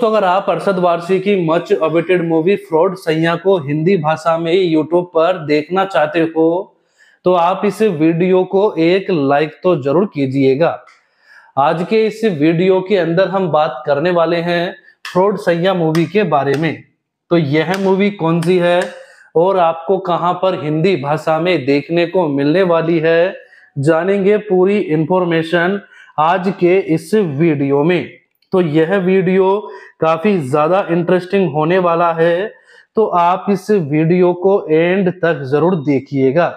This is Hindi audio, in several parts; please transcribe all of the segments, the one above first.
तो अगर आप अरसद वारसी की मच अवेटेड मूवी फ्रॉड सैया को हिंदी भाषा में यूट्यूब पर देखना चाहते हो तो आप इस वीडियो को एक लाइक तो जरूर कीजिएगा आज के इस वीडियो के अंदर हम बात करने वाले हैं फ्रॉड सैया मूवी के बारे में तो यह मूवी कौन सी है और आपको कहां पर हिंदी भाषा में देखने को मिलने वाली है जानेंगे पूरी इंफॉर्मेशन आज के इस वीडियो में तो यह वीडियो काफी ज्यादा इंटरेस्टिंग होने वाला है तो आप इस वीडियो को एंड तक जरूर देखिएगा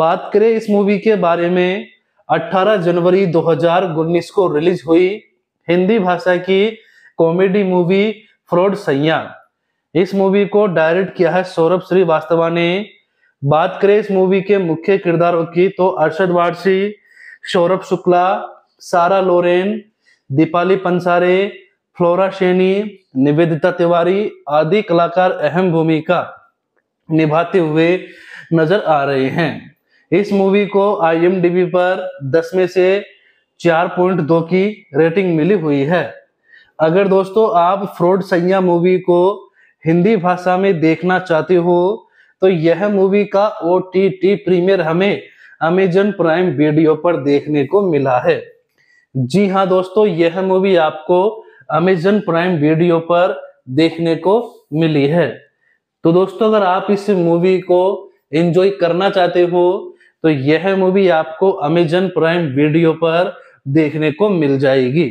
बात करें इस मूवी के बारे में 18 जनवरी 2019 को रिलीज हुई हिंदी भाषा की कॉमेडी मूवी फ्रॉड सैया इस मूवी को डायरेक्ट किया है सौरभ श्रीवास्तवा ने बात करें इस मूवी के मुख्य किरदारों की तो अरशद वारसी सौरभ शुक्ला सारा लोरेन दीपाली पंसारे फ्लोरा शेनी निवेदिता तिवारी आदि कलाकार अहम भूमिका निभाते हुए नजर आ रहे हैं इस मूवी को आई पर 10 में से 4.2 की रेटिंग मिली हुई है अगर दोस्तों आप फ्रॉड संज्ञा मूवी को हिंदी भाषा में देखना चाहते हो तो यह मूवी का ओ टी प्रीमियर हमें अमेजन प्राइम वीडियो पर देखने को मिला है जी हाँ दोस्तों यह मूवी आपको अमेजन प्राइम वीडियो पर देखने को मिली है तो दोस्तों अगर आप इस मूवी को एंजॉय करना चाहते हो तो यह मूवी आपको अमेजन प्राइम वीडियो पर देखने को मिल जाएगी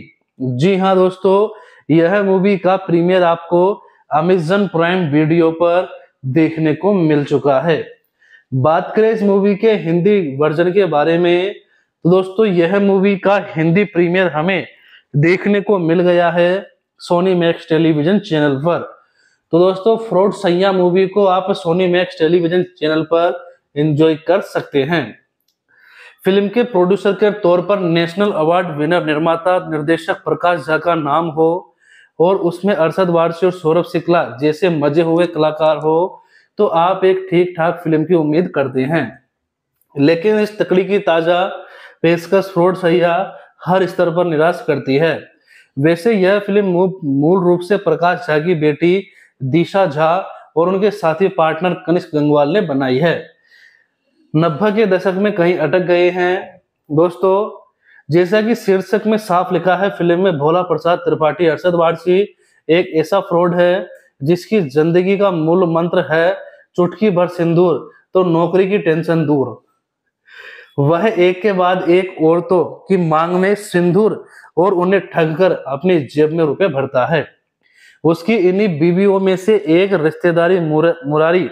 जी हाँ दोस्तों यह मूवी का प्रीमियर आपको अमेजन प्राइम वीडियो पर देखने को मिल चुका है बात करें इस मूवी के हिंदी वर्जन के बारे में तो दोस्तों यह मूवी का हिंदी प्रीमियर हमें देखने को मिल गया है सोनी मैक्स टेलीविजन चैनल पर तो दोस्तों फ्रॉड सैया मूवी को आप सोनी मैक्स टेलीविजन चैनल पर एंजॉय कर सकते हैं फिल्म के प्रोड्यूसर के तौर पर नेशनल अवार्ड विनर निर्माता निर्देशक प्रकाश झा का नाम हो और उसमें अरसद वारसी और सौरभ शिकला जैसे मजे हुए कलाकार हो तो आप एक ठीक ठाक फिल्म की उम्मीद करते हैं लेकिन इस तकड़ी की ताज़ा पेशकश फ्रॉड सैया हर स्तर पर निराश करती है वैसे यह फिल्म मूल रूप से प्रकाश झा की बेटी दिशा झा और उनके साथी पार्टनर कनिष्क गंगवाल ने बनाई है नब्बे के दशक में कहीं अटक गए हैं दोस्तों जैसा कि शीर्षक में साफ लिखा है फिल्म में भोला प्रसाद त्रिपाठी अरसद वारसी एक ऐसा फ्रॉड है जिसकी जिंदगी का मूल मंत्र है चुटकी भर सिंदूर तो नौकरी की टेंशन दूर वह एक के बाद एक औरतों की मांग में सिंदूर और उन्हें ठग कर अपनी जेब में रुपए भरता है उसकी इन्हीं बीवियों में से एक रिश्तेदारी मुरारी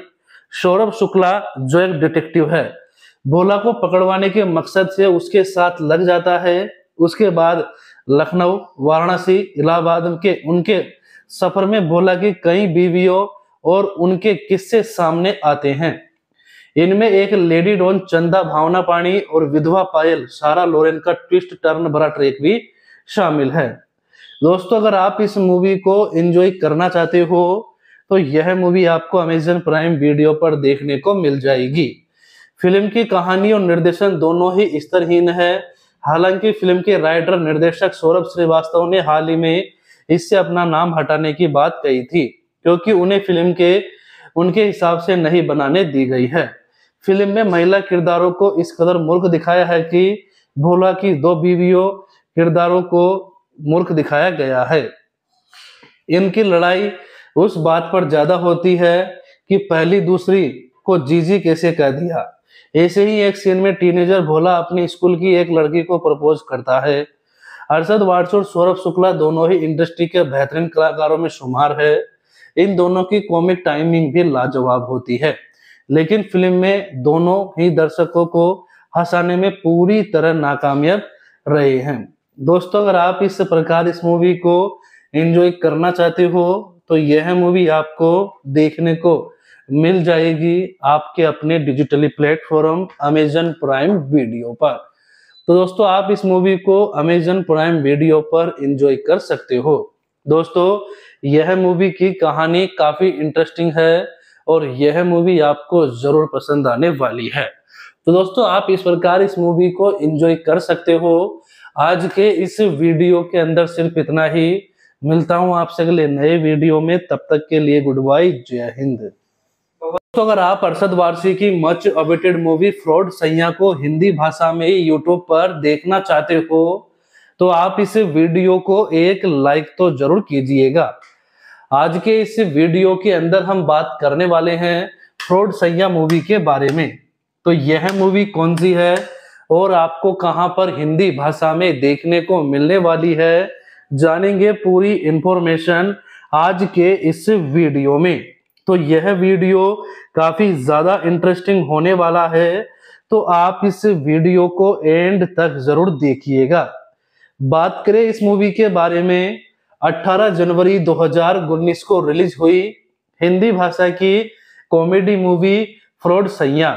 सौरभ शुक्ला जो एक डिटेक्टिव है भोला को पकड़वाने के मकसद से उसके साथ लग जाता है उसके बाद लखनऊ वाराणसी इलाहाबाद के उनके सफर में भोला की कई बीवियों और उनके किस्से सामने आते हैं इनमें एक लेडी डॉन चंदा भावना पाणी और विधवा पायल सारा लोरेन का ट्विस्ट टर्न भरा ट्रैक भी शामिल है दोस्तों अगर आप इस मूवी को एंजॉय करना चाहते हो तो यह मूवी आपको अमेजन प्राइम वीडियो पर देखने को मिल जाएगी फिल्म की कहानी और निर्देशन दोनों ही स्तरहीन है हालांकि फिल्म के राइटर निर्देशक सौरभ श्रीवास्तव ने हाल ही में इससे अपना नाम हटाने की बात कही थी क्योंकि उन्हें फिल्म के उनके हिसाब से नहीं बनाने दी गई है फिल्म में महिला किरदारों को इस कदर मूर्ख दिखाया है कि भोला की दो बीवियों किरदारों को मूर्ख दिखाया गया है इनकी लड़ाई उस बात पर ज्यादा होती है कि पहली दूसरी को जीजी कैसे कह दिया ऐसे ही एक सीन में टीनेजर भोला अपनी स्कूल की एक लड़की को प्रपोज करता है अरसद वाट्स और सौरभ शुक्ला दोनों ही इंडस्ट्री के बेहतरीन कलाकारों में शुमार है इन दोनों की कॉमिक टाइमिंग भी लाजवाब होती है लेकिन फिल्म में दोनों ही दर्शकों को हंसाने में पूरी तरह नाकामयाब रहे हैं दोस्तों अगर आप इस प्रकार इस मूवी को एंजॉय करना चाहते हो तो यह मूवी आपको देखने को मिल जाएगी आपके अपने digitally platform Amazon Prime video पर तो दोस्तों आप इस मूवी को अमेजन प्राइम वीडियो पर एंजॉय कर सकते हो दोस्तों यह मूवी की कहानी काफी इंटरेस्टिंग है और यह मूवी आपको जरूर पसंद आने वाली है तो दोस्तों आप इस प्रकार इस मूवी को एंजॉय कर सकते हो आज के इस वीडियो के अंदर सिर्फ इतना ही मिलता हूं आपसे अगले नए वीडियो में तब तक के लिए गुड बाय जय हिंद दोस्तों अगर आप अरसद वारसी की मच अवेटेड मूवी फ्रॉड सैया को हिंदी भाषा में यूट्यूब पर देखना चाहते हो तो आप इस वीडियो को एक लाइक तो जरूर कीजिएगा आज के इस वीडियो के अंदर हम बात करने वाले हैं फ्रॉड सैया मूवी के बारे में तो यह मूवी कौन सी है और आपको कहां पर हिंदी भाषा में देखने को मिलने वाली है जानेंगे पूरी इंफॉर्मेशन आज के इस वीडियो में तो यह वीडियो काफी ज्यादा इंटरेस्टिंग होने वाला है तो आप इस वीडियो को एंड तक जरूर देखिएगा बात करें इस मूवी के बारे में 18 जनवरी 2019 को रिलीज हुई हिंदी भाषा की कॉमेडी मूवी फ्रॉड सैया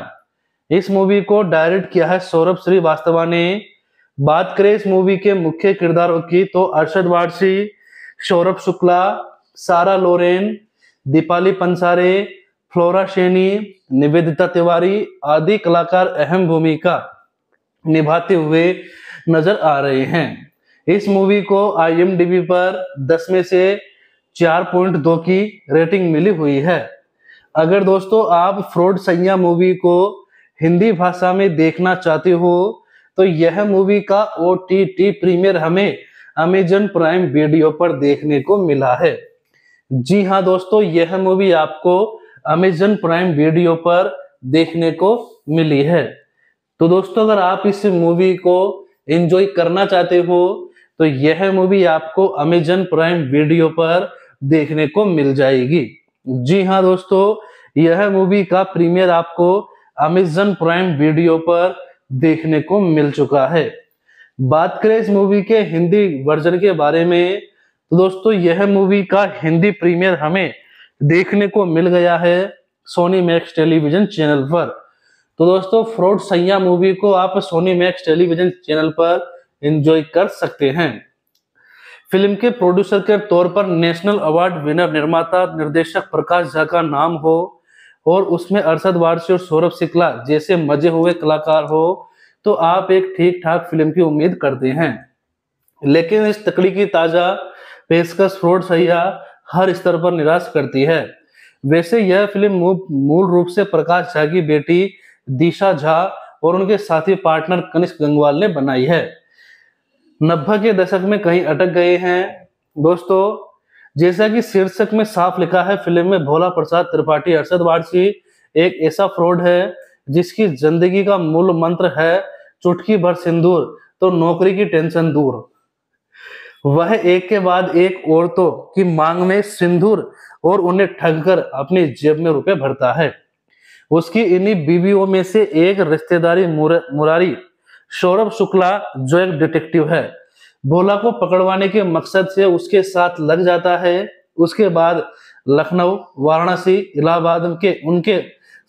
इस मूवी को डायरेक्ट किया है सौरभ श्रीवास्तवा ने बात करें इस मूवी के मुख्य किरदारों की तो अरशद वारसी सौरभ शुक्ला सारा लोरेन दीपाली पंसारे फ्लोरा शेनी निवेदिता तिवारी आदि कलाकार अहम भूमिका निभाते हुए नजर आ रहे हैं इस मूवी को आई पर 10 में से 4.2 की रेटिंग मिली हुई है अगर दोस्तों आप फ्रॉड सैया मूवी को हिंदी भाषा में देखना चाहते हो तो यह मूवी का ओ टी टी प्रीमियर हमें अमेजन प्राइम वीडियो पर देखने को मिला है जी हाँ दोस्तों यह मूवी आपको अमेजन प्राइम वीडियो पर देखने को मिली है तो दोस्तों अगर आप इस मूवी को एंजॉय करना चाहते हो तो यह मूवी आपको अमेजन प्राइम वीडियो पर देखने को मिल जाएगी जी हाँ दोस्तों यह मूवी का प्रीमियर आपको अमेजन प्राइम वीडियो पर देखने को मिल चुका है बात करें इस मूवी के हिंदी वर्जन के बारे में तो दोस्तों यह मूवी का हिंदी प्रीमियर हमें देखने को मिल गया है सोनी मैक्स टेलीविजन चैनल पर तो दोस्तों फ्रॉड सैया मूवी को आप सोनी मैक्स टेलीविजन चैनल पर एंजॉय कर सकते हैं फिल्म के प्रोड्यूसर के तौर पर नेशनल अवार्ड विनर निर्माता निर्देशक प्रकाश झा का नाम हो और उसमें अरसद वारसी और सौरभ शिकला जैसे मजे हुए कलाकार हो तो आप एक ठीक ठाक फिल्म की उम्मीद करते हैं लेकिन इस तकड़ी की ताजा पेशकश फ्रॉड सैया हर स्तर पर निराश करती है वैसे यह फिल्म मूल रूप से प्रकाश झा की बेटी दिशा झा और उनके साथी पार्टनर कनिष्क गंगवाल ने बनाई है नब्बे के दशक में कहीं अटक गए हैं दोस्तों जैसा कि शीर्षक में साफ लिखा है फिल्म में भोला प्रसाद त्रिपाठी अरसद वारसी एक ऐसा फ्रॉड है जिसकी जिंदगी का मूल मंत्र है चुटकी भर सिंदूर तो नौकरी की टेंशन दूर वह एक के बाद एक औरतों की मांग में सिंदूर और उन्हें ठगकर अपनी जेब में रुपए भरता है उसकी इन्हीं बीवियों में से एक रिश्तेदारी मुरारी सौरभ शुक्ला जो एक डिटेक्टिव है भोला को पकड़वाने के मकसद से उसके साथ लग जाता है उसके बाद लखनऊ वाराणसी इलाहाबाद के उनके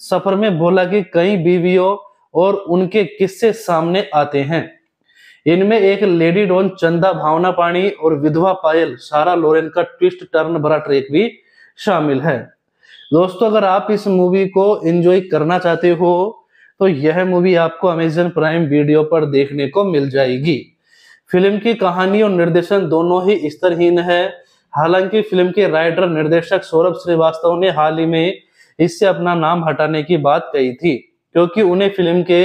सफर में भोला की कई बीवियों और उनके किस्से सामने आते हैं इनमें एक लेडी डॉन चंदा भावना पानी और विधवा पायल सारा लोरेन का ट्विस्ट टर्न भरा ट्रेक भी शामिल है दोस्तों अगर आप इस मूवी को एंजॉय करना चाहते हो तो यह मूवी आपको अमेजन प्राइम वीडियो पर देखने को मिल जाएगी फिल्म की कहानी और निर्देशन दोनों ही स्तरहीन है हालांकि फिल्म के राइटर निर्देशक सौरभ श्रीवास्तव ने हाल ही में इससे अपना नाम हटाने की बात कही थी क्योंकि उन्हें फिल्म के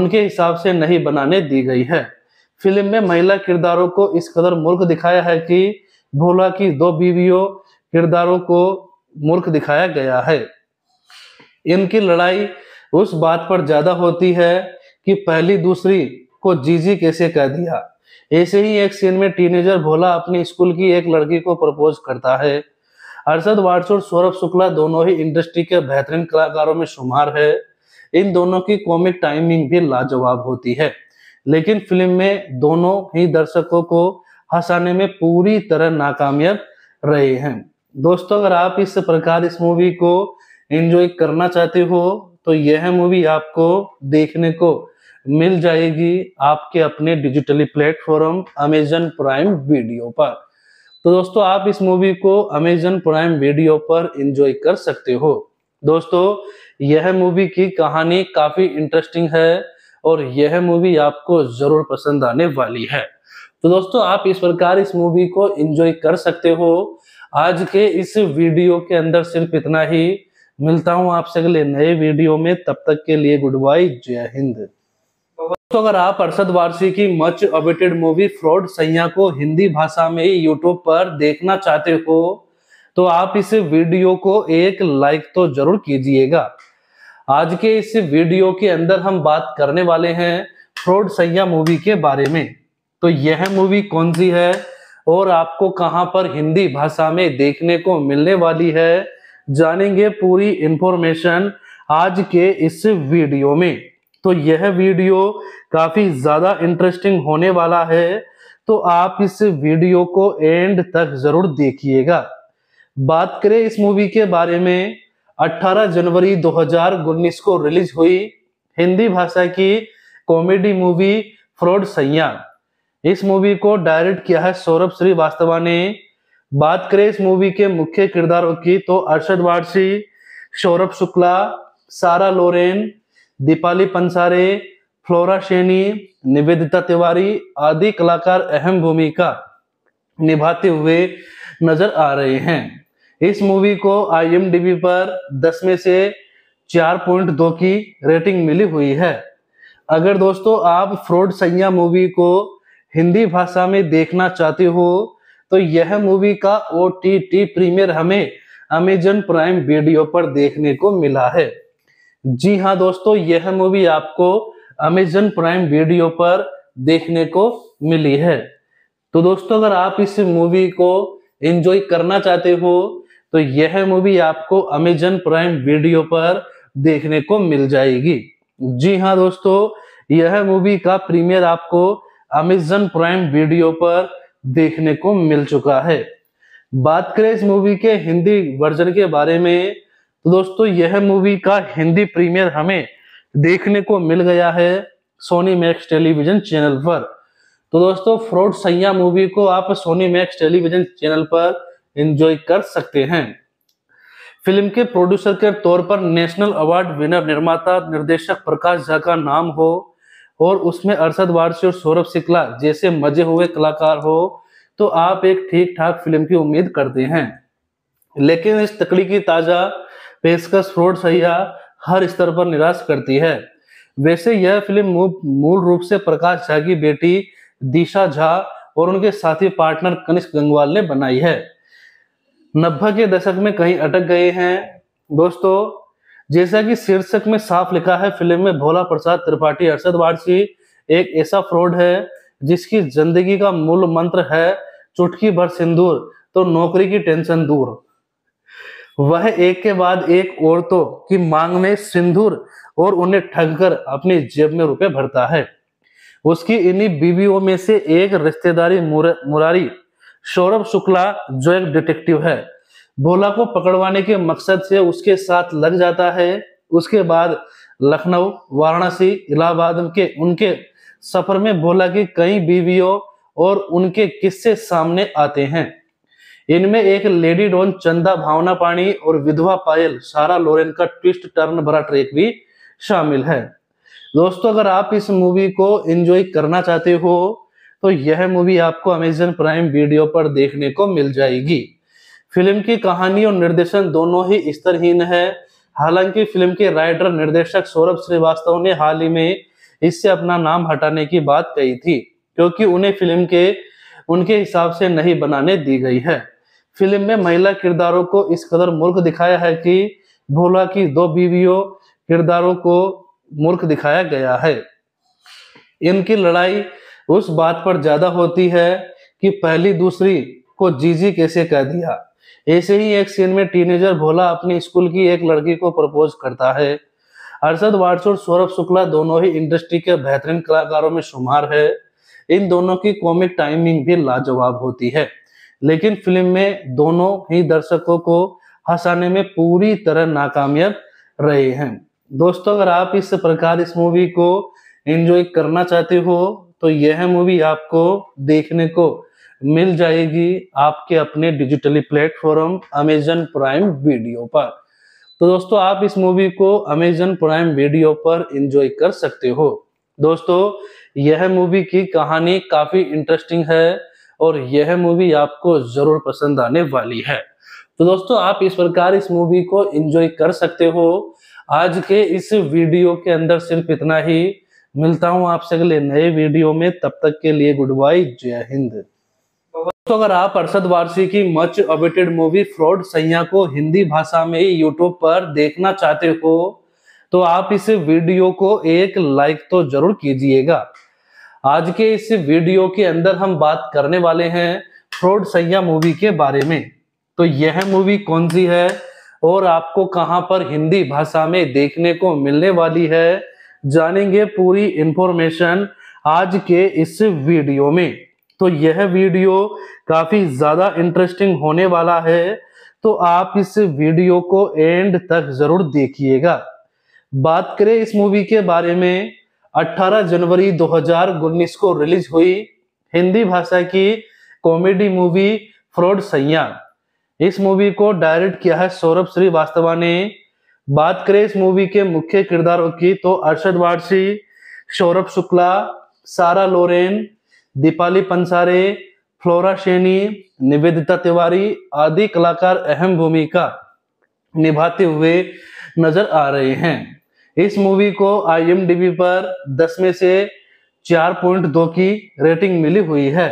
उनके हिसाब से नहीं बनाने दी गई है फिल्म में महिला किरदारों को इस कदर मूर्ख दिखाया है कि भोला की दो बीवियों किरदारों को मूर्ख दिखाया गया है इनकी लड़ाई उस बात पर ज्यादा होती है कि पहली दूसरी को जीजी कैसे कह दिया ऐसे ही एक सीन में टीनेजर भोला अपनी स्कूल की एक लड़की को प्रपोज करता है अरसद वाट्स सौरभ शुक्ला दोनों ही इंडस्ट्री के बेहतरीन कलाकारों में शुमार है इन दोनों की कॉमिक टाइमिंग भी लाजवाब होती है लेकिन फिल्म में दोनों ही दर्शकों को हंसाने में पूरी तरह नाकामयाब रहे हैं दोस्तों अगर आप इस प्रकार इस मूवी को एंजॉय करना चाहते हो तो यह मूवी आपको देखने को मिल जाएगी आपके अपने digitally platform Amazon Prime video पर तो दोस्तों आप इस मूवी को अमेजन प्राइम वीडियो पर एंजॉय कर सकते हो दोस्तों यह मूवी की कहानी काफी इंटरेस्टिंग है और यह मूवी आपको जरूर पसंद आने वाली है तो दोस्तों आप इस प्रकार इस मूवी को एंजॉय कर सकते हो आज के इस वीडियो के अंदर सिर्फ इतना ही मिलता हूँ आपसे अगले नए वीडियो में तब तक के लिए गुड बाय जय हिंद दोस्तों अगर आप अरसद वारसी की मच अवेटेड मूवी फ्रॉड सैया को हिंदी भाषा में यूट्यूब पर देखना चाहते हो तो आप इस वीडियो को एक लाइक तो जरूर कीजिएगा आज के इस वीडियो के अंदर हम बात करने वाले हैं फ्रॉड सैया मूवी के बारे में तो यह मूवी कौन सी है और आपको कहां पर हिंदी भाषा में देखने को मिलने वाली है जानेंगे पूरी इंफॉर्मेशन आज के इस वीडियो में तो यह वीडियो काफी ज्यादा इंटरेस्टिंग होने वाला है तो आप इस वीडियो को एंड तक जरूर देखिएगा बात करें इस मूवी के बारे में 18 जनवरी 2019 को रिलीज हुई हिंदी भाषा की कॉमेडी मूवी फ्रॉड सैया इस मूवी को डायरेक्ट किया है सौरभ श्रीवास्तवा ने बात करें इस मूवी के मुख्य किरदारों की तो अरशद वारसी सौरभ शुक्ला सारा लोरेन दीपाली पंसारे फ्लोरा शेनी निवेदिता तिवारी आदि कलाकार अहम भूमिका निभाते हुए नजर आ रहे हैं इस मूवी को आई पर 10 में से 4.2 की रेटिंग मिली हुई है अगर दोस्तों आप फ्रॉड सैया मूवी को हिंदी भाषा में देखना चाहते हो तो यह मूवी का ओ टी टी प्रीमियर हमें अमेजन प्राइम वीडियो पर देखने को मिला है जी हाँ दोस्तों यह मूवी आपको अमेजन प्राइम वीडियो पर देखने को मिली है तो दोस्तों अगर आप इस मूवी को एंजॉय करना चाहते हो तो यह मूवी आपको अमेजन प्राइम वीडियो पर देखने को मिल जाएगी जी हाँ दोस्तों यह मूवी का प्रीमियर आपको अमेजन प्राइम वीडियो पर देखने को मिल चुका है बात करें इस मूवी के हिंदी वर्जन के बारे में तो दोस्तों यह मूवी का हिंदी प्रीमियर हमें देखने को मिल गया है सोनी मैक्स टेलीविजन चैनल पर तो दोस्तों फ्रॉड सैया मूवी को आप सोनी मैक्स टेलीविजन चैनल पर एंजॉय कर सकते हैं फिल्म के प्रोड्यूसर के तौर पर नेशनल अवार्ड विनर निर्माता निर्देशक प्रकाश झा का नाम हो और उसमें अरसद वारसी और सौरभ सिकला जैसे मजे हुए कलाकार हो तो आप एक ठीक ठाक फिल्म की उम्मीद करते हैं लेकिन इस तकड़ी की ताजा पेशकश फ्रॉड सैया हर स्तर पर निराश करती है वैसे यह फिल्म मूल रूप से प्रकाश झा की बेटी दिशा झा और उनके साथी पार्टनर कनिष्क गंगवाल ने बनाई है नब्बे के दशक में कहीं अटक गए हैं दोस्तों जैसा कि शीर्षक में साफ लिखा है फिल्म में भोला प्रसाद त्रिपाठी अरसद वारसी एक ऐसा फ्रॉड है जिसकी जिंदगी का मूल मंत्र है चुटकी भर सिंदूर तो नौकरी की टेंशन दूर वह एक के बाद एक औरतों की मांग में सिंदूर और उन्हें ठग कर अपनी जेब में रुपए भरता है उसकी इन्हीं बीवियों में से एक रिश्तेदारी मुरारी सौरभ शुक्ला जो एक डिटेक्टिव है भोला को पकड़वाने के मकसद से उसके साथ लग जाता है उसके बाद लखनऊ वाराणसी इलाहाबाद के उनके सफर में भोला की कई बीवियों और उनके किस्से सामने आते हैं इनमें एक लेडी डॉन चंदा भावना पानी और विधवा पायल सारा लोरेन का ट्विस्ट टर्न भरा ट्रेक भी शामिल है दोस्तों अगर आप इस मूवी को एंजॉय करना चाहते हो तो यह मूवी आपको अमेजन प्राइम वीडियो पर देखने को मिल जाएगी फिल्म की कहानी और निर्देशन दोनों ही स्तरहीन है हालांकि फिल्म के राइटर निर्देशक सौरभ श्रीवास्तव ने हाल ही में इससे अपना नाम हटाने की बात कही थी क्योंकि उन्हें फिल्म के उनके हिसाब से नहीं बनाने दी गई है फिल्म में महिला किरदारों को इस कदर मूर्ख दिखाया है कि भोला की दो बीवियों किरदारों को मूर्ख दिखाया गया है इनकी लड़ाई उस बात पर ज्यादा होती है कि पहली दूसरी को जीजी कैसे कह दिया ऐसे ही एक सीन में टीनेजर भोला अपने स्कूल की एक लड़की को प्रपोज करता है हर्षद वाड्स और सौरभ शुक्ला दोनों ही इंडस्ट्री के बेहतरीन कलाकारों में शुमार है इन दोनों की कॉमिक टाइमिंग भी लाजवाब होती है लेकिन फिल्म में दोनों ही दर्शकों को हंसाने में पूरी तरह नाकामयाब रहे हैं दोस्तों अगर आप इस प्रकार इस मूवी को एंजॉय करना चाहते हो तो यह मूवी आपको देखने को मिल जाएगी आपके अपने digitally platform Amazon Prime video पर तो दोस्तों आप इस मूवी को अमेजन प्राइम वीडियो पर इंजॉय कर सकते हो दोस्तों यह मूवी की कहानी काफी इंटरेस्टिंग है और यह मूवी आपको जरूर पसंद आने वाली है तो दोस्तों आप इस प्रकार इस मूवी को एंजॉय कर सकते हो आज के इस वीडियो के अंदर सिर्फ इतना ही मिलता हूं आपसे अगले नए वीडियो में तब तक के लिए गुड बाय जय हिंद तो अगर आप अरसद वारसी की मच अवेटेड मूवी फ्रॉड सैया को हिंदी भाषा में यूट्यूब पर देखना चाहते हो तो आप इस वीडियो को एक लाइक तो जरूर कीजिएगा आज के इस वीडियो के अंदर हम बात करने वाले हैं फ्रॉड सैया मूवी के बारे में तो यह मूवी कौन सी है और आपको कहां पर हिंदी भाषा में देखने को मिलने वाली है जानेंगे पूरी इंफॉर्मेशन आज के इस वीडियो में तो यह वीडियो काफी ज्यादा इंटरेस्टिंग होने वाला है तो आप इस वीडियो को एंड तक जरूर देखिएगा बात करें इस मूवी के बारे में 18 जनवरी 2019 को रिलीज हुई हिंदी भाषा की कॉमेडी मूवी फ्रॉड सैया इस मूवी को डायरेक्ट किया है सौरभ श्रीवास्तवा ने बात करें इस मूवी के मुख्य किरदारों की तो अर्षद वारसी सौरभ शुक्ला सारा लोरेन दीपाली पंसारे फ्लोरा शेनी निवेदिता तिवारी आदि कलाकार अहम भूमिका निभाते हुए नजर आ रहे हैं इस मूवी को आईएमडीबी पर 10 में से 4.2 की रेटिंग मिली हुई है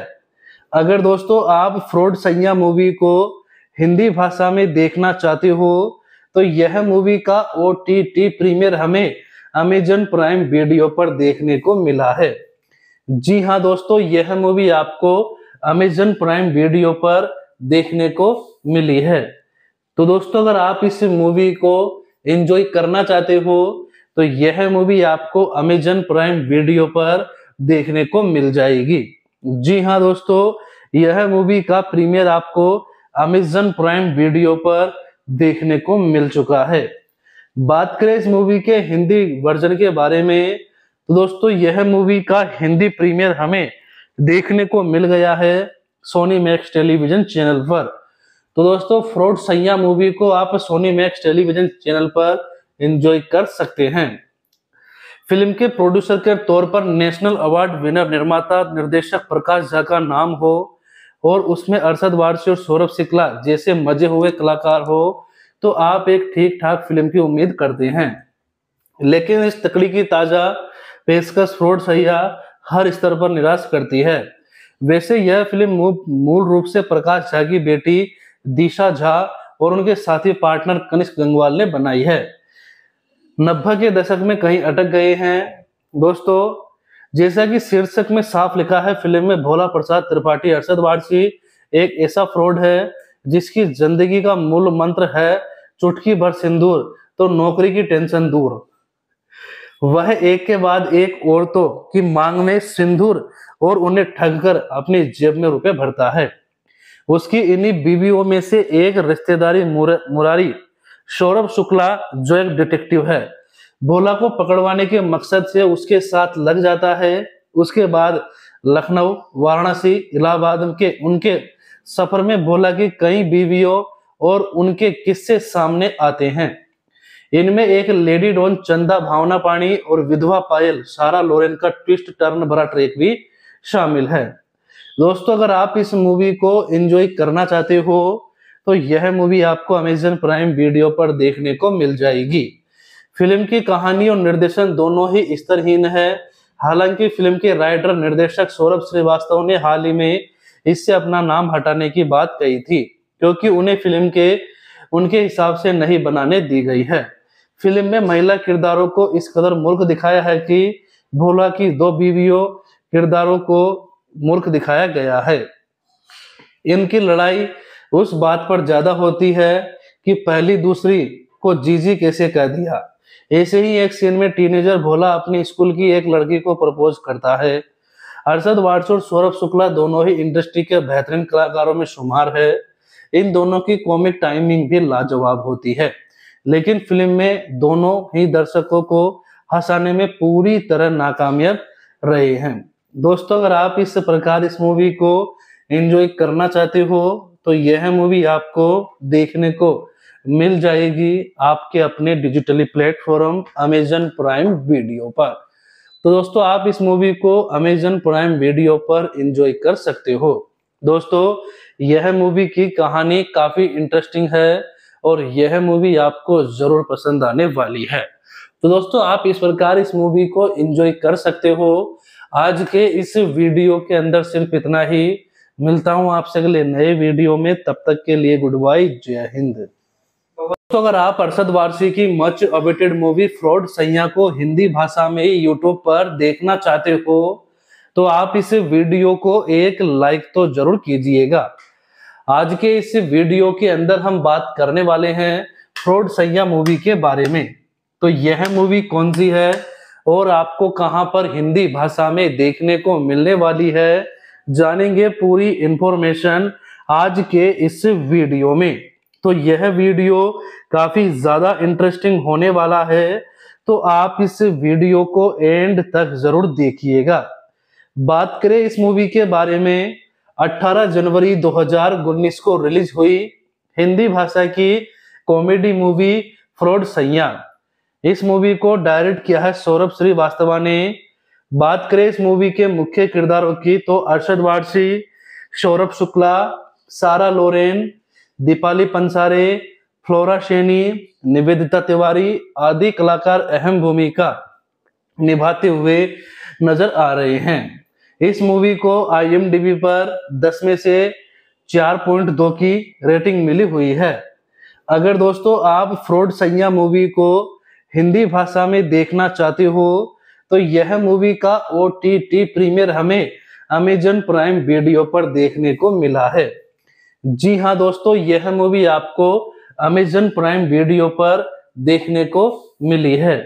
अगर दोस्तों आप फ्रॉड सैया मूवी को हिंदी भाषा में देखना चाहते हो तो यह मूवी का ओ टी टी प्रीमियर हमें अमेजन प्राइम वीडियो पर देखने को मिला है जी हाँ दोस्तों यह मूवी आपको अमेजन प्राइम वीडियो पर देखने को मिली है तो दोस्तों अगर आप इस मूवी को एंजॉय करना चाहते हो तो यह मूवी आपको अमेजन प्राइम वीडियो पर देखने को मिल जाएगी जी हाँ दोस्तों यह मूवी का प्रीमियर आपको अमेजन प्राइम वीडियो पर देखने को मिल चुका है बात करें इस मूवी के हिंदी वर्जन के बारे में तो दोस्तों यह मूवी का हिंदी प्रीमियर हमें देखने को मिल गया है सोनी मैक्स टेलीविजन चैनल पर तो दोस्तों फ्रॉड सैया मूवी को आप सोनी मैक्स टेलीविजन चैनल पर एंजॉय कर सकते हैं फिल्म के प्रोड्यूसर के तौर पर नेशनल अवार्ड विनर निर्माता निर्देशक प्रकाश झा का नाम हो और उसमें अरसद वारसी और सौरभ शिकला जैसे मजे हुए कलाकार हो तो आप एक ठीक ठाक फिल्म की उम्मीद करते हैं लेकिन इस तकड़ी की ताज़ा पेशकश फ्रॉड सैया हर स्तर पर निराश करती है वैसे यह फिल्म मूल रूप से प्रकाश झा की बेटी दिशा झा और उनके साथी पार्टनर कनिष्क गंगवाल ने बनाई है नब्बे के दशक में कहीं अटक गए हैं दोस्तों जैसा कि शीर्षक में साफ लिखा है फिल्म में भोला प्रसाद त्रिपाठी अरसद वारसी एक ऐसा फ्रॉड है जिसकी जिंदगी का मूल मंत्र है चुटकी भर सिंदूर तो नौकरी की टेंशन दूर वह एक के बाद एक औरतों की मांग में सिंदूर और उन्हें ठगकर अपनी जेब में रुपए भरता है उसकी इन्हीं बीवियों में से एक रिश्तेदारी मुर, मुरारी सौरभ शुक्ला जो एक डिटेक्टिव है भोला को पकड़वाने के मकसद से उसके साथ लग जाता है उसके बाद लखनऊ वाराणसी इलाहाबाद के उनके सफर में भोला की कई बीवियों और उनके किस्से सामने आते हैं इनमें एक लेडी डॉन चंदा भावना पाणी और विधवा पायल सारा लोरेन का ट्विस्ट टर्न भरा ट्रैक भी शामिल है दोस्तों अगर आप इस मूवी को एंजॉय करना चाहते हो तो यह मूवी आपको अमेजन प्राइम वीडियो पर देखने को मिल जाएगी फिल्म की कहानी और निर्देशन दोनों ही स्तरहीन है हालांकि फिल्म के राइटर निर्देशक सौरभ श्रीवास्तव ने हाल ही में इससे अपना नाम हटाने की बात कही थी क्योंकि उन्हें फिल्म के उनके हिसाब से नहीं बनाने दी गई है फिल्म में महिला किरदारों को इस कदर मूर्ख दिखाया है कि भोला की दो बीवियों किरदारों को मूर्ख दिखाया गया है इनकी लड़ाई उस बात पर ज्यादा होती है कि पहली दूसरी को जीजी कैसे कह दिया ऐसे ही एक सीन में टीनेजर भोला अपनी स्कूल की एक लड़की को प्रपोज करता है हर्षद वाट्स और सौरभ शुक्ला दोनों ही इंडस्ट्री के बेहतरीन कलाकारों में शुमार है इन दोनों की कॉमिक टाइमिंग भी लाजवाब होती है लेकिन फिल्म में दोनों ही दर्शकों को हंसाने में पूरी तरह नाकामयाब रहे हैं दोस्तों अगर आप इस प्रकार इस मूवी को एंजॉय करना चाहते हो तो यह मूवी आपको देखने को मिल जाएगी आपके अपने digitally platform Amazon Prime video पर तो दोस्तों आप इस मूवी को अमेजन प्राइम वीडियो पर एंजॉय कर सकते हो दोस्तों यह मूवी की कहानी काफी इंटरेस्टिंग है और यह मूवी आपको जरूर पसंद आने वाली है तो दोस्तों आप इस प्रकार इस मूवी को एंजॉय कर सकते हो आज के इस वीडियो के अंदर सिर्फ इतना ही मिलता हूं आपसे अगले नए वीडियो में तब तक के लिए गुड बाय जय हिंद दोस्तों अगर आप अरसद वारसी की मच अवेटेड मूवी फ्रॉड सैया को हिंदी भाषा में यूट्यूब पर देखना चाहते हो तो आप इस वीडियो को एक लाइक तो जरूर कीजिएगा आज के इस वीडियो के अंदर हम बात करने वाले हैं फ्रॉड सैया मूवी के बारे में तो यह मूवी कौन सी है और आपको कहां पर हिंदी भाषा में देखने को मिलने वाली है जानेंगे पूरी इंफॉर्मेशन आज के इस वीडियो में तो यह वीडियो काफी ज्यादा इंटरेस्टिंग होने वाला है तो आप इस वीडियो को एंड तक जरूर देखिएगा बात करें इस मूवी के बारे में 18 जनवरी 2019 को रिलीज हुई हिंदी भाषा की कॉमेडी मूवी फ्रॉड सैया इस मूवी को डायरेक्ट किया है सौरभ श्रीवास्तवा ने बात करें इस मूवी के मुख्य किरदारों की तो अर्षद वारसी सौरभ शुक्ला सारा लोरेन दीपाली पंसारे फ्लोरा शेनी निवेदिता तिवारी आदि कलाकार अहम भूमिका निभाते हुए नजर आ रहे हैं इस मूवी को आई पर दस में से चार पॉइंट दो की रेटिंग मिली हुई है अगर दोस्तों आप फ्रॉड सैया मूवी को हिंदी भाषा में देखना चाहते हो तो यह मूवी का ओ टी टी प्रीमियर हमें अमेजन प्राइम वीडियो पर देखने को मिला है जी हाँ दोस्तों यह मूवी आपको अमेजन प्राइम वीडियो पर देखने को मिली है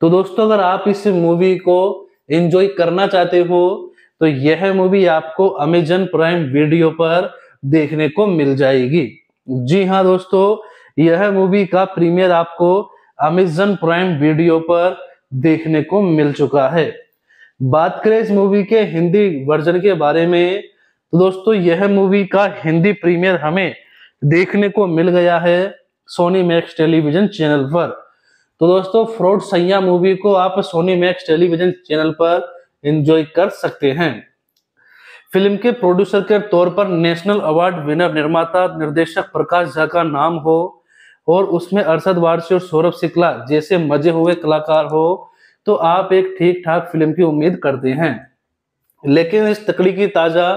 तो दोस्तों अगर आप इस मूवी को एंजॉय करना चाहते हो तो यह मूवी आपको अमेजन प्राइम वीडियो पर देखने को मिल जाएगी जी हाँ दोस्तों यह मूवी का प्रीमियर आपको अमेजन प्राइम वीडियो पर देखने को मिल चुका है बात करें इस मूवी के हिंदी वर्जन के बारे में तो दोस्तों यह मूवी का हिंदी प्रीमियर हमें देखने को मिल गया है सोनी मैक्स टेलीविजन चैनल पर तो दोस्तों फ्रॉड सैया मूवी को आप सोनी मैक्स टेलीविजन चैनल पर एंजॉय कर सकते हैं फिल्म के प्रोड्यूसर के तौर पर नेशनल अवार्ड विनर निर्माता निर्देशक प्रकाश झा का नाम हो और उसमें अरसद वारसी और सौरभ शिकला जैसे मजे हुए कलाकार हो तो आप एक ठीक ठाक फिल्म की उम्मीद करते हैं लेकिन इस तकड़ी की ताजा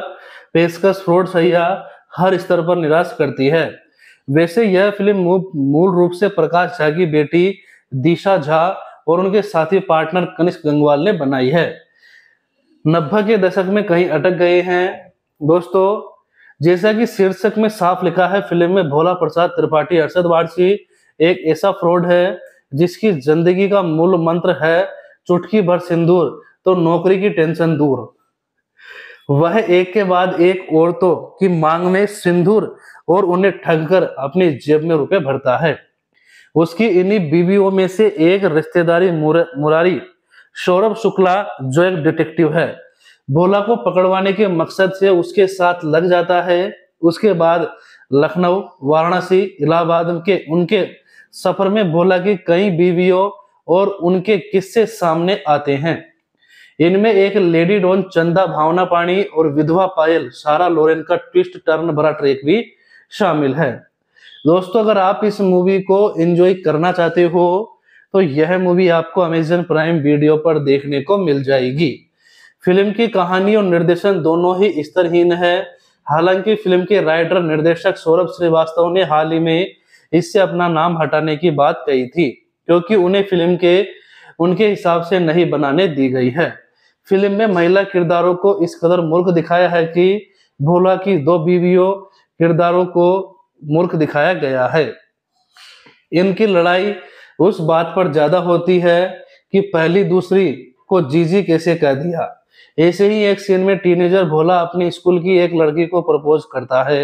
पेशकश फ्रोड सैया हर स्तर पर निराश करती है वैसे यह फिल्म मूल रूप से प्रकाश झा की बेटी दिशा झा और उनके साथी पार्टनर कनिष्क गंगवाल ने बनाई है नब्बे के दशक में कहीं अटक गए हैं दोस्तों जैसा कि शीर्षक में साफ लिखा है फिल्म में भोला प्रसाद त्रिपाठी अरसद वारसी एक ऐसा फ्रॉड है जिसकी जिंदगी का मूल मंत्र है चुटकी भर सिंदूर तो नौकरी की टेंशन दूर वह एक के बाद एक औरतों की मांग में सिंदूर और उन्हें ठग कर अपनी जेब में रुपए भरता है उसकी इन्हीं बीवियों में से एक रिश्तेदारी मुरारी सौरभ शुक्ला जो एक डिटेक्टिव है भोला को पकड़वाने के मकसद से उसके साथ लग जाता है उसके बाद लखनऊ वाराणसी इलाहाबाद के उनके सफर में भोला की कई बीवियों और उनके किस्से सामने आते हैं इनमें एक लेडी डॉन चंदा भावना पाणी और विधवा पायल सारा लोरेन का ट्विस्ट टर्न भरा ट्रैक भी शामिल है दोस्तों अगर आप इस मूवी को एंजॉय करना चाहते हो तो यह मूवी आपको अमेजन प्राइम वीडियो पर देखने को मिल जाएगी फिल्म की कहानी और निर्देशन दोनों ही स्तरहीन है हालांकि फिल्म के राइटर निर्देशक सौरभ श्रीवास्तव ने हाल ही में इससे अपना नाम हटाने की बात कही थी क्योंकि उन्हें फिल्म के उनके हिसाब से नहीं बनाने दी गई है फिल्म में महिला किरदारों को इस कदर मूर्ख दिखाया है कि भोला की दो बीवियों किरदारों को मूर्ख दिखाया गया है इनकी लड़ाई उस बात पर ज्यादा होती है कि पहली दूसरी को जीजी कैसे कह दिया ऐसे ही एक सीन में टीनेजर भोला अपनी स्कूल की एक लड़की को प्रपोज करता है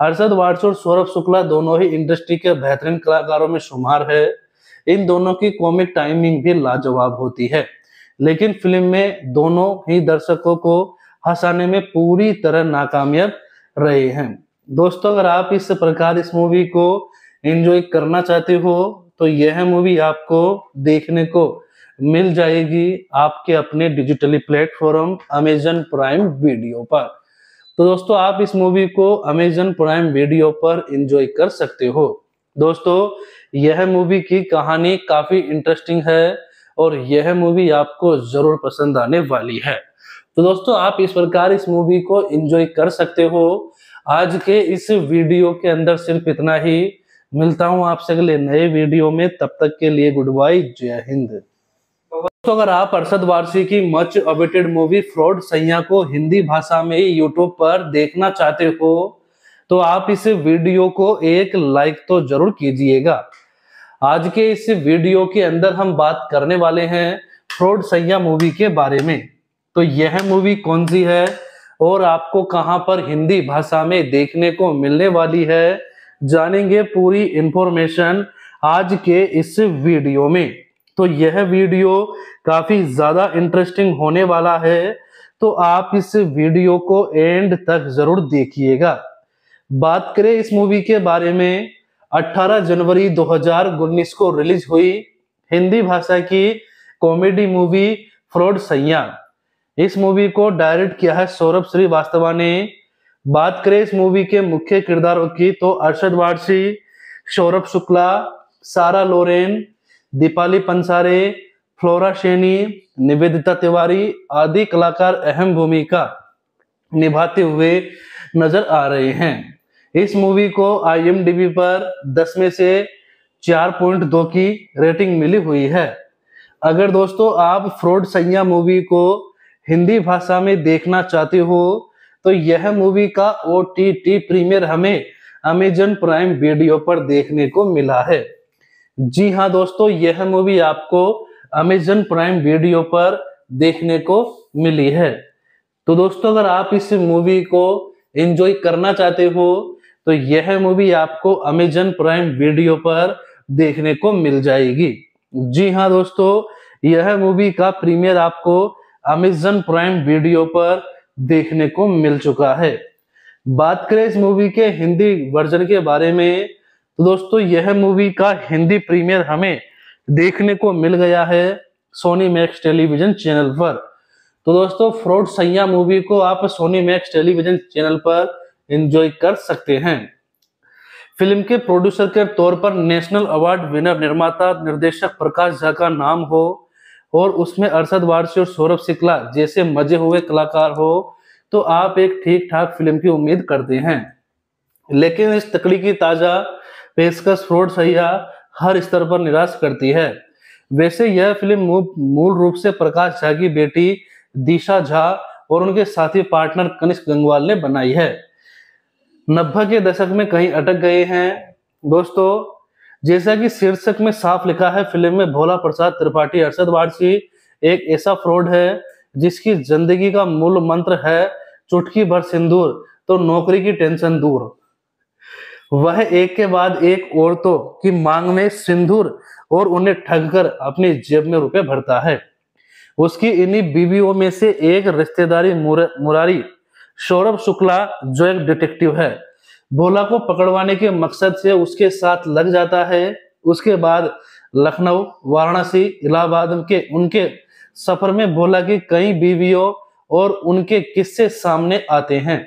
अरसद वाड्स और सौरभ शुक्ला दोनों ही इंडस्ट्री के बेहतरीन कलाकारों में शुमार है इन दोनों की कॉमिक टाइमिंग भी लाजवाब होती है लेकिन फिल्म में दोनों ही दर्शकों को हंसाने में पूरी तरह नाकामयाब रहे हैं दोस्तों अगर आप इस प्रकार इस मूवी को एंजॉय करना चाहते हो तो यह मूवी आपको देखने को मिल जाएगी आपके अपने digitally platform Amazon Prime video पर तो दोस्तों आप इस मूवी को अमेजन प्राइम वीडियो पर एंजॉय कर सकते हो दोस्तों यह मूवी की कहानी काफी इंटरेस्टिंग है और यह मूवी आपको जरूर पसंद आने वाली है तो दोस्तों आप इस प्रकार इस मूवी को एंजॉय कर सकते हो आज के इस वीडियो के अंदर सिर्फ इतना ही मिलता हूँ आपसे अगले नए वीडियो में तब तक के लिए गुड बाय जय हिंद दोस्तों अगर आप अरसद वारसी की मच अवेटेड मूवी फ्रॉड सैया को हिंदी भाषा में यूट्यूब पर देखना चाहते हो तो आप इस वीडियो को एक लाइक तो जरूर कीजिएगा आज के इस वीडियो के अंदर हम बात करने वाले हैं फ्रॉड सैया मूवी के बारे में तो यह मूवी कौन सी है और आपको कहां पर हिंदी भाषा में देखने को मिलने वाली है जानेंगे पूरी इंफॉर्मेशन आज के इस वीडियो में तो यह वीडियो काफी ज्यादा इंटरेस्टिंग होने वाला है तो आप इस वीडियो को एंड तक जरूर देखिएगा बात करें इस मूवी के बारे में 18 जनवरी 2019 को रिलीज हुई हिंदी भाषा की कॉमेडी मूवी फ्रॉड सैया इस मूवी को डायरेक्ट किया है सौरभ श्रीवास्तवा ने बात करें इस मूवी के मुख्य किरदारों की तो अरशद वारसी सौरभ शुक्ला सारा लोरेन दीपाली पंसारे फ्लोरा शेनी निवेदिता तिवारी आदि कलाकार अहम भूमिका निभाते हुए नजर आ रहे हैं इस मूवी को आईएमडीबी पर 10 में से 4.2 की रेटिंग मिली हुई है अगर दोस्तों आप फ्रॉड सैया मूवी को हिंदी भाषा में देखना चाहते हो तो यह मूवी का ओ टी टी प्रीमियर हमें अमेजन प्राइम वीडियो पर देखने को मिला है जी हाँ दोस्तों यह मूवी आपको अमेजन प्राइम वीडियो पर देखने को मिली है तो दोस्तों अगर आप इस मूवी को एंजॉय करना चाहते हो तो यह मूवी आपको अमेजन प्राइम वीडियो पर देखने को मिल जाएगी जी हाँ दोस्तों यह मूवी का प्रीमियर आपको अमेजन प्राइम वीडियो पर देखने को मिल चुका है बात करें इस मूवी के हिंदी वर्जन के बारे में तो दोस्तों यह मूवी का हिंदी प्रीमियर हमें देखने को मिल गया है सोनी मैक्स टेलीविजन चैनल पर तो दोस्तों फ्रॉड सैया मूवी को आप सोनी मैक्स टेलीविजन चैनल पर एंजॉय कर सकते हैं फिल्म के प्रोड्यूसर के तौर पर नेशनल अवार्ड विनर निर्माता निर्देशक प्रकाश झा का नाम हो और उसमें अरसद वारसी और सौरभ शिकला जैसे मजे हुए कलाकार हो तो आप एक ठीक ठाक फिल्म की उम्मीद करते हैं लेकिन इस तकड़ी की ताजा पेशकश फ्रॉड सैया हर स्तर पर निराश करती है वैसे यह फिल्म मूल रूप से प्रकाश झा की बेटी दिशा झा और उनके साथी पार्टनर कनिष्क गंगवाल ने बनाई है नब्बे के दशक में कहीं अटक गए हैं दोस्तों जैसा कि शीर्षक में साफ लिखा है फिल्म में भोला प्रसाद त्रिपाठी अरसद वारसी एक ऐसा फ्रॉड है जिसकी जिंदगी का मूल मंत्र है चुटकी भर सिंदूर तो नौकरी की टेंशन दूर वह एक के बाद एक औरतों की मांग में सिंदूर और उन्हें ठगकर अपनी जेब में रुपए भरता है उसकी इन्हीं बीवियों में से एक रिश्तेदारी मुरारी सौरभ शुक्ला जो एक डिटेक्टिव है भोला को पकड़वाने के मकसद से उसके साथ लग जाता है उसके बाद लखनऊ वाराणसी इलाहाबाद के उनके सफर में भोला की कई बीवियों और उनके किस्से सामने आते हैं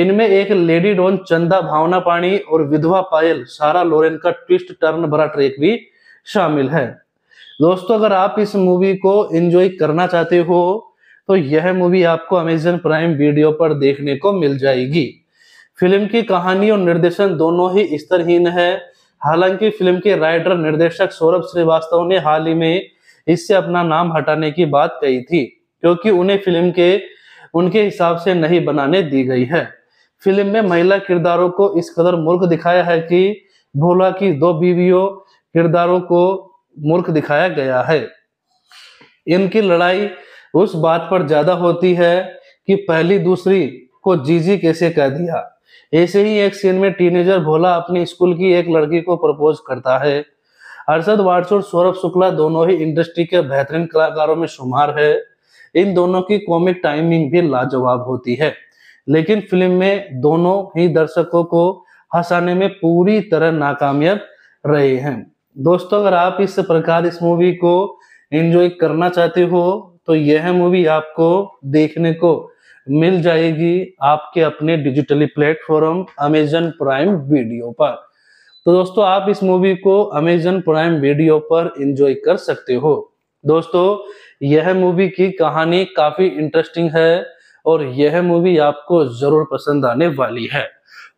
इनमें एक लेडी डॉन चंदा भावना पाणी और विधवा पायल सारा लोरेन का ट्विस्ट टर्न भरा ट्रेक भी शामिल है दोस्तों अगर आप इस मूवी को एंजॉय करना चाहते हो तो यह मूवी आपको अमेजन प्राइम वीडियो पर देखने को मिल जाएगी फिल्म की कहानी और निर्देशन दोनों ही स्तरहीन है हालांकि फिल्म के राइटर निर्देशक सौरभ श्रीवास्तव ने हाल ही में इससे अपना नाम हटाने की बात कही थी क्योंकि उन्हें फिल्म के उनके हिसाब से नहीं बनाने दी गई है फिल्म में महिला किरदारों को इस कदर मूर्ख दिखाया है कि भोला की दो बीवियों किरदारों को मूर्ख दिखाया गया है इनकी लड़ाई उस बात पर ज्यादा होती है कि पहली दूसरी को जीजी कैसे कह दिया ऐसे ही एक सीन में टीनेजर भोला अपनी स्कूल की एक लड़की को प्रपोज करता है हर्षद वाड्स सौरभ शुक्ला दोनों ही इंडस्ट्री के बेहतरीन कलाकारों में शुमार है इन दोनों की कॉमिक टाइमिंग भी लाजवाब होती है लेकिन फिल्म में दोनों ही दर्शकों को हंसाने में पूरी तरह नाकामयाब रहे हैं दोस्तों अगर आप इस प्रकार इस मूवी को एंजॉय करना चाहते हो तो यह मूवी आपको देखने को मिल जाएगी आपके अपने digitally platform Amazon Prime video पर तो दोस्तों आप इस मूवी को अमेजन प्राइम वीडियो पर इंजॉय कर सकते हो दोस्तों यह मूवी की कहानी काफी इंटरेस्टिंग है और यह मूवी आपको जरूर पसंद आने वाली है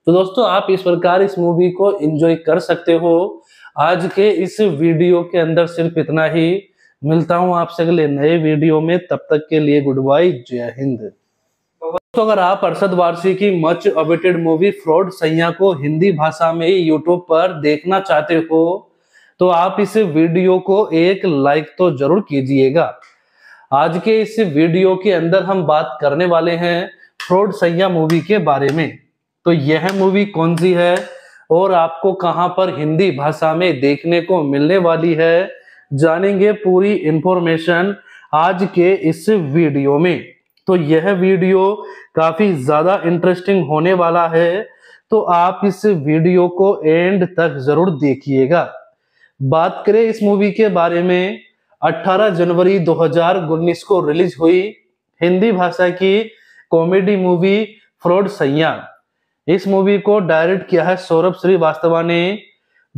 तो दोस्तों आप इस प्रकार इस मूवी को एंजॉय कर सकते हो आज के इस वीडियो के अंदर सिर्फ इतना ही मिलता हूं आपसे अगले नए वीडियो में तब तक के लिए गुड बाय जय हिंद दोस्तों अगर आप अरसद वारसी की मच अवेटेड मूवी फ्रॉड सैया को हिंदी भाषा में यूट्यूब पर देखना चाहते हो तो आप इस वीडियो को एक लाइक तो जरूर कीजिएगा आज के इस वीडियो के अंदर हम बात करने वाले हैं फ्रॉड सैया मूवी के बारे में तो यह मूवी कौन सी है और आपको कहां पर हिंदी भाषा में देखने को मिलने वाली है जानेंगे पूरी इंफॉर्मेशन आज के इस वीडियो में तो यह वीडियो काफी ज्यादा इंटरेस्टिंग होने वाला है तो आप इस वीडियो को एंड तक जरूर देखिएगा बात करें इस मूवी के बारे में 18 जनवरी 2019 को रिलीज हुई हिंदी भाषा की कॉमेडी मूवी फ्रॉड सैया इस मूवी को डायरेक्ट किया है सौरभ श्रीवास्तवा ने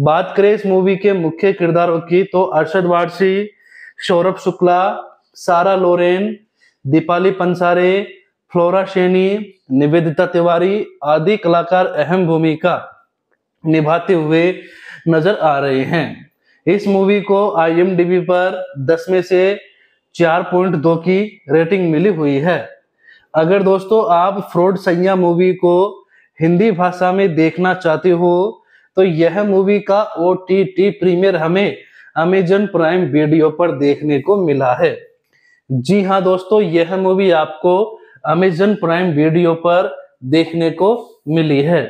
बात करें इस मूवी के मुख्य किरदारों की तो अर्षद वारसी सौरभ शुक्ला सारा लोरेन दीपाली पंसारे फ्लोरा शेनी निवेदिता तिवारी आदि कलाकार अहम भूमिका निभाते हुए नजर आ रहे हैं इस मूवी को आईएमडीबी पर 10 में से 4.2 की रेटिंग मिली हुई है अगर दोस्तों आप फ्रॉड सैया मूवी को हिंदी भाषा में देखना चाहते हो तो यह मूवी का ओ टी टी प्रीमियर हमें अमेजन प्राइम वीडियो पर देखने को मिला है जी हाँ दोस्तों यह मूवी आपको अमेजन प्राइम वीडियो पर देखने को मिली है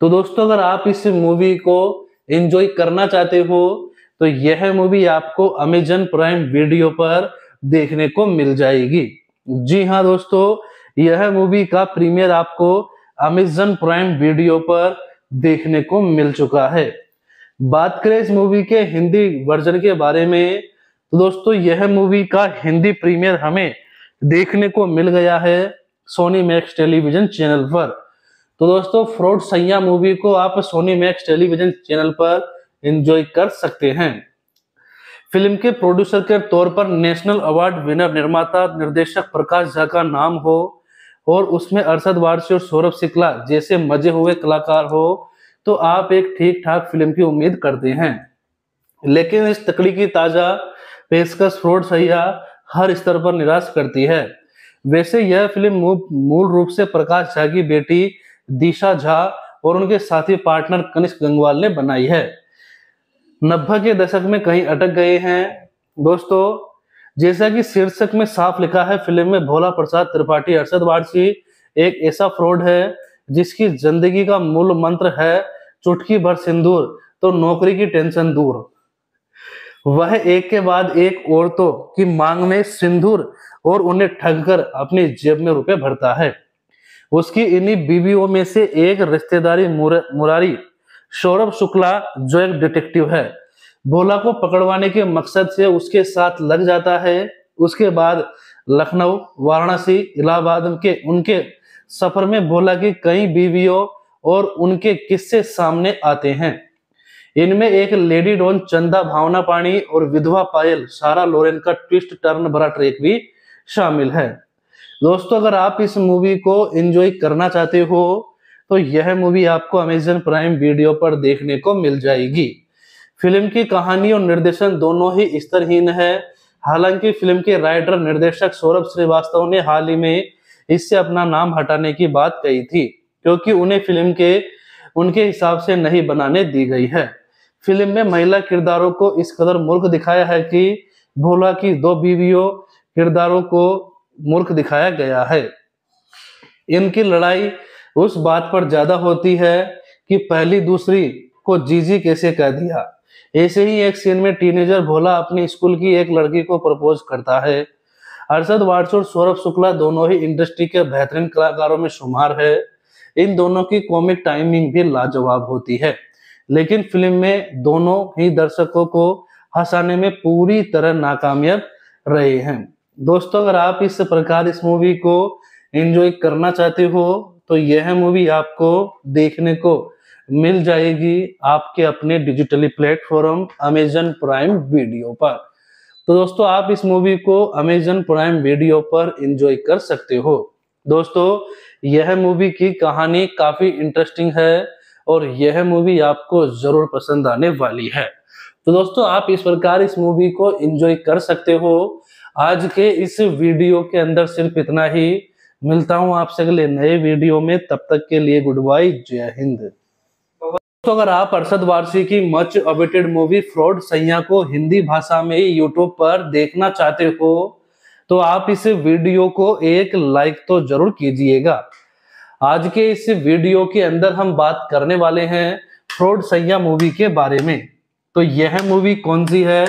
तो दोस्तों अगर आप इस मूवी को एंजॉय करना चाहते हो तो यह मूवी आपको अमेजन प्राइम वीडियो पर देखने को मिल जाएगी जी हाँ दोस्तों यह मूवी का प्रीमियर आपको अमेजन प्राइम वीडियो पर देखने को मिल चुका है बात करें इस मूवी के हिंदी वर्जन के बारे में तो दोस्तों यह मूवी का हिंदी प्रीमियर हमें देखने को मिल गया है सोनी मैक्स टेलीविजन चैनल पर तो दोस्तों फ्रॉड सैया मूवी को आप सोनी मैक्स टेलीविजन चैनल पर एंजॉय कर सकते हैं फिल्म के प्रोड्यूसर के तौर पर नेशनल अवार्ड विनर निर्माता निर्देशक प्रकाश झा का नाम हो और उसमें अरसद वारसी और सौरभ शिकला जैसे मजे हुए कलाकार हो तो आप एक ठीक ठाक फिल्म की उम्मीद करते हैं लेकिन इस तकड़ी की ताजा पेशकश फ्रॉड सैया हर स्तर पर निराश करती है वैसे यह फिल्म मूल रूप से प्रकाश झा की बेटी दिशा झा और उनके साथी पार्टनर कनिष्क गंगवाल ने बनाई है नब्बे के दशक में कहीं अटक गए हैं दोस्तों जैसा कि शीर्षक में साफ लिखा है फिल्म में भोला प्रसाद त्रिपाठी अरसद वारसी एक ऐसा फ्रॉड है जिसकी जिंदगी का मूल मंत्र है चुटकी भर सिंदूर तो नौकरी की टेंशन दूर वह एक के बाद एक औरतों की मांग में सिंदूर और उन्हें ठगकर अपनी जेब में रुपए भरता है उसकी इन्हीं बीवियों में से एक रिश्तेदारी मुरारी सौरभ शुक्ला जो एक डिटेक्टिव है भोला को पकड़वाने के मकसद से उसके साथ लग जाता है उसके बाद लखनऊ वाराणसी इलाहाबाद के उनके सफर में भोला की कई बीवियों और उनके किस्से सामने आते हैं इनमें एक लेडी डॉन चंदा भावना पाणी और विधवा पायल सारा लोरेन का ट्विस्ट टर्न भरा ट्रैक भी शामिल है दोस्तों अगर आप इस मूवी को एंजॉय करना चाहते हो तो यह मूवी आपको अमेजन प्राइम वीडियो पर देखने को मिल जाएगी फिल्म की कहानी और निर्देशन दोनों ही स्तरहीन है हालांकि फिल्म के राइटर निर्देशक सौरभ श्रीवास्तव ने हाल ही में इससे अपना नाम हटाने की बात कही थी क्योंकि उन्हें फिल्म के उनके हिसाब से नहीं बनाने दी गई है फिल्म में महिला किरदारों को इस कदर मूर्ख दिखाया है कि भोला की दो बीवियों किरदारों को मूर्ख दिखाया गया है इनकी लड़ाई उस बात पर ज्यादा होती है कि पहली दूसरी को जीजी कैसे कह दिया ऐसे ही एक सीन में टीनेजर भोला अपनी स्कूल की एक लड़की को प्रपोज करता है अरशद वारस और सौरभ शुक्ला दोनों ही इंडस्ट्री के बेहतरीन कलाकारों में शुमार है इन दोनों की कॉमिक टाइमिंग भी लाजवाब होती है लेकिन फिल्म में दोनों ही दर्शकों को हंसाने में पूरी तरह नाकामयाब रहे हैं दोस्तों अगर आप इस प्रकार इस मूवी को एंजॉय करना चाहते हो तो यह मूवी आपको देखने को मिल जाएगी आपके अपने digitally platform Amazon Prime video पर तो दोस्तों आप इस मूवी को अमेजन प्राइम वीडियो पर एंजॉय कर सकते हो दोस्तों यह मूवी की कहानी काफी इंटरेस्टिंग है और यह मूवी आपको जरूर पसंद आने वाली है तो दोस्तों आप इस प्रकार इस मूवी को एंजॉय कर सकते हो आज के इस वीडियो के अंदर सिर्फ इतना ही मिलता हूं आपसे अगले नए वीडियो में तब तक के लिए गुड बाय जय हिंद तो अगर आप अरसद वारसी की मच अवेटेड मूवी फ्रॉड सैया को हिंदी भाषा में यूट्यूब पर देखना चाहते हो तो आप इस वीडियो को एक लाइक तो जरूर कीजिएगा आज के इस वीडियो के अंदर हम बात करने वाले हैं फ्रॉड सैया मूवी के बारे में तो यह मूवी कौन सी है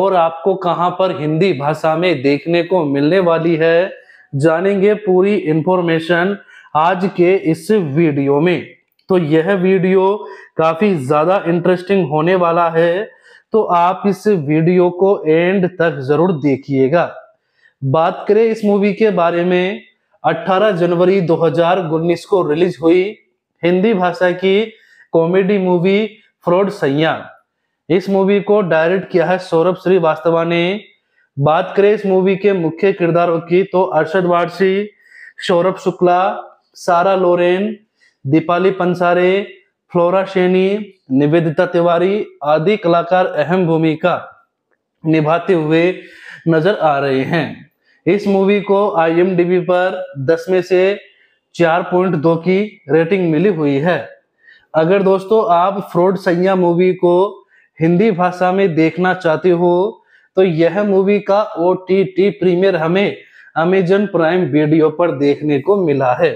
और आपको कहां पर हिंदी भाषा में देखने को मिलने वाली है जानेंगे पूरी इंफॉर्मेशन आज के इस वीडियो में तो यह वीडियो काफी ज्यादा इंटरेस्टिंग होने वाला है तो आप इस वीडियो को एंड तक जरूर देखिएगा बात करें इस मूवी के बारे में 18 जनवरी 2019 को रिलीज हुई हिंदी भाषा की कॉमेडी मूवी फ्रॉड सैया इस मूवी को डायरेक्ट किया है सौरभ श्रीवास्तवा ने बात करें इस मूवी के मुख्य किरदारों की तो अरशद वारसी सौरभ शुक्ला सारा लोरेन दीपाली पंसारे फ्लोरा शेनी निवेदिता तिवारी आदि कलाकार अहम भूमिका निभाते हुए नजर आ रहे हैं इस मूवी को आई पर दस में से चार पॉइंट दो की रेटिंग मिली हुई है अगर दोस्तों आप फ्रॉड सैया मूवी को हिंदी भाषा में देखना चाहते हो तो यह मूवी का ओ टी टी प्रीमियर हमें अमेजन प्राइम वीडियो पर देखने को मिला है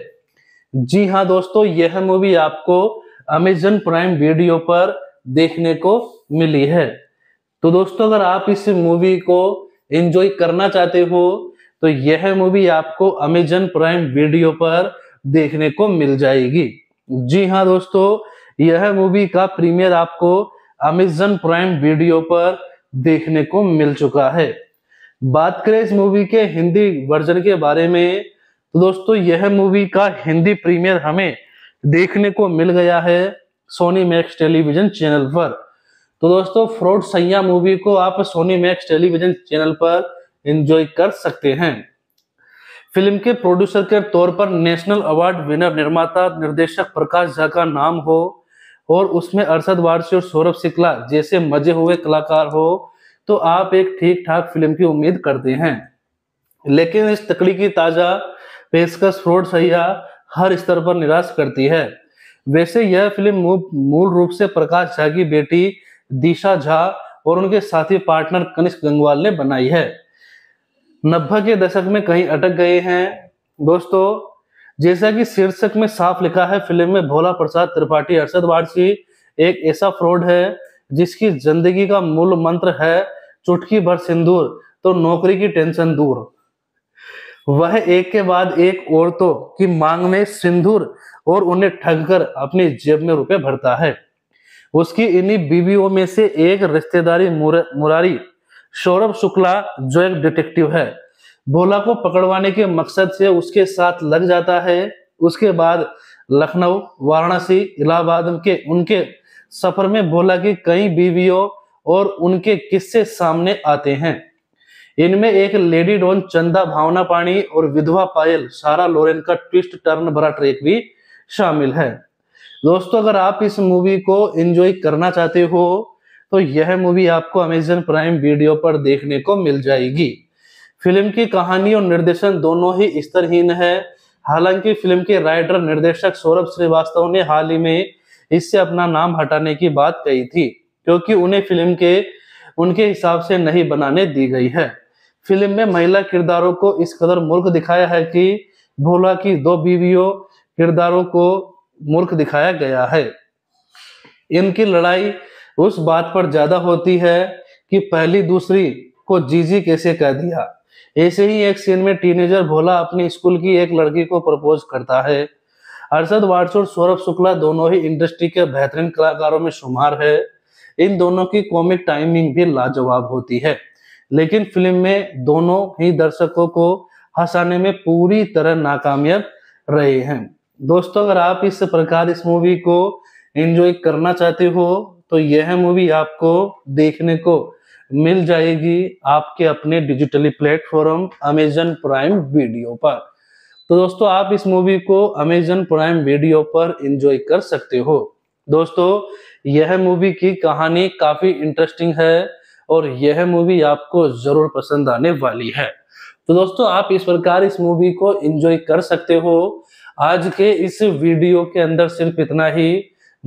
जी हाँ दोस्तों यह मूवी आपको अमेजन प्राइम वीडियो पर देखने को मिली है तो दोस्तों अगर आप इस मूवी को एंजॉय करना चाहते हो तो यह मूवी आपको अमेजन प्राइम वीडियो पर देखने को मिल जाएगी जी हाँ दोस्तों यह मूवी का प्रीमियर आपको अमेजन प्राइम वीडियो पर देखने को मिल चुका है बात करें इस मूवी के हिंदी वर्जन के बारे में तो दोस्तों यह मूवी का हिंदी प्रीमियर हमें देखने को मिल गया है सोनी मैक्स टेलीविजन चैनल पर तो दोस्तों फ्रॉड सैया मूवी को आप सोनी मैक्स टेलीविजन चैनल पर एंजॉय कर सकते हैं फिल्म के प्रोड्यूसर के तौर पर नेशनल अवार्ड विनर निर्माता निर्देशक प्रकाश झा का नाम हो और उसमें अरसद वारसी और सौरभ शिकला जैसे मजे हुए कलाकार हो तो आप एक ठीक ठाक फिल्म की उम्मीद करते हैं लेकिन इस तकड़ी की ताजा पेशकश फ्रॉड सैया हर स्तर पर निराश करती है वैसे यह फिल्म मूल रूप से प्रकाश झा की बेटी दिशा झा और उनके साथी पार्टनर कनिष्क गंगवाल ने बनाई है नब्बे के दशक में कहीं अटक गए हैं दोस्तों जैसा कि शीर्षक में साफ लिखा है फिल्म में भोला प्रसाद त्रिपाठी अरसद वारसी एक ऐसा फ्रॉड है जिसकी जिंदगी का मूल मंत्र है चुटकी भर सिंदूर तो नौकरी की टेंशन दूर वह एक के बाद एक औरतों की मांग में सिंदूर और उन्हें ठगकर अपनी जेब में रुपए भरता है उसकी इन्हीं बीवियों में से एक रिश्तेदारी मुरारी सौरभ शुक्ला जो एक डिटेक्टिव है भोला को पकड़वाने के मकसद से उसके साथ लग जाता है उसके बाद लखनऊ वाराणसी इलाहाबाद के उनके सफर में भोला की कई बीवियों और उनके किस्से सामने आते हैं इनमें एक लेडी डॉन चंदा भावना पानी और विधवा पायल सारा लोरेन का ट्विस्ट टर्न भरा ट्रेक भी शामिल है दोस्तों अगर आप इस मूवी को एंजॉय करना चाहते हो तो यह मूवी आपको अमेजन प्राइम वीडियो पर देखने को मिल जाएगी फिल्म की कहानी और निर्देशन दोनों ही स्तरहीन है हालांकि फिल्म के राइटर निर्देशक सौरभ श्रीवास्तव ने हाल ही में इससे अपना नाम हटाने की बात कही थी क्योंकि उन्हें फिल्म के उनके हिसाब से नहीं बनाने दी गई है फिल्म में महिला किरदारों को इस कदर मूर्ख दिखाया है कि भोला की दो बीवियों किरदारों को मूर्ख दिखाया गया है इनकी लड़ाई उस बात पर ज्यादा होती है कि पहली दूसरी को जीजी कैसे कह दिया ऐसे ही एक सीन में टीनेजर भोला अपनी स्कूल की एक लड़की को प्रपोज करता है अरसद वाड्स और सौरभ शुक्ला दोनों ही इंडस्ट्री के बेहतरीन कलाकारों में शुमार है इन दोनों की कॉमिक टाइमिंग भी लाजवाब होती है लेकिन फिल्म में दोनों ही दर्शकों को हंसाने में पूरी तरह नाकामयाब रहे हैं दोस्तों अगर आप इस प्रकार इस मूवी को एंजॉय करना चाहते हो तो यह मूवी आपको देखने को मिल जाएगी आपके अपने digitally platform Amazon Prime video पर तो दोस्तों आप इस मूवी को अमेजन प्राइम वीडियो पर एंजॉय कर सकते हो दोस्तों यह मूवी की कहानी काफी इंटरेस्टिंग है और यह मूवी आपको जरूर पसंद आने वाली है तो दोस्तों आप इस प्रकार इस मूवी को एंजॉय कर सकते हो आज के इस वीडियो के अंदर सिर्फ इतना ही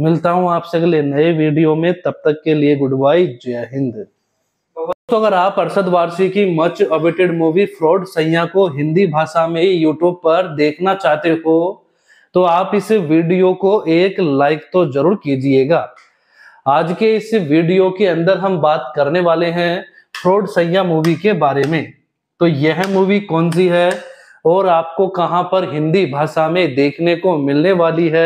मिलता हूँ आपसे अगले नए वीडियो में तब तक के लिए गुड बाय जय हिंद दोस्तों अगर आप अरसद वारसी की मच अवेटेड मूवी फ्रॉड सैया को हिंदी भाषा में यूट्यूब पर देखना चाहते हो तो आप इस वीडियो को एक लाइक तो जरूर कीजिएगा आज के इस वीडियो के अंदर हम बात करने वाले हैं फ्रॉड सैया मूवी के बारे में तो यह मूवी कौन सी है और आपको कहां पर हिंदी भाषा में देखने को मिलने वाली है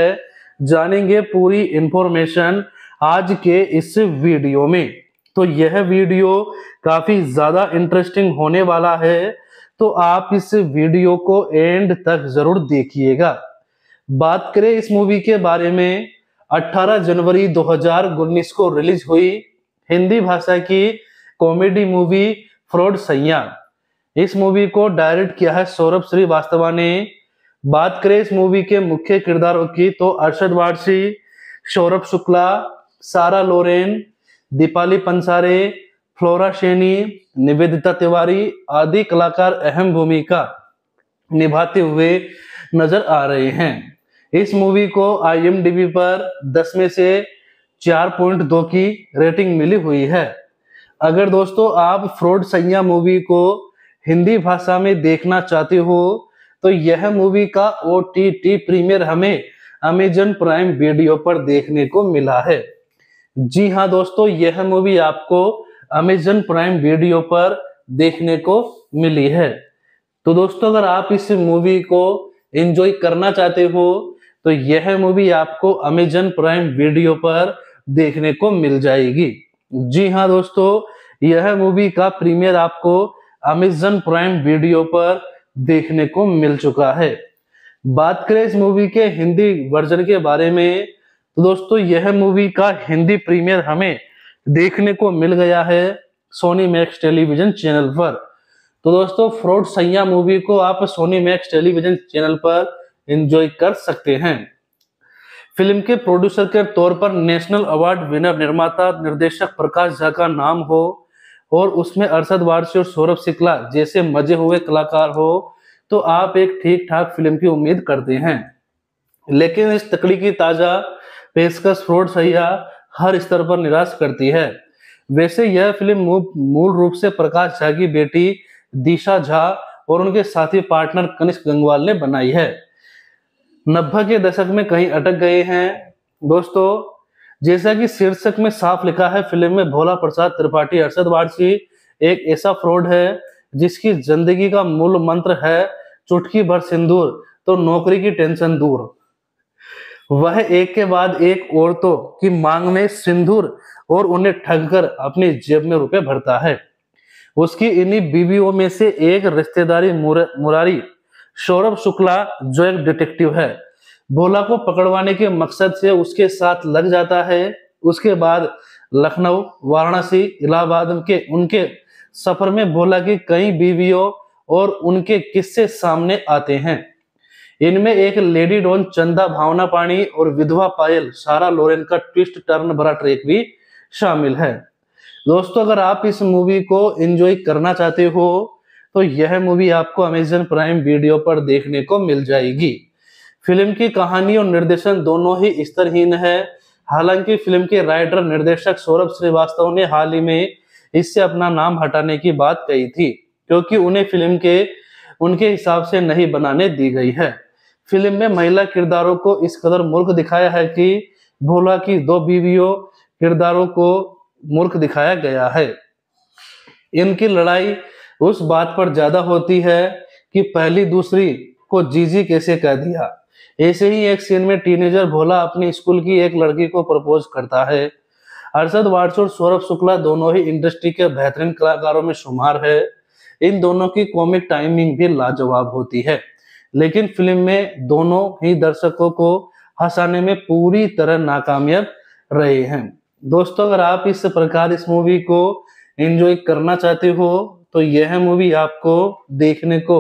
जानेंगे पूरी इंफॉर्मेशन आज के इस वीडियो में तो यह वीडियो काफी ज्यादा इंटरेस्टिंग होने वाला है तो आप इस वीडियो को एंड तक जरूर देखिएगा बात करें इस मूवी के बारे में 18 जनवरी 2019 को रिलीज हुई हिंदी भाषा की कॉमेडी मूवी फ्रॉड सैया इस मूवी को डायरेक्ट किया है सौरभ श्रीवास्तवा ने बात करें इस मूवी के मुख्य किरदारों की तो अरशद वारसी सौरभ शुक्ला सारा लोरेन दीपाली पंसारे फ्लोरा शेनी निवेदिता तिवारी आदि कलाकार अहम भूमिका निभाते हुए नजर आ रहे हैं इस मूवी को आईएमडीबी पर 10 में से 4.2 की रेटिंग मिली हुई है अगर दोस्तों आप फ्रॉड सैया मूवी को हिंदी भाषा में देखना चाहते हो तो यह मूवी का ओ टी टी प्रीमियर हमें अमेजन प्राइम वीडियो पर देखने को मिला है जी हाँ दोस्तों यह मूवी आपको अमेजन प्राइम वीडियो पर देखने को मिली है तो दोस्तों अगर आप इस मूवी को एंजॉय करना चाहते हो तो यह मूवी आपको अमेजन प्राइम वीडियो पर देखने को मिल जाएगी जी हाँ दोस्तों यह मूवी का प्रीमियर आपको अमेजन प्राइम वीडियो पर देखने को मिल चुका है बात करें इस मूवी के हिंदी वर्जन के बारे में तो दोस्तों यह मूवी का हिंदी प्रीमियर हमें देखने को मिल गया है सोनी मैक्स टेलीविजन चैनल पर तो दोस्तों फ्रॉड सैया मूवी को आप सोनी मैक्स टेलीविजन चैनल पर एंजॉय कर सकते हैं फिल्म के प्रोड्यूसर के तौर पर नेशनल अवार्ड विनर निर्माता निर्देशक प्रकाश झा का नाम हो और उसमें अरसद वारसी और सौरभ शिकला जैसे मजे हुए कलाकार हो तो आप एक ठीक ठाक फिल्म की उम्मीद करते हैं लेकिन इस तकड़ी की ताजा पेशकश फ्रॉड सैया हर स्तर पर निराश करती है वैसे यह फिल्म मूल रूप से प्रकाश झा की बेटी दिशा झा और उनके साथी पार्टनर कनिष्क गंगवाल ने बनाई है नब्बे के दशक में कहीं अटक गए हैं दोस्तों जैसा कि शीर्षक में साफ लिखा है फिल्म में भोला प्रसाद त्रिपाठी अरसद वारसी एक ऐसा फ्रॉड है जिसकी जिंदगी का मूल मंत्र है चुटकी भर सिंदूर तो नौकरी की टेंशन दूर वह एक के बाद एक औरतों की मांग में सिंदूर और उन्हें ठगकर अपनी जेब में रुपए भरता है उसकी इन्हीं बीवियों में से एक रिश्तेदारी मुरारी सौरभ शुक्ला जो एक डिटेक्टिव है भोला को पकड़वाने के मकसद से उसके साथ लग जाता है उसके बाद लखनऊ वाराणसी इलाहाबाद के उनके सफर में भोला की कई बीवियों और उनके किस्से सामने आते हैं इनमें एक लेडी डॉन चंदा भावना पानी और विधवा पायल सारा लोरेन का ट्विस्ट टर्न भरा ट्रेक भी शामिल है दोस्तों अगर आप इस मूवी को एंजॉय करना चाहते हो तो यह मूवी आपको अमेजन प्राइम वीडियो पर देखने को मिल जाएगी फिल्म की कहानी और निर्देशन दोनों ही स्तरहीन है हालांकि फिल्म के राइटर निर्देशक सौरभ श्रीवास्तव ने हाल ही में इससे अपना नाम हटाने की बात कही थी क्योंकि उन्हें फिल्म के उनके हिसाब से नहीं बनाने दी गई है फिल्म में महिला किरदारों को इस कदर मूर्ख दिखाया है कि भोला की दो बीवियों किरदारों को मूर्ख दिखाया गया है इनकी लड़ाई उस बात पर ज्यादा होती है कि पहली दूसरी को जीजी कैसे कह दिया ऐसे ही एक सीन में टीनेजर भोला अपनी स्कूल की एक लड़की को प्रपोज करता है हर्षद वाड्स और सौरभ शुक्ला दोनों ही इंडस्ट्री के बेहतरीन कलाकारों में शुमार है इन दोनों की कॉमिक टाइमिंग भी लाजवाब होती है लेकिन फिल्म में दोनों ही दर्शकों को हंसाने में पूरी तरह नाकामयाब रहे हैं दोस्तों अगर आप इस प्रकार इस मूवी को एंजॉय करना चाहते हो तो यह मूवी आपको देखने को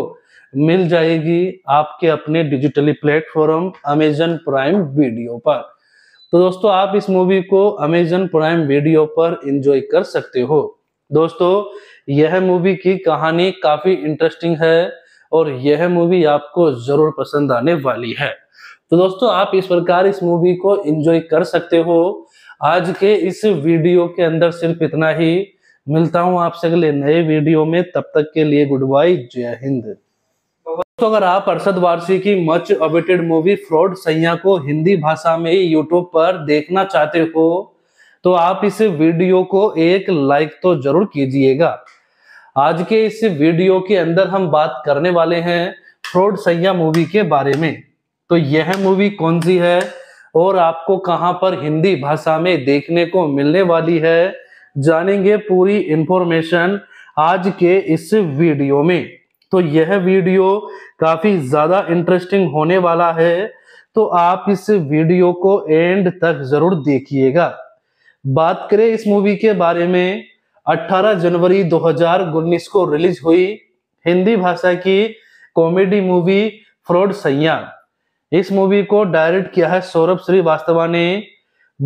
मिल जाएगी आपके अपने digitally platform Amazon Prime video पर तो दोस्तों आप इस मूवी को अमेजन प्राइम वीडियो पर एंजॉय कर सकते हो दोस्तों यह मूवी की कहानी काफी इंटरेस्टिंग है और यह मूवी आपको जरूर पसंद आने वाली है तो दोस्तों आप इस प्रकार इस मूवी को एंजॉय कर सकते हो आज के इस वीडियो के अंदर सिर्फ इतना ही मिलता हूं आपसे अगले नए वीडियो में तब तक के लिए गुड बाय जय हिंद तो अगर आप अरसद वारसी की मच अवेटेड मूवी फ्रॉड सैया को हिंदी भाषा में यूट्यूब पर देखना चाहते हो तो आप इस वीडियो को एक लाइक तो जरूर कीजिएगा आज के इस वीडियो के अंदर हम बात करने वाले हैं फ्रॉड सैया मूवी के बारे में तो यह मूवी कौन सी है और आपको कहां पर हिंदी भाषा में देखने को मिलने वाली है जानेंगे पूरी इंफॉर्मेशन आज के इस वीडियो में तो यह वीडियो काफी ज्यादा इंटरेस्टिंग होने वाला है तो आप इस वीडियो को एंड तक जरूर देखिएगा बात करें इस मूवी के बारे में 18 जनवरी 2019 को रिलीज हुई हिंदी भाषा की कॉमेडी मूवी फ्रॉड सैया इस मूवी को डायरेक्ट किया है सौरभ श्रीवास्तवा ने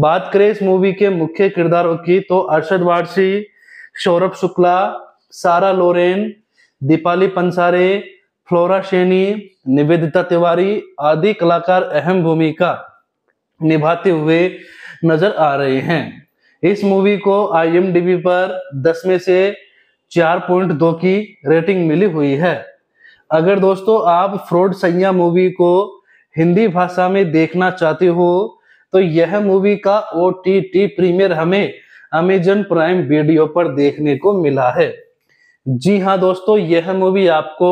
बात करें इस मूवी के मुख्य किरदारों की तो अर्षद वारसी सौरभ शुक्ला सारा लोरेन दीपाली पंसारे फ्लोरा शेनी निवेदिता तिवारी आदि कलाकार अहम भूमिका निभाते हुए नजर आ रहे हैं इस मूवी को आई पर 10 में से 4.2 की रेटिंग मिली हुई है अगर दोस्तों आप फ्रॉड संज्ञा मूवी को हिंदी भाषा में देखना चाहते हो तो यह मूवी का ओ टी टी प्रीमियर हमें अमेजन प्राइम वीडियो पर देखने को मिला है जी हाँ दोस्तों यह मूवी आपको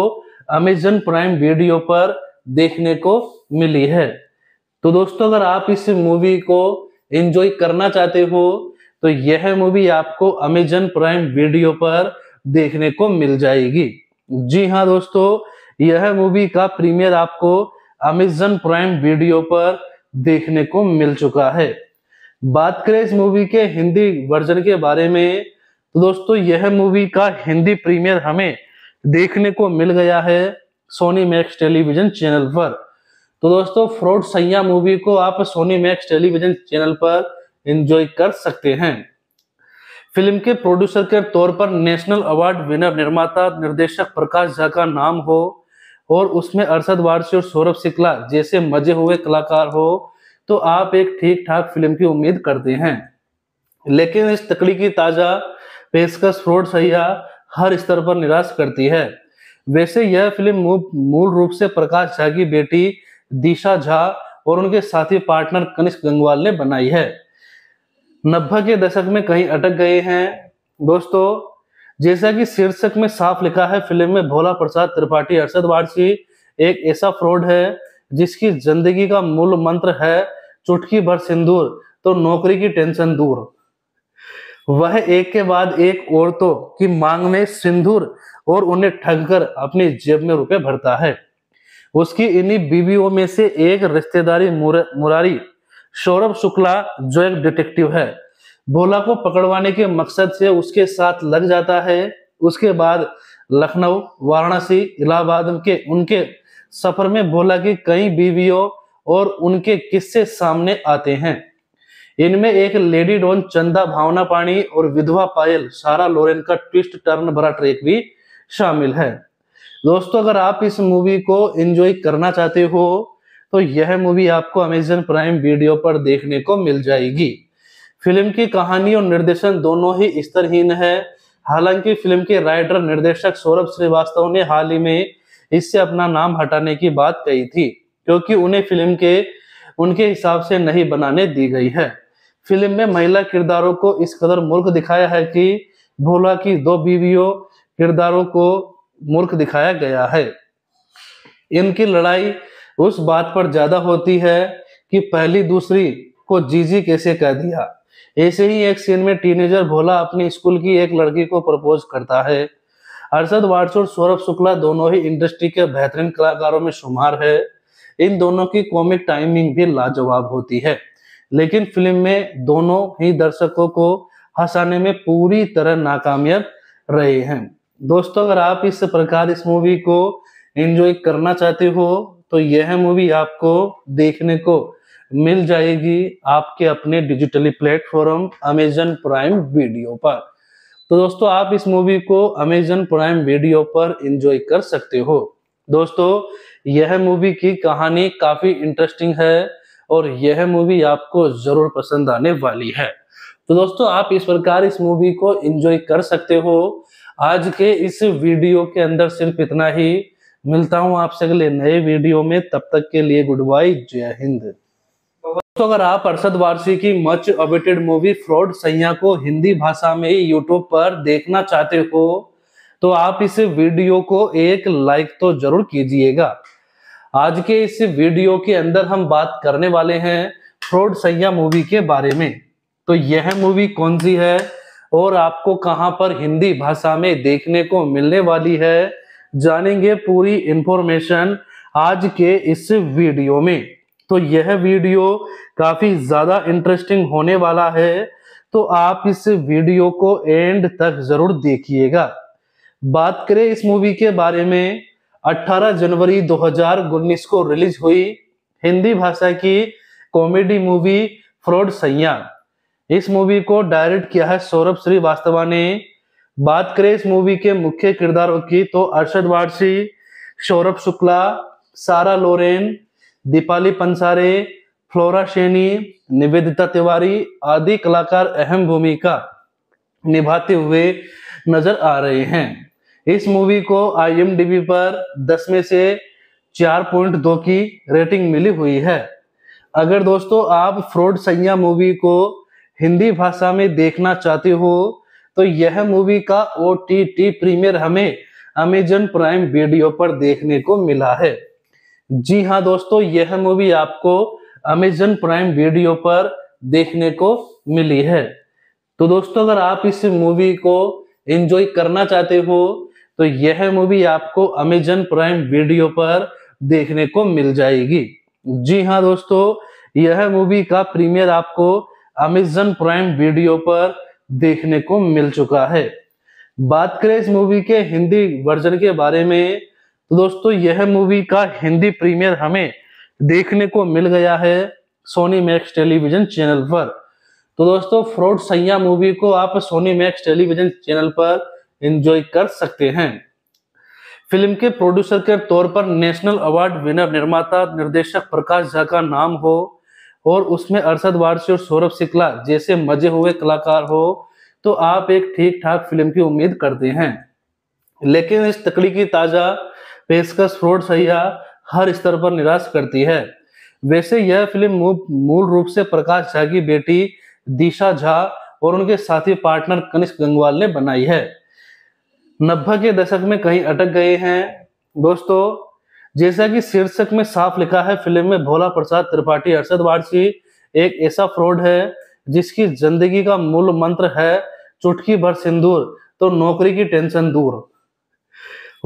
अमेजन प्राइम वीडियो पर देखने को मिली है तो दोस्तों अगर आप इस मूवी को एंजॉय करना चाहते हो तो यह मूवी आपको अमेजन प्राइम वीडियो पर देखने को मिल जाएगी जी हाँ दोस्तों यह मूवी का प्रीमियर आपको अमेजन प्राइम वीडियो पर देखने को मिल चुका है बात करें इस मूवी के हिंदी वर्जन के बारे में तो दोस्तों यह मूवी का हिंदी प्रीमियर हमें देखने को मिल गया है सोनी मैक्स टेलीविजन चैनल पर तो दोस्तों फ्रॉड सैया मूवी को आप सोनी मैक्स टेलीविजन चैनल पर एंजॉय कर सकते हैं फिल्म के प्रोड्यूसर के तौर पर नेशनल अवार्ड विनर निर्माता निर्देशक प्रकाश झा का नाम हो और उसमें अरसद वारसी और सौरभ शिकला जैसे मजे हुए कलाकार हो तो आप एक ठीक ठाक फिल्म की उम्मीद करते हैं लेकिन इस तकड़ी की ताज़ा पेशकश फ्रॉड सैया हर स्तर पर निराश करती है वैसे यह फिल्म मूल रूप से प्रकाश झा की बेटी दिशा झा और उनके साथी पार्टनर कनिष्क गंगवाल ने बनाई है नब्बे के दशक में कहीं अटक गए हैं दोस्तों जैसा कि शीर्षक में साफ लिखा है फिल्म में भोला प्रसाद त्रिपाठी अरसद वारसी एक ऐसा फ्रॉड है जिसकी जिंदगी का मूल मंत्र है चुटकी भर सिंदूर तो नौकरी की टेंशन दूर वह एक के बाद एक औरतों की मांग में सिंदूर और उन्हें ठग कर अपनी जेब में रुपए भरता है उसकी इन्हीं बीबीओ में से एक रिश्तेदारी मुरारी सौरभ शुक्ला जो एक डिटेक्टिव है भोला को पकड़वाने के मकसद से उसके साथ लग जाता है उसके बाद लखनऊ वाराणसी इलाहाबाद के उनके सफर में भोला की कई बीवियों और उनके किस्से सामने आते हैं इनमें एक लेडी डॉन चंदा भावना पानी और विधवा पायल सारा लोरेन का ट्विस्ट टर्न भरा ट्रैक भी शामिल है दोस्तों अगर आप इस मूवी को एंजॉय करना चाहते हो तो यह मूवी आपको अमेजन प्राइम वीडियो पर देखने को मिल जाएगी फिल्म की कहानी और निर्देशन दोनों ही स्तरहीन है हालांकि फिल्म के राइटर निर्देशक सौरभ श्रीवास्तव ने हाल ही में इससे अपना नाम हटाने की बात कही थी क्योंकि उन्हें फिल्म के उनके हिसाब से नहीं बनाने दी गई है फिल्म में महिला किरदारों को इस कदर मूर्ख दिखाया है कि भोला की दो बीवियों किरदारों को मूर्ख दिखाया गया है इनकी लड़ाई उस बात पर ज्यादा होती है कि पहली दूसरी को जीजी कैसे कह दिया ऐसे ही एक सीन में टीनेजर भोला अपनी स्कूल की एक लड़की को प्रपोज करता है हर्षद वाड्स और सौरभ शुक्ला दोनों ही इंडस्ट्री के बेहतरीन कलाकारों में शुमार है इन दोनों की कॉमिक टाइमिंग भी लाजवाब होती है लेकिन फिल्म में दोनों ही दर्शकों को हंसाने में पूरी तरह नाकामयाब रहे हैं दोस्तों अगर आप इस प्रकार इस मूवी को एंजॉय करना चाहते हो तो यह मूवी आपको देखने को मिल जाएगी आपके अपने digitally platform Amazon Prime video पर तो दोस्तों आप इस मूवी को अमेजन प्राइम वीडियो पर एंजॉय कर सकते हो दोस्तों यह मूवी की कहानी काफी इंटरेस्टिंग है और यह मूवी आपको जरूर पसंद आने वाली है तो दोस्तों आप इस प्रकार इस मूवी को एंजॉय कर सकते हो आज के इस वीडियो के अंदर सिर्फ इतना ही मिलता हूं आपसे अगले नए वीडियो में तब तक के लिए गुड बाय जय हिंद तो अगर आप अरसद वारसी की मच अवेटेड मूवी फ्रॉड सैया को हिंदी भाषा में यूट्यूब पर देखना चाहते हो तो आप इस वीडियो को एक लाइक तो जरूर कीजिएगा आज के इस वीडियो के अंदर हम बात करने वाले हैं फ्रॉड सैया मूवी के बारे में तो यह मूवी कौन सी है और आपको कहां पर हिंदी भाषा में देखने को मिलने वाली है जानेंगे पूरी इंफॉर्मेशन आज के इस वीडियो में तो यह वीडियो काफी ज्यादा इंटरेस्टिंग होने वाला है तो आप इस वीडियो को एंड तक जरूर देखिएगा बात करें इस मूवी के बारे में 18 जनवरी 2019 को रिलीज हुई हिंदी भाषा की कॉमेडी मूवी फ्रॉड सैया इस मूवी को डायरेक्ट किया है सौरभ श्रीवास्तवा ने बात करें इस मूवी के मुख्य किरदारों की तो अरशद वारसी सौरभ शुक्ला सारा लोरेन दीपाली पंसारे फ्लोरा शेनी निवेदिता तिवारी आदि कलाकार अहम भूमिका निभाते हुए नजर आ रहे हैं इस मूवी को आई पर दस में से चार पॉइंट दो की रेटिंग मिली हुई है अगर दोस्तों आप फ्रॉड सैया मूवी को हिंदी भाषा में देखना चाहते हो तो यह मूवी का ओ टी टी प्रीमियर हमें अमेजन प्राइम वीडियो पर देखने को मिला है जी हाँ दोस्तों यह मूवी आपको अमेजन प्राइम वीडियो पर देखने को मिली है तो दोस्तों अगर आप इस मूवी को एंजॉय करना चाहते हो तो यह मूवी आपको अमेजन प्राइम वीडियो पर देखने को मिल जाएगी जी हाँ दोस्तों यह मूवी का प्रीमियर आपको अमेजन प्राइम वीडियो पर देखने को मिल चुका है बात करें इस मूवी के हिंदी वर्जन के बारे में तो दोस्तों यह मूवी का हिंदी प्रीमियर हमें देखने को मिल गया है सोनी मैक्स टेलीविजन चैनल पर तो दोस्तों फ्रॉड सैया मूवी को आप सोनी मैक्स टेलीविजन चैनल पर एंजॉय कर सकते हैं फिल्म के प्रोड्यूसर के तौर पर नेशनल अवार्ड विनर निर्माता निर्देशक प्रकाश झा का नाम हो और उसमें अरसद वारसी और सौरभ शिकला जैसे मजे हुए कलाकार हो तो आप एक ठीक ठाक फिल्म की उम्मीद करते हैं लेकिन इस तकड़ी की ताजा पेशकश फ्रॉड सैया हर स्तर पर निराश करती है वैसे यह फिल्म मूल रूप से प्रकाश झा की बेटी दिशा झा और उनके साथी पार्टनर कनिष्क गंगवाल ने बनाई है नब्बे के दशक में कहीं अटक गए हैं दोस्तों जैसा कि शीर्षक में साफ लिखा है फिल्म में भोला प्रसाद त्रिपाठी अरसद वारसी एक ऐसा फ्रॉड है जिसकी जिंदगी का मूल मंत्र है चुटकी भर सिंदूर तो नौकरी की टेंशन दूर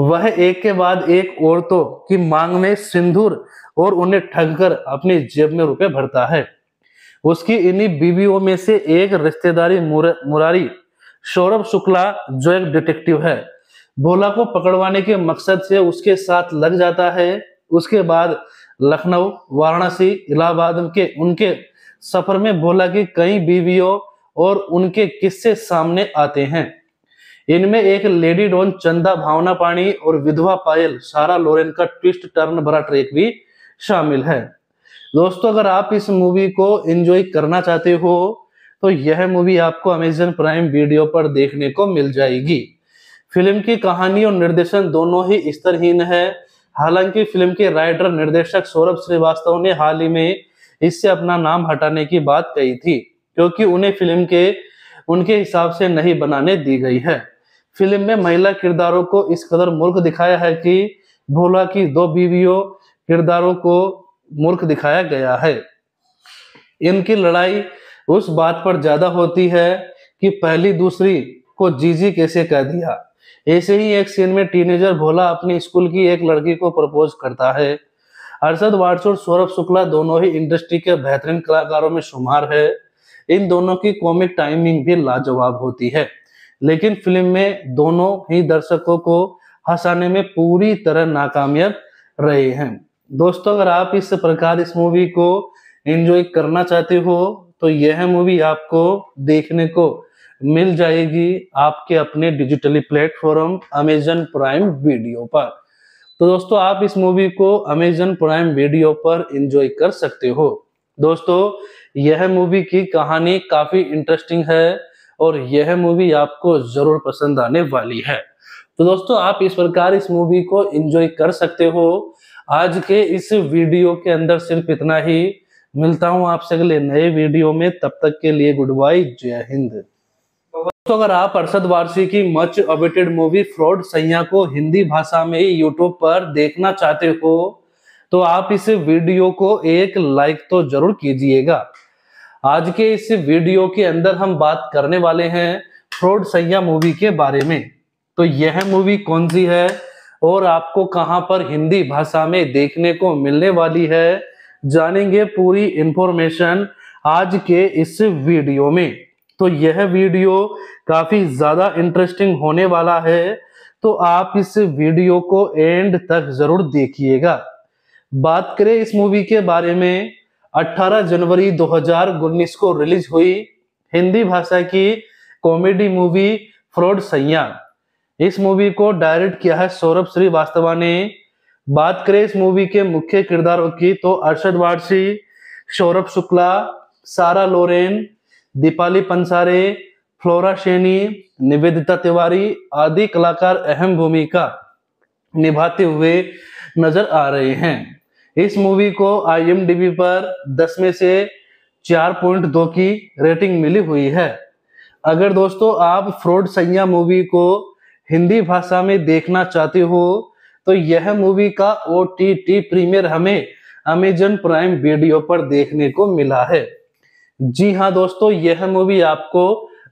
वह एक के बाद एक औरतों की मांग में सिंदूर और उन्हें ठगकर अपनी जेब में रुपए भरता है उसकी इन्हीं बीवियों में से एक रिश्तेदारी मुरारी सौरभ शुक्ला जो एक डिटेक्टिव है भोला को पकड़वाने के मकसद से उसके साथ लग जाता है उसके बाद लखनऊ वाराणसी इलाहाबाद के उनके सफर में भोला की कई बीवियों और उनके किस्से सामने आते हैं इनमें एक लेडी डॉन चंदा भावना पाणी और विधवा पायल सारा लोरेन का ट्विस्ट टर्न भरा ट्रेक भी शामिल है दोस्तों अगर आप इस मूवी को एंजॉय करना चाहते हो तो यह मूवी आपको अमेजन प्राइम वीडियो पर देखने को मिल जाएगी फिल्म की कहानी और निर्देशन दोनों ही स्तरहीन है हालांकि फिल्म के राइटर निर्देशक सौरभ श्रीवास्तव ने हाल ही में इससे अपना नाम हटाने की बात कही थी क्योंकि उन्हें फिल्म के उनके हिसाब से नहीं बनाने दी गई है फिल्म में महिला किरदारों को इस कदर मूर्ख दिखाया है कि भोला की दो बीवियों किरदारों को मूर्ख दिखाया गया है इनकी लड़ाई उस बात पर ज्यादा होती है कि पहली दूसरी को जीजी कैसे कह दिया ऐसे ही एक सीन में टीनेजर भोला अपनी स्कूल की एक लड़की को प्रपोज करता है अरसद वाड्स और सौरभ शुक्ला दोनों ही इंडस्ट्री के बेहतरीन कलाकारों में शुमार है इन दोनों की कॉमिक टाइमिंग भी लाजवाब होती है लेकिन फिल्म में दोनों ही दर्शकों को हंसाने में पूरी तरह नाकामयाब रहे हैं दोस्तों अगर आप इस प्रकार इस मूवी को एंजॉय करना चाहते हो तो यह मूवी आपको देखने को मिल जाएगी आपके अपने digitally platform Amazon Prime video पर तो दोस्तों आप इस मूवी को अमेजन प्राइम वीडियो पर एंजॉय कर सकते हो दोस्तों यह मूवी की कहानी काफी इंटरेस्टिंग है और यह मूवी आपको जरूर पसंद आने वाली है तो दोस्तों आप इस प्रकार इस मूवी को एंजॉय कर सकते हो आज के इस वीडियो के अंदर सिर्फ इतना ही मिलता हूं आपसे अगले नए वीडियो में तब तक के लिए गुड बाय जय हिंद दोस्तों अगर आप अरसद वारसी की मच अवेटेड मूवी फ्रॉड सैया को हिंदी भाषा में यूट्यूब पर देखना चाहते हो तो आप इस वीडियो को एक लाइक तो जरूर कीजिएगा आज के इस वीडियो के अंदर हम बात करने वाले हैं फ्रॉड सैया मूवी के बारे में तो यह मूवी कौन सी है और आपको कहां पर हिंदी भाषा में देखने को मिलने वाली है जानेंगे पूरी इंफॉर्मेशन आज के इस वीडियो में तो यह वीडियो काफी ज्यादा इंटरेस्टिंग होने वाला है तो आप इस वीडियो को एंड तक जरूर देखिएगा बात करें इस मूवी के बारे में 18 जनवरी 2019 को रिलीज हुई हिंदी भाषा की कॉमेडी मूवी फ्रॉड सैया इस मूवी को डायरेक्ट किया है सौरभ श्रीवास्तवा ने बात करें इस मूवी के मुख्य किरदारों की तो अरशद वारसी सौरभ शुक्ला सारा लोरेन दीपाली पंसारे फ्लोरा शेनी निवेदिता तिवारी आदि कलाकार अहम भूमिका निभाते हुए नजर आ रहे हैं इस मूवी को आईएमडीबी पर 10 में से 4.2 की रेटिंग मिली हुई है अगर दोस्तों आप फ्रॉड सैया मूवी को हिंदी भाषा में देखना चाहते हो तो यह मूवी का ओ टी टी प्रीमियर हमें अमेजन प्राइम वीडियो पर देखने को मिला है जी हाँ दोस्तों यह मूवी आपको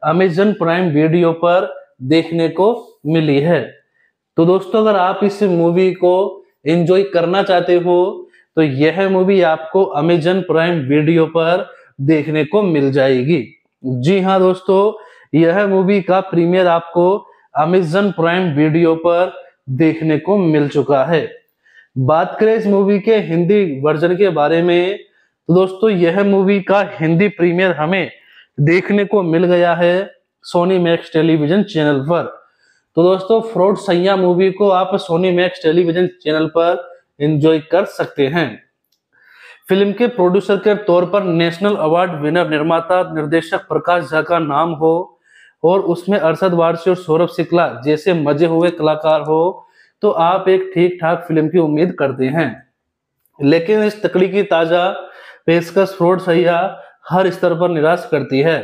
अमेजन प्राइम वीडियो पर देखने को मिली है तो दोस्तों अगर आप इस मूवी को एंजॉय करना चाहते हो तो यह मूवी आपको अमेजन प्राइम वीडियो पर देखने को मिल जाएगी जी हाँ दोस्तों यह मूवी का प्रीमियर आपको अमेजन प्राइम वीडियो पर देखने को मिल चुका है बात करें इस मूवी के हिंदी वर्जन के बारे में तो दोस्तों यह मूवी का हिंदी प्रीमियर हमें देखने को मिल गया है सोनी मैक्स टेलीविजन चैनल पर तो दोस्तों फ्रॉड सैया मूवी को आप सोनी मैक्स टेलीविजन चैनल पर एंजॉय कर सकते हैं फिल्म के प्रोड्यूसर के तौर पर नेशनल अवार्ड विनर निर्माता निर्देशक प्रकाश झा का नाम हो और उसमें अरसद वारसी और सौरभ सिकला जैसे मजे हुए कलाकार हो तो आप एक ठीक ठाक फिल्म की उम्मीद करते हैं लेकिन इस तकड़ी की ताजा पेशकश फ्रॉड सैया हर स्तर पर निराश करती है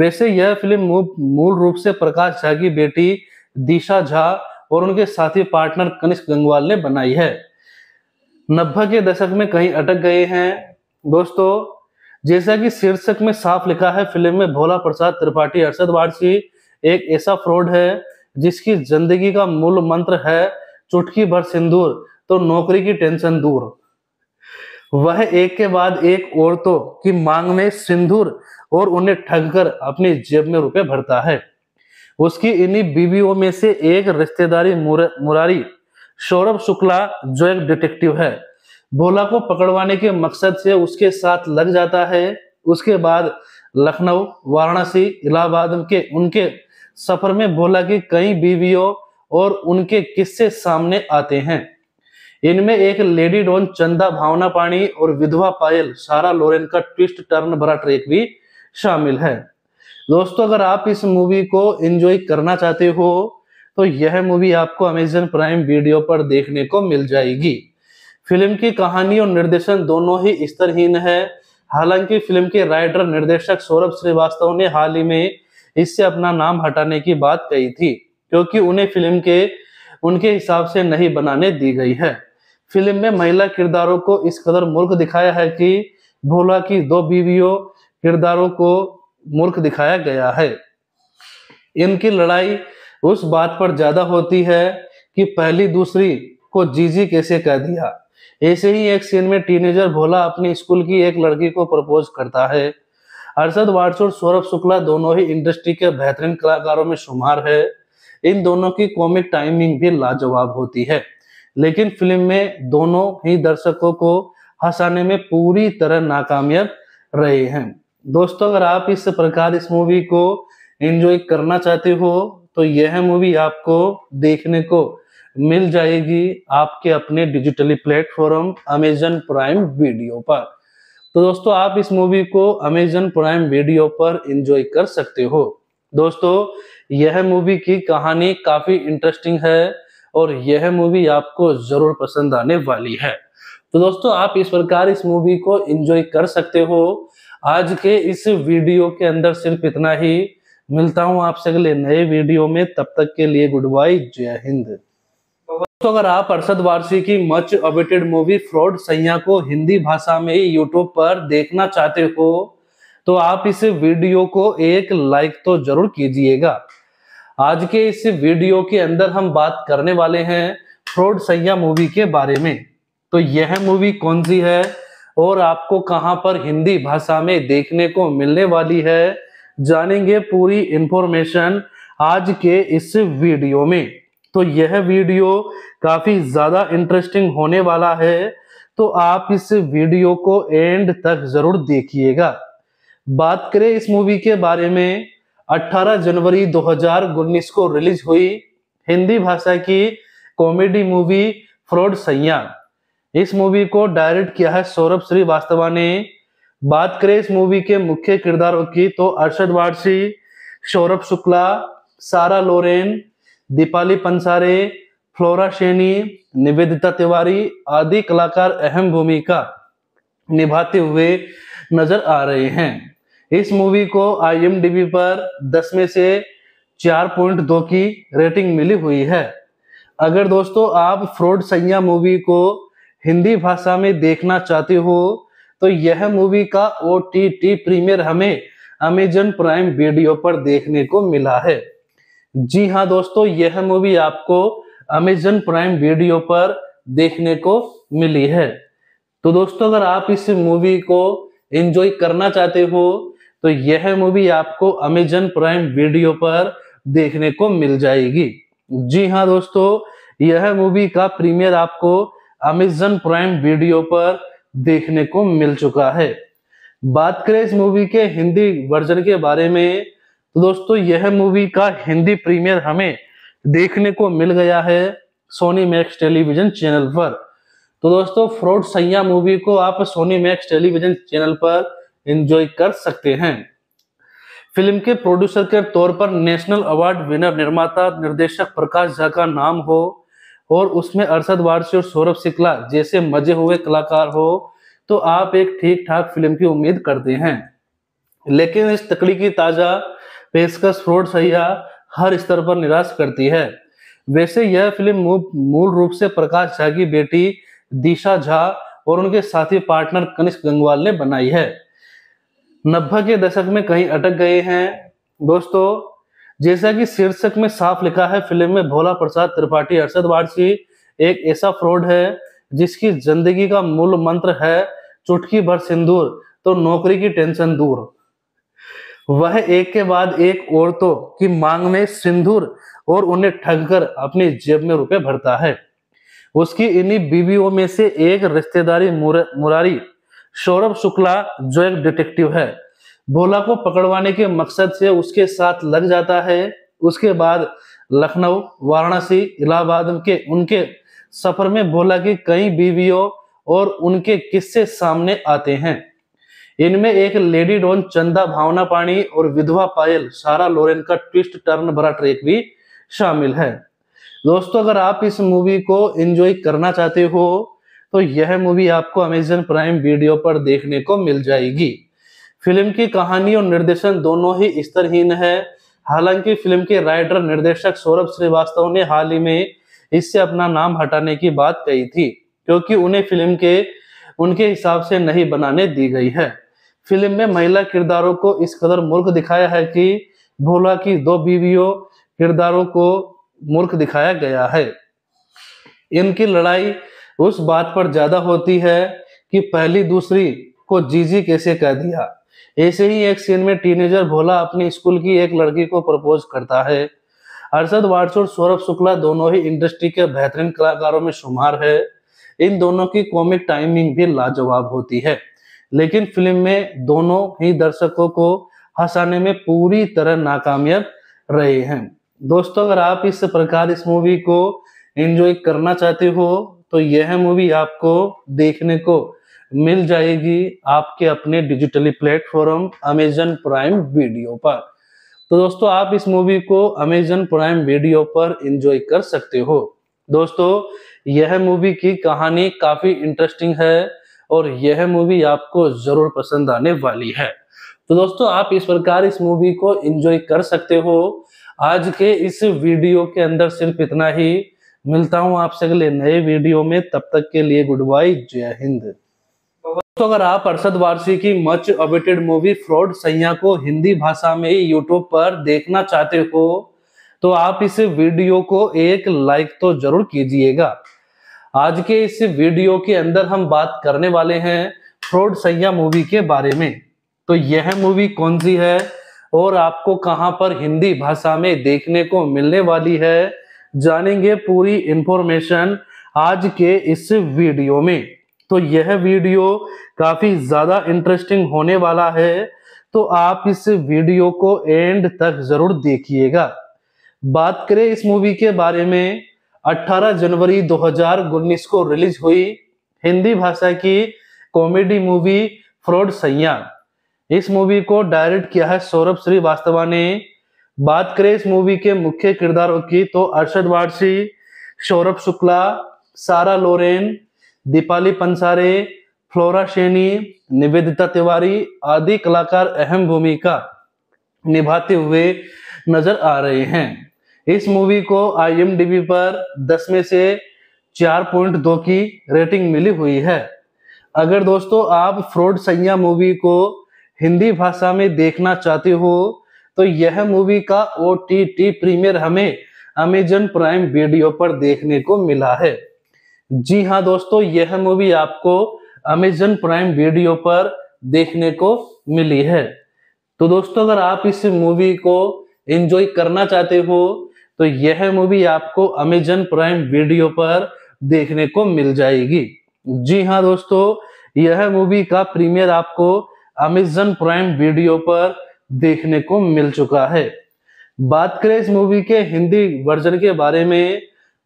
वैसे यह फिल्म मूल रूप से प्रकाश झा की बेटी दिशा झा और उनके साथी पार्टनर कनिष्क गंगवाल ने बनाई है नब्बे के दशक में कहीं अटक गए हैं दोस्तों जैसा कि शीर्षक में साफ लिखा है फिल्म में भोला प्रसाद त्रिपाठी अरसद वारसी एक ऐसा फ्रॉड है जिसकी जिंदगी का मूल मंत्र है चुटकी भर सिंदूर तो नौकरी की टेंशन दूर वह एक के बाद एक औरतों की मांग में सिंदूर और उन्हें ठगकर अपनी जेब में रुपए भरता है उसकी इन्हीं बीवियों में से एक रिश्तेदारी मुरारी सौरभ शुक्ला जो एक डिटेक्टिव है भोला को पकड़वाने के मकसद से उसके साथ लग जाता है उसके बाद लखनऊ वाराणसी इलाहाबाद के उनके सफर में भोला की कई बीवियों और उनके किस्से सामने आते हैं इनमें एक लेडी डॉन चंदा भावना पानी और विधवा पायल सारा लोरेन का ट्विस्ट टर्न भरा ट्रेक भी शामिल है दोस्तों अगर आप इस मूवी को एंजॉय करना चाहते हो तो यह मूवी आपको अमेजन प्राइम वीडियो पर देखने को मिल जाएगी फिल्म की कहानी और निर्देशन दोनों ही स्तरहीन है हालांकि फिल्म के राइटर निर्देशक सौरभ श्रीवास्तव ने हाल ही में इससे अपना नाम हटाने की बात कही थी क्योंकि उन्हें फिल्म के उनके हिसाब से नहीं बनाने दी गई है फिल्म में महिला किरदारों को इस कदर मूर्ख दिखाया है कि भोला की दो बीवियों किरदारों को मूर्ख दिखाया गया है इनकी लड़ाई उस बात पर ज्यादा होती है कि पहली दूसरी को जीजी कैसे कह दिया ऐसे ही एक सीन में टीनेजर भोला अपनी स्कूल की एक लड़की को प्रपोज करता है हर्षद वाड्स और सौरभ शुक्ला दोनों ही इंडस्ट्री के बेहतरीन कलाकारों में शुमार है इन दोनों की कॉमिक टाइमिंग भी लाजवाब होती है लेकिन फिल्म में दोनों ही दर्शकों को हंसाने में पूरी तरह नाकामयाब रहे हैं दोस्तों अगर आप इस प्रकार इस मूवी को एंजॉय करना चाहते हो तो यह मूवी आपको देखने को मिल जाएगी आपके अपने digitally platform Amazon Prime video पर तो दोस्तों आप इस मूवी को अमेजन प्राइम वीडियो पर एंजॉय कर सकते हो दोस्तों यह मूवी की कहानी काफी इंटरेस्टिंग है और यह मूवी आपको जरूर पसंद आने वाली है तो दोस्तों आप इस प्रकार इस मूवी को एंजॉय कर सकते हो आज के इस वीडियो के अंदर सिर्फ इतना ही मिलता हूं आपसे अगले नए वीडियो में तब तक के लिए गुड बाय जय हिंद तो अगर आप अरसद वारसी की मच अवेटेड मूवी फ्रॉड सैया को हिंदी भाषा में यूट्यूब पर देखना चाहते हो तो आप इस वीडियो को एक लाइक तो जरूर कीजिएगा आज के इस वीडियो के अंदर हम बात करने वाले हैं फ्रॉड सैया मूवी के बारे में तो यह मूवी कौन सी है और आपको कहां पर हिंदी भाषा में देखने को मिलने वाली है जानेंगे पूरी इंफॉर्मेशन आज के इस वीडियो में तो यह वीडियो काफी ज्यादा इंटरेस्टिंग होने वाला है तो आप इस वीडियो को एंड तक जरूर देखिएगा बात करें इस मूवी के बारे में 18 जनवरी 2019 को रिलीज हुई हिंदी भाषा की कॉमेडी मूवी फ्रॉड सैया इस मूवी को डायरेक्ट किया है सौरभ वास्तवा ने बात करें इस मूवी के मुख्य किरदारों की तो अरशद वारसी सौरभ शुक्ला सारा लोरेन दीपाली पंसारे फ्लोरा शेनी निवेदिता तिवारी आदि कलाकार अहम भूमिका निभाते हुए नजर आ रहे हैं इस मूवी को आई पर 10 में से 4.2 की रेटिंग मिली हुई है अगर दोस्तों आप फ्रॉड सैया मूवी को हिंदी भाषा में देखना चाहते हो तो यह मूवी का ओ टी प्रीमियर हमें अमेजन प्राइम वीडियो पर देखने को मिला है जी हाँ दोस्तों यह मूवी आपको अमेजन प्राइम वीडियो पर देखने को मिली है तो दोस्तों अगर आप इस मूवी को एंजॉय करना चाहते हो तो यह मूवी आपको अमेजन प्राइम वीडियो पर देखने को मिल जाएगी जी हाँ दोस्तों यह मूवी का प्रीमियर आपको अमेजन प्राइम वीडियो पर देखने को मिल चुका है बात करें इस मूवी के हिंदी वर्जन के बारे में तो दोस्तों यह मूवी का हिंदी प्रीमियर हमें देखने को मिल गया है सोनी मैक्स टेलीविजन चैनल पर तो दोस्तों फ्रॉड सैया मूवी को आप सोनी मैक्स टेलीविजन चैनल पर एंजॉय कर सकते हैं फिल्म के प्रोड्यूसर के तौर पर नेशनल अवार्ड विनर निर्माता निर्देशक प्रकाश झा का नाम हो और उसमें अरसद वारसी और सौरभ शिक्ला जैसे मजे हुए कलाकार हो तो आप एक ठीक ठाक फिल्म की उम्मीद करते हैं लेकिन इस तकड़ी की ताज़ा पेशकश फ्रॉड सैया हर स्तर पर निराश करती है वैसे यह फिल्म मूल रूप से प्रकाश झा की बेटी दिशा झा और उनके साथी पार्टनर कनिष्क गंगवाल ने बनाई है नब्बे के दशक में कहीं अटक गए हैं दोस्तों जैसा कि शीर्षक में साफ लिखा है फिल्म में भोला प्रसाद त्रिपाठी अरसद वारसी एक ऐसा फ्रॉड है जिसकी जिंदगी का मूल मंत्र है चुटकी भर सिंदूर तो नौकरी की टेंशन दूर वह एक के बाद एक औरतों की मांग में सिंदूर और उन्हें ठग कर अपनी जेब में रुपए भरता है उसकी इन्हीं बीवियों में से एक रिश्तेदारी मुरारी सौरभ शुक्ला जो एक डिटेक्टिव है भोला को पकड़वाने के मकसद से उसके साथ लग जाता है उसके बाद लखनऊ वाराणसी इलाहाबाद के उनके सफर में भोला की कई बीवियों और उनके किस्से सामने आते हैं इनमें एक लेडी डॉन चंदा भावना पाणी और विधवा पायल सारा लोरेन का ट्विस्ट टर्न भरा ट्रैक भी शामिल है दोस्तों अगर आप इस मूवी को एंजॉय करना चाहते हो तो यह मूवी आपको अमेजन प्राइम वीडियो पर देखने को मिल जाएगी फिल्म की कहानी और निर्देशन दोनों ही स्तरहीन है हालांकि फिल्म के राइटर निर्देशक सौरभ श्रीवास्तव ने हाल ही में इससे अपना नाम हटाने की बात कही थी क्योंकि उन्हें फिल्म के उनके हिसाब से नहीं बनाने दी गई है फिल्म में महिला किरदारों को इस कदर मूर्ख दिखाया है कि भोला की दो बीवियों किरदारों को मूर्ख दिखाया गया है इनकी लड़ाई उस बात पर ज्यादा होती है कि पहली दूसरी को जीजी कैसे कह दिया ऐसे ही एक सीन में टीनेजर भोला अपने स्कूल की एक लड़की को प्रपोज करता है अरसद वाट्स और सौरभ शुक्ला दोनों ही इंडस्ट्री के बेहतरीन कलाकारों में शुमार है इन दोनों की कॉमिक टाइमिंग भी लाजवाब होती है लेकिन फिल्म में दोनों ही दर्शकों को हंसाने में पूरी तरह नाकामयाब रहे हैं दोस्तों अगर आप इस प्रकार इस मूवी को एंजॉय करना चाहते हो तो यह मूवी आपको देखने को मिल जाएगी आपके अपने digitally platform Amazon Prime video पर तो दोस्तों आप इस मूवी को अमेजन प्राइम वीडियो पर एंजॉय कर सकते हो दोस्तों यह मूवी की कहानी काफी इंटरेस्टिंग है और यह मूवी आपको जरूर पसंद आने वाली है तो दोस्तों आप इस प्रकार इस मूवी को एंजॉय कर सकते हो आज के इस वीडियो के अंदर सिर्फ इतना ही मिलता हूं आपसे अगले नए वीडियो में तब तक के लिए गुड बाय जय हिंद दोस्तों अगर आप अरसद वारसी की मच अवेटेड मूवी फ्रॉड सैया को हिंदी भाषा में यूट्यूब पर देखना चाहते हो तो आप इस वीडियो को एक लाइक तो जरूर कीजिएगा आज के इस वीडियो के अंदर हम बात करने वाले हैं फ्रॉड सैया मूवी के बारे में तो यह मूवी कौन सी है और आपको कहां पर हिंदी भाषा में देखने को मिलने वाली है जानेंगे पूरी इंफॉर्मेशन आज के इस वीडियो में तो यह वीडियो काफी ज्यादा इंटरेस्टिंग होने वाला है तो आप इस वीडियो को एंड तक जरूर देखिएगा बात करें इस मूवी के बारे में 18 जनवरी 2019 को रिलीज हुई हिंदी भाषा की कॉमेडी मूवी फ्रॉड सैया इस मूवी को डायरेक्ट किया है सौरभ श्रीवास्तवा ने बात करें इस मूवी के मुख्य किरदारों की तो अरशद वारसी सौरभ शुक्ला सारा लोरेन दीपाली पंसारे फ्लोरा शेनी निवेदिता तिवारी आदि कलाकार अहम भूमिका निभाते हुए नजर आ रहे हैं इस मूवी को आई पर 10 में से 4.2 की रेटिंग मिली हुई है अगर दोस्तों आप फ्रॉड सैया मूवी को हिंदी भाषा में देखना चाहते हो तो यह मूवी का ओ टी टी प्रीमियर हमें अमेजन प्राइम वीडियो पर देखने को मिला है जी हाँ दोस्तों यह मूवी आपको अमेजन प्राइम वीडियो पर देखने को मिली है तो दोस्तों अगर आप इस मूवी को एंजॉय करना चाहते हो तो यह मूवी आपको अमेजन प्राइम वीडियो पर देखने को मिल जाएगी जी हाँ दोस्तों यह मूवी का प्रीमियर आपको अमेजन प्राइम वीडियो पर देखने को मिल चुका है बात करें इस मूवी के हिंदी वर्जन के बारे में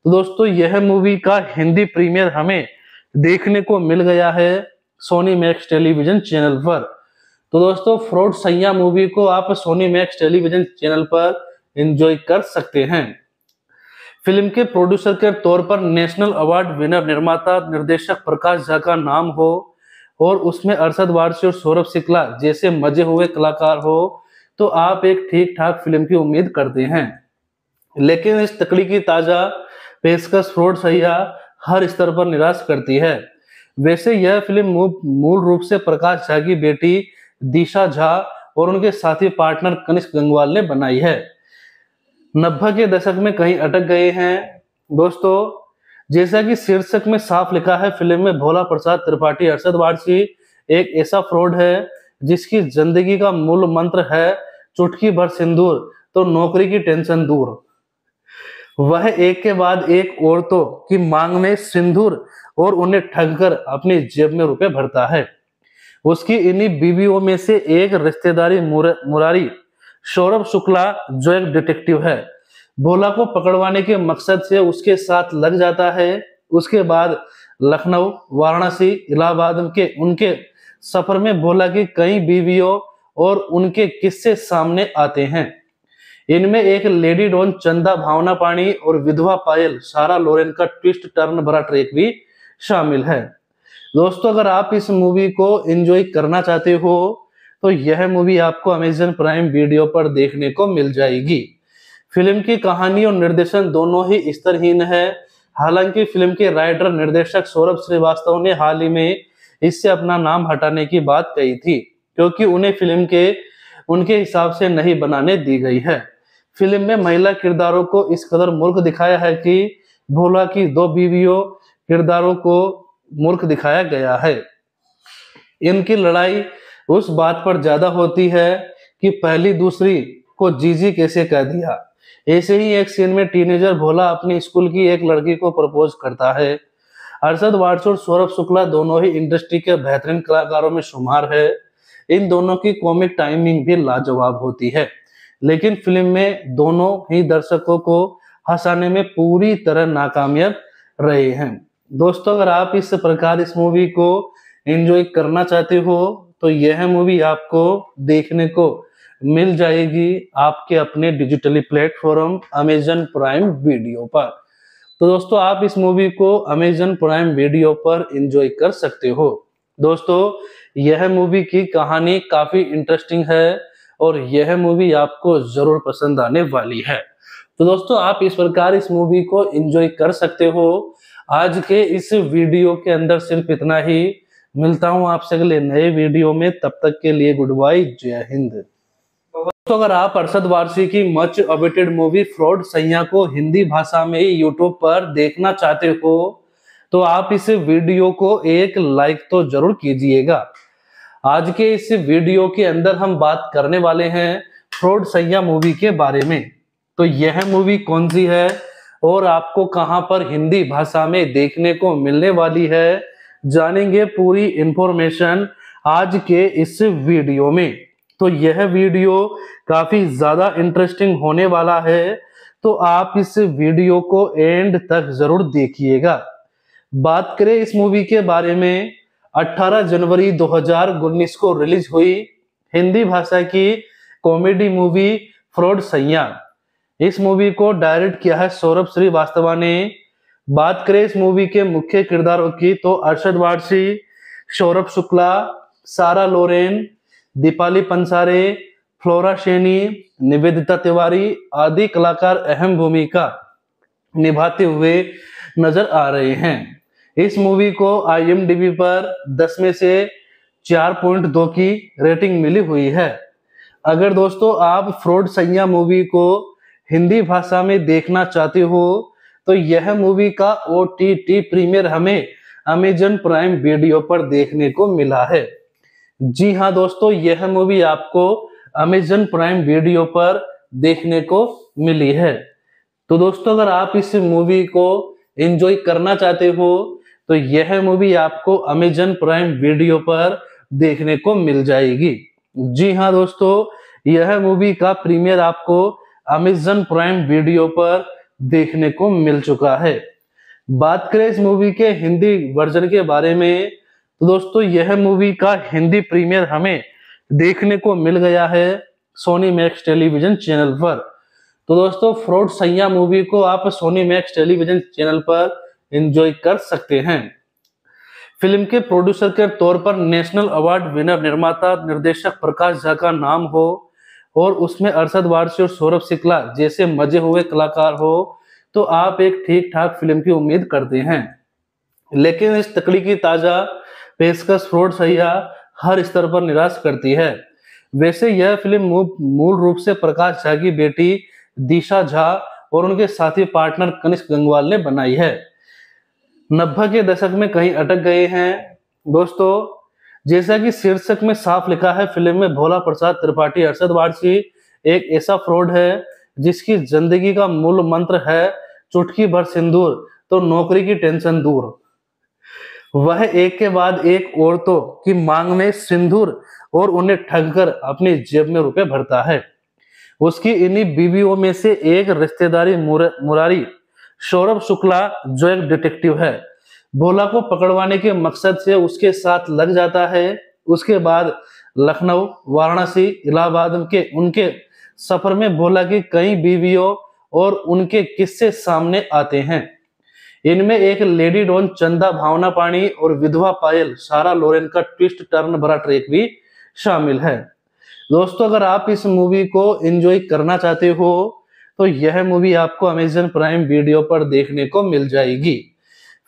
तो दोस्तों यह मूवी का हिंदी प्रीमियर हमें देखने को मिल गया है सोनी मैक्स टेलीविजन चैनल पर तो दोस्तों फ्रॉड सैया मूवी को आप सोनी मैक्स टेलीविजन चैनल पर एंजॉय कर सकते हैं फिल्म के प्रोड्यूसर के तौर पर नेशनल अवार्ड विनर निर्माता निर्देशक प्रकाश झा का नाम हो और उसमें अरसद वारसी और सौरभ सिकला जैसे मजे हुए कलाकार हो तो आप एक ठीक ठाक फिल्म की उम्मीद करते हैं लेकिन इस तकड़ी की ताजा पेशकश फ्रॉड सैया हर स्तर पर निराश करती है वैसे यह फिल्म मूल रूप से प्रकाश झा की बेटी दिशा झा और उनके साथी पार्टनर कनिष्क गंगवाल ने बनाई है नब्बे के दशक में कहीं अटक गए हैं दोस्तों जैसा कि शीर्षक में साफ लिखा है फिल्म में भोला प्रसाद त्रिपाठी अरसद वारसी एक ऐसा फ्रॉड है जिसकी जिंदगी का मूल मंत्र है चुटकी भर सिंदूर तो नौकरी की टेंशन दूर वह एक के बाद एक औरतों की मांग में सिंदूर और उन्हें ठगकर अपनी जेब में रुपए भरता है उसकी इन्हीं बीवियों में से एक रिश्तेदारी मुरारी सौरभ शुक्ला जो एक डिटेक्टिव है भोला को पकड़वाने के मकसद से उसके साथ लग जाता है उसके बाद लखनऊ वाराणसी इलाहाबाद के उनके सफर में भोला की कई बीवियों और उनके किस्से सामने आते हैं इनमें एक लेडी डॉन चंदा भावना पानी और विधवा पायल सारा लोरेन का ट्विस्ट टर्न भरा ट्रेक भी शामिल है दोस्तों अगर आप इस मूवी को एंजॉय करना चाहते हो तो यह मूवी आपको अमेजन प्राइम वीडियो पर देखने को मिल जाएगी फिल्म की कहानी और निर्देशन दोनों ही स्तरहीन है हालांकि फिल्म के राइटर निर्देशक सौरभ श्रीवास्तव ने हाल ही में इससे अपना नाम हटाने की बात कही थी क्योंकि उन्हें फिल्म के उनके हिसाब से नहीं बनाने दी गई है फिल्म में महिला किरदारों को इस कदर मूर्ख दिखाया है कि भोला की दो बीवियों किरदारों को मूर्ख दिखाया गया है इनकी लड़ाई उस बात पर ज्यादा होती है कि पहली दूसरी को जीजी कैसे कह दिया ऐसे ही एक सीन में टीनेजर भोला अपनी स्कूल की एक लड़की को प्रपोज करता है अरसद वाट्स सौरभ शुक्ला दोनों ही इंडस्ट्री के बेहतरीन कलाकारों में शुमार है इन दोनों की कॉमिक टाइमिंग भी लाजवाब होती है लेकिन फिल्म में दोनों ही दर्शकों को हंसाने में पूरी तरह नाकामयाब रहे हैं दोस्तों अगर आप इस प्रकार इस मूवी को एंजॉय करना चाहते हो तो यह मूवी आपको देखने को मिल जाएगी आपके अपने digitally platform Amazon Prime video पर तो दोस्तों आप इस मूवी को अमेजन प्राइम वीडियो पर एंजॉय कर सकते हो दोस्तों यह मूवी की कहानी काफी इंटरेस्टिंग है और यह मूवी आपको जरूर पसंद आने वाली है तो दोस्तों आप इस प्रकार इस मूवी को एंजॉय कर सकते हो आज के इस वीडियो के अंदर सिर्फ इतना ही मिलता हूँ आपसे अगले नए वीडियो में तब तक के लिए गुड बाय जय हिंद दोस्तों अगर आप अरसद वारसी की मच अवेटेड मूवी फ्रॉड सैया को हिंदी भाषा में यूट्यूब पर देखना चाहते हो तो आप इस वीडियो को एक लाइक तो जरूर कीजिएगा आज के इस वीडियो के अंदर हम बात करने वाले हैं फ्रॉड सैया मूवी के बारे में तो यह मूवी कौन सी है और आपको कहां पर हिंदी भाषा में देखने को मिलने वाली है जानेंगे पूरी इंफॉर्मेशन आज के इस वीडियो में तो यह वीडियो काफी ज्यादा इंटरेस्टिंग होने वाला है तो आप इस वीडियो को एंड तक जरूर देखिएगा बात करें इस मूवी के बारे में 18 जनवरी 2019 को रिलीज हुई हिंदी भाषा की कॉमेडी मूवी फ्रॉड सैया इस मूवी को डायरेक्ट किया है सौरभ श्रीवास्तवा ने बात करें इस मूवी के मुख्य किरदारों की तो अरशद वारसी सौरभ शुक्ला सारा लोरेन दीपाली पंसारे फ्लोरा शेनी निवेदिता तिवारी आदि कलाकार अहम भूमिका निभाते हुए नजर आ रहे हैं इस मूवी को आई पर 10 में से 4.2 की रेटिंग मिली हुई है अगर दोस्तों आप फ्रॉड सैया मूवी को हिंदी भाषा में देखना चाहते हो तो यह मूवी का ओ टी टी प्रीमियर हमें अमेजन प्राइम वीडियो पर देखने को मिला है जी हाँ दोस्तों यह मूवी आपको अमेजन प्राइम वीडियो पर देखने को मिली है तो दोस्तों अगर आप इस मूवी को एंजॉय करना चाहते हो तो यह मूवी आपको अमेजन प्राइम वीडियो पर देखने को मिल जाएगी जी हाँ दोस्तों यह मूवी का प्रीमियर आपको अमेजन प्राइम वीडियो पर देखने को मिल चुका है बात करें इस मूवी के हिंदी वर्जन के बारे में तो दोस्तों यह मूवी का हिंदी प्रीमियर हमें देखने को मिल गया है सोनी मैक्स टेलीविजन चैनल पर तो दोस्तों फ्रॉड सैया मूवी को आप सोनी मैक्स टेलीविजन चैनल पर एंजॉय कर सकते हैं फिल्म के प्रोड्यूसर के तौर पर नेशनल अवार्ड विनर निर्माता निर्देशक प्रकाश झा का नाम हो और उसमें अरसद वारसी और सौरभ सिकला जैसे मजे हुए कलाकार हो तो आप एक ठीक ठाक फिल्म की उम्मीद करते हैं लेकिन इस तकड़ी की ताजा पेशकश फ्रॉड सैया हर स्तर पर निराश करती है वैसे यह फिल्म मूल रूप से प्रकाश झा की बेटी दिशा झा और उनके साथी पार्टनर कनिष्क गंगवाल ने बनाई है नब्बे के दशक में कहीं अटक गए हैं दोस्तों जैसा कि शीर्षक में साफ लिखा है फिल्म में भोला प्रसाद त्रिपाठी अरसद वारसी एक ऐसा फ्रॉड है जिसकी जिंदगी का मूल मंत्र है चुटकी भर सिंदूर तो नौकरी की टेंशन दूर वह एक के बाद एक औरतों की मांग में सिंदूर और उन्हें ठग कर अपनी जेब में रुपए भरता है उसकी इन्हीं बीवियों में से एक रिश्तेदारी मुरारी सौरभ शुक्ला जो एक डिटेक्टिव है भोला को पकड़वाने के मकसद से उसके साथ लग जाता है उसके बाद लखनऊ वाराणसी इलाहाबाद के उनके सफर में भोला की कई बीवियों और उनके किस्से सामने आते हैं इनमें एक लेडी डॉन चंदा भावना पानी और विधवा पायल सारा लोरेन का ट्विस्ट टर्न भरा ट्रेक भी शामिल है दोस्तों अगर आप इस मूवी को एंजॉय करना चाहते हो तो यह मूवी आपको अमेजन प्राइम वीडियो पर देखने को मिल जाएगी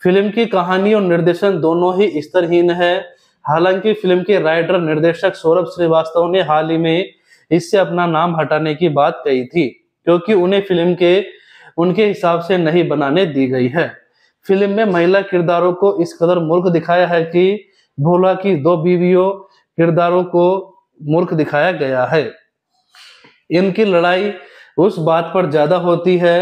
फिल्म की कहानी और निर्देशन दोनों ही स्तरहीन है हालांकि फिल्म के राइटर निर्देशक सौरभ श्रीवास्तव ने हाल ही में इससे अपना नाम हटाने की बात कही थी क्योंकि उन्हें फिल्म के उनके हिसाब से नहीं बनाने दी गई है फिल्म में महिला किरदारों को इस कदर मूर्ख दिखाया है कि भोला की दो बीवियों किरदारों को मूर्ख दिखाया गया है इनकी लड़ाई उस बात पर ज्यादा होती है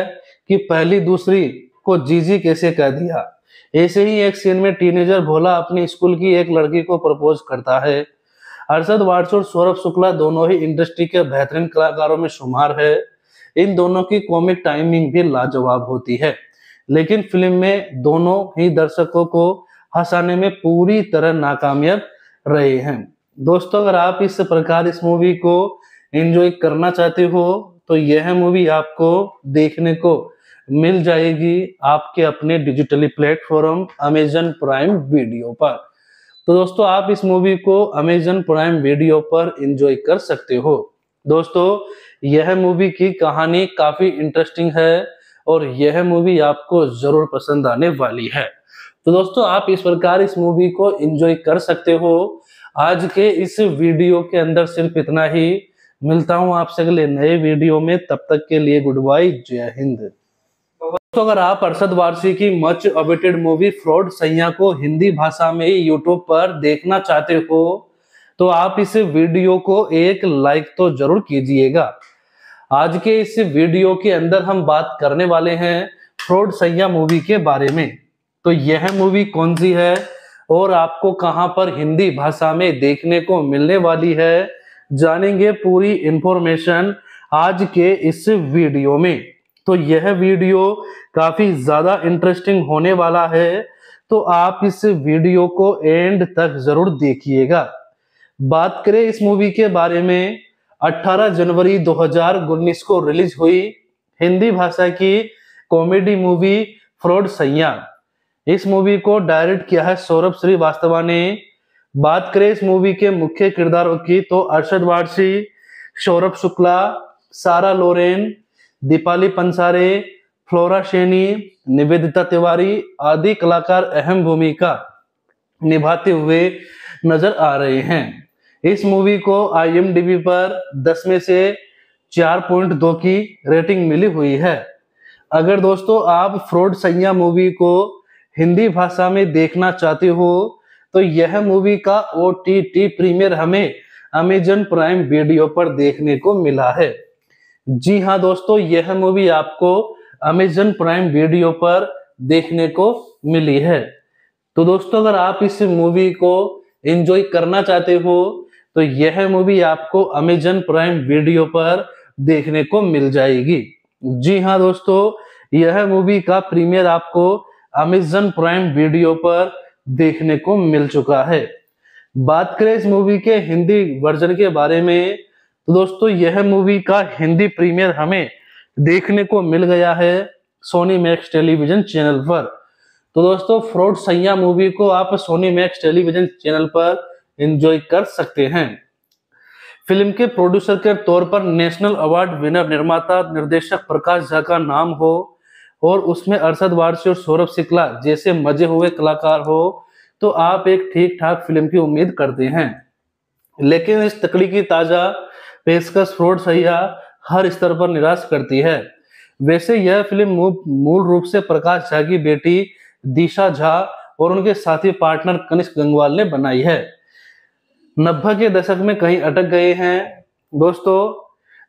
कि पहली दूसरी को जीजी कैसे कह दिया ऐसे ही एक सीन में टीनेजर भोला अपनी स्कूल की एक लड़की को प्रपोज करता है अर्षद वाड्स और सौरभ शुक्ला दोनों ही इंडस्ट्री के बेहतरीन कलाकारों में शुमार है इन दोनों की कॉमिक टाइमिंग भी लाजवाब होती है लेकिन फिल्म में दोनों ही दर्शकों को हंसाने में पूरी तरह नाकामयाब रहे हैं दोस्तों अगर आप इस प्रकार इस मूवी को एंजॉय करना चाहते हो तो यह मूवी आपको देखने को मिल जाएगी आपके अपने digitally platform Amazon Prime video पर तो दोस्तों आप इस मूवी को अमेजन प्राइम वीडियो पर इंजॉय कर सकते हो दोस्तों यह मूवी की कहानी काफी इंटरेस्टिंग है और यह मूवी आपको जरूर पसंद आने वाली है तो दोस्तों आप इस प्रकार इस मूवी को एंजॉय कर सकते हो आज के इस वीडियो के अंदर सिर्फ इतना ही मिलता हूं आपसे अगले नए वीडियो में तब तक के लिए गुड बाय जय हिंद तो अगर आप अरसद वारसी की मच अवेटेड मूवी फ्रॉड सैया को हिंदी भाषा में यूट्यूब पर देखना चाहते हो तो आप इस वीडियो को एक लाइक तो जरूर कीजिएगा आज के इस वीडियो के अंदर हम बात करने वाले हैं फ्रॉड सैया मूवी के बारे में तो यह मूवी कौन सी है और आपको कहां पर हिंदी भाषा में देखने को मिलने वाली है जानेंगे पूरी इंफॉर्मेशन आज के इस वीडियो में तो यह वीडियो काफी ज्यादा इंटरेस्टिंग होने वाला है तो आप इस वीडियो को एंड तक जरूर देखिएगा बात करें इस मूवी के बारे में 18 जनवरी 2019 को रिलीज हुई हिंदी भाषा की कॉमेडी मूवी फ्रॉड सैया इस मूवी को डायरेक्ट किया है सौरभ श्रीवास्तवा ने बात करें इस मूवी के मुख्य किरदारों की तो अर्षद वारसी सौरभ शुक्ला सारा लोरेन दीपाली पंसारे फ्लोरा शेनी निवेदिता तिवारी आदि कलाकार अहम भूमिका निभाते हुए नजर आ रहे हैं इस मूवी को आईएमडीबी पर 10 में से 4.2 की रेटिंग मिली हुई है अगर दोस्तों आप फ्रॉड सैया मूवी को हिंदी भाषा में देखना चाहते हो तो यह मूवी का ओ टी टी प्रीमियर हमें अमेजन प्राइम वीडियो पर देखने को मिला है जी हाँ दोस्तों यह मूवी आपको अमेजन प्राइम वीडियो पर देखने को मिली है तो दोस्तों अगर आप इस मूवी को एंजॉय करना चाहते हो तो यह मूवी आपको अमेजन प्राइम वीडियो पर देखने को मिल जाएगी जी हाँ दोस्तों यह मूवी का प्रीमियर आपको अमेजन प्राइम वीडियो पर देखने को मिल चुका है बात करें इस मूवी के हिंदी वर्जन के बारे में तो दोस्तों यह मूवी का हिंदी प्रीमियर हमें देखने को मिल गया है सोनी मैक्स टेलीविजन चैनल पर तो दोस्तों फ्रॉड सैया मूवी को आप सोनी मैक्स टेलीविजन चैनल पर एंजॉय कर सकते हैं फिल्म के प्रोड्यूसर के तौर पर नेशनल अवार्ड विनर निर्माता निर्देशक प्रकाश झा का नाम हो और उसमें अरसद वारसी और सौरभ शिकला जैसे मजे हुए कलाकार हो तो आप एक ठीक ठाक फिल्म की उम्मीद करते हैं लेकिन इस तकड़ी की ताज़ा पेशकश फ्रॉड सैया हर स्तर पर निराश करती है वैसे यह फिल्म मूल रूप से प्रकाश झा की बेटी दिशा झा और उनके साथी पार्टनर कनिष्क गंगवाल ने बनाई है नब्बे के दशक में कहीं अटक गए हैं दोस्तों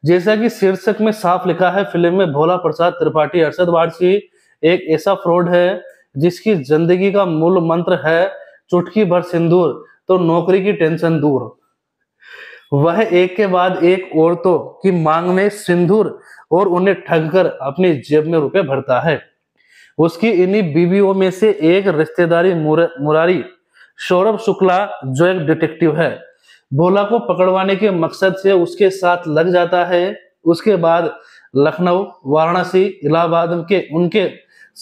जैसा कि शीर्षक में साफ लिखा है फिल्म में भोला प्रसाद त्रिपाठी अरसद वारसी एक ऐसा फ्रॉड है जिसकी जिंदगी का मूल मंत्र है चुटकी भर सिंदूर तो नौकरी की टेंशन दूर वह एक के बाद एक औरतों की मांग में सिंदूर और उन्हें ठगकर अपनी जेब में रुपए भरता है उसकी इन्हीं बीवियों में से एक रिश्तेदारी मुर, मुरारी सौरभ शुक्ला जो एक डिटेक्टिव है भोला को पकड़वाने के मकसद से उसके साथ लग जाता है उसके बाद लखनऊ वाराणसी इलाहाबाद के उनके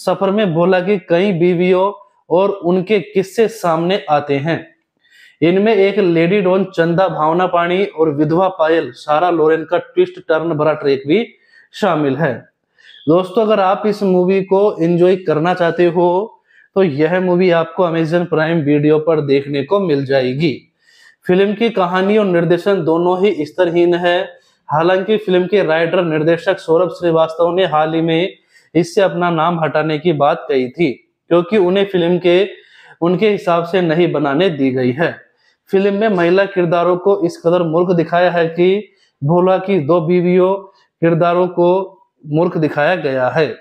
सफर में भोला की कई बीवियों और उनके किस्से सामने आते हैं इनमें एक लेडी डॉन चंदा भावना पाणी और विधवा पायल सारा लोरेन का ट्विस्ट टर्न भरा ट्रैक भी शामिल है दोस्तों अगर आप इस मूवी को एंजॉय करना चाहते हो तो यह मूवी आपको अमेजन प्राइम वीडियो पर देखने को मिल जाएगी फिल्म की कहानी और निर्देशन दोनों ही स्तरहीन है हालांकि फिल्म के राइटर निर्देशक सौरभ श्रीवास्तव ने हाल ही में इससे अपना नाम हटाने की बात कही थी क्योंकि उन्हें फिल्म के उनके हिसाब से नहीं बनाने दी गई है फिल्म में महिला किरदारों को इस कदर मूर्ख दिखाया है कि भोला की दो बीवियों किरदारों को मूर्ख दिखाया गया है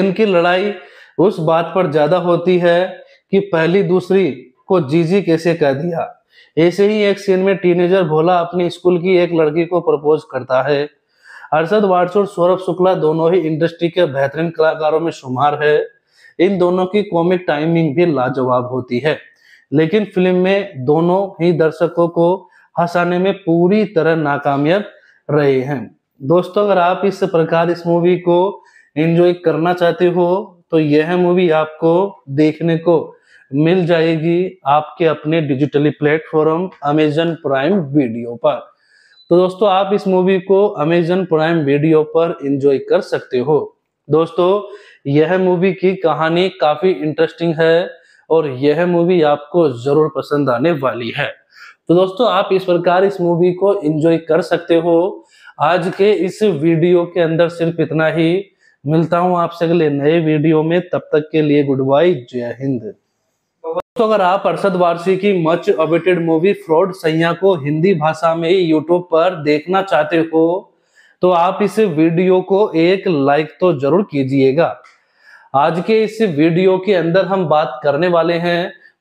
इनकी लड़ाई उस बात पर ज्यादा होती है कि पहली दूसरी को जीजी कैसे कह दिया ऐसे ही एक सीन में टीनेजर भोला अपनी स्कूल की एक लड़की को प्रपोज करता है अरसद वाट्स और सौरभ शुक्ला दोनों ही इंडस्ट्री के बेहतरीन कलाकारों में शुमार है इन दोनों की कॉमिक टाइमिंग भी लाजवाब होती है लेकिन फिल्म में दोनों ही दर्शकों को हंसाने में पूरी तरह नाकामयाब रहे हैं दोस्तों अगर आप इस प्रकार इस मूवी को एंजॉय करना चाहते हो तो यह मूवी आपको देखने को मिल जाएगी आपके अपने digitally platform Amazon Prime video पर तो दोस्तों आप इस मूवी को अमेजन प्राइम वीडियो पर एंजॉय कर सकते हो दोस्तों यह मूवी की कहानी काफी इंटरेस्टिंग है और यह मूवी आपको जरूर पसंद आने वाली है तो दोस्तों आप इस प्रकार इस मूवी को एंजॉय कर सकते हो आज के इस वीडियो के अंदर सिर्फ इतना ही मिलता हूं आपसे अगले नए वीडियो में तब तक के लिए गुड बाय जय हिंद दोस्तों अगर आप अरसद वारसी की मच अवेटेड मूवी फ्रॉड सैया को हिंदी भाषा में यूट्यूब पर देखना चाहते हो तो आप इस वीडियो को एक लाइक तो जरूर कीजिएगा आज के इस वीडियो के अंदर हम बात करने वाले हैं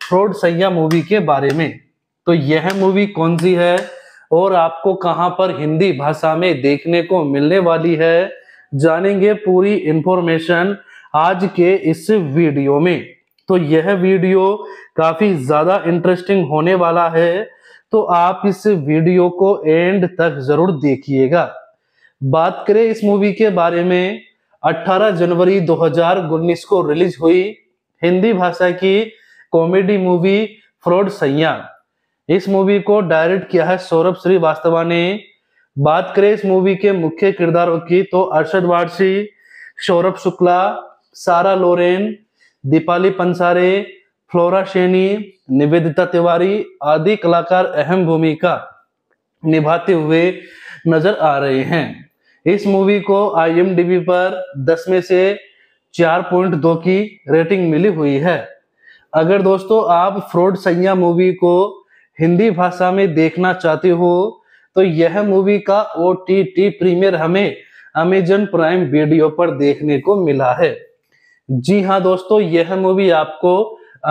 फ्रॉड सैया मूवी के बारे में तो यह मूवी कौन सी है और आपको कहां पर हिंदी भाषा में देखने को मिलने वाली है जानेंगे पूरी इंफॉर्मेशन आज के इस वीडियो में तो यह वीडियो काफी ज्यादा इंटरेस्टिंग होने वाला है तो आप इस वीडियो को एंड तक जरूर देखिएगा बात करें इस मूवी के बारे में 18 जनवरी 2019 को रिलीज हुई हिंदी भाषा की कॉमेडी मूवी फ्रॉड सैया इस मूवी को डायरेक्ट किया है सौरभ श्रीवास्तवा ने बात करें इस मूवी के मुख्य किरदारों की तो अर्षद वारसी सौरभ शुक्ला सारा लोरेन दीपाली पंसारे फ्लोरा शेनी निवेदिता तिवारी आदि कलाकार अहम भूमिका निभाते हुए नजर आ रहे हैं इस मूवी को आई पर 10 में से 4.2 की रेटिंग मिली हुई है अगर दोस्तों आप फ्रॉड संज्ञा मूवी को हिंदी भाषा में देखना चाहते हो तो यह मूवी का ओ टी टी प्रीमियर हमें अमेजन प्राइम वीडियो पर देखने को मिला है जी हाँ दोस्तों यह मूवी आपको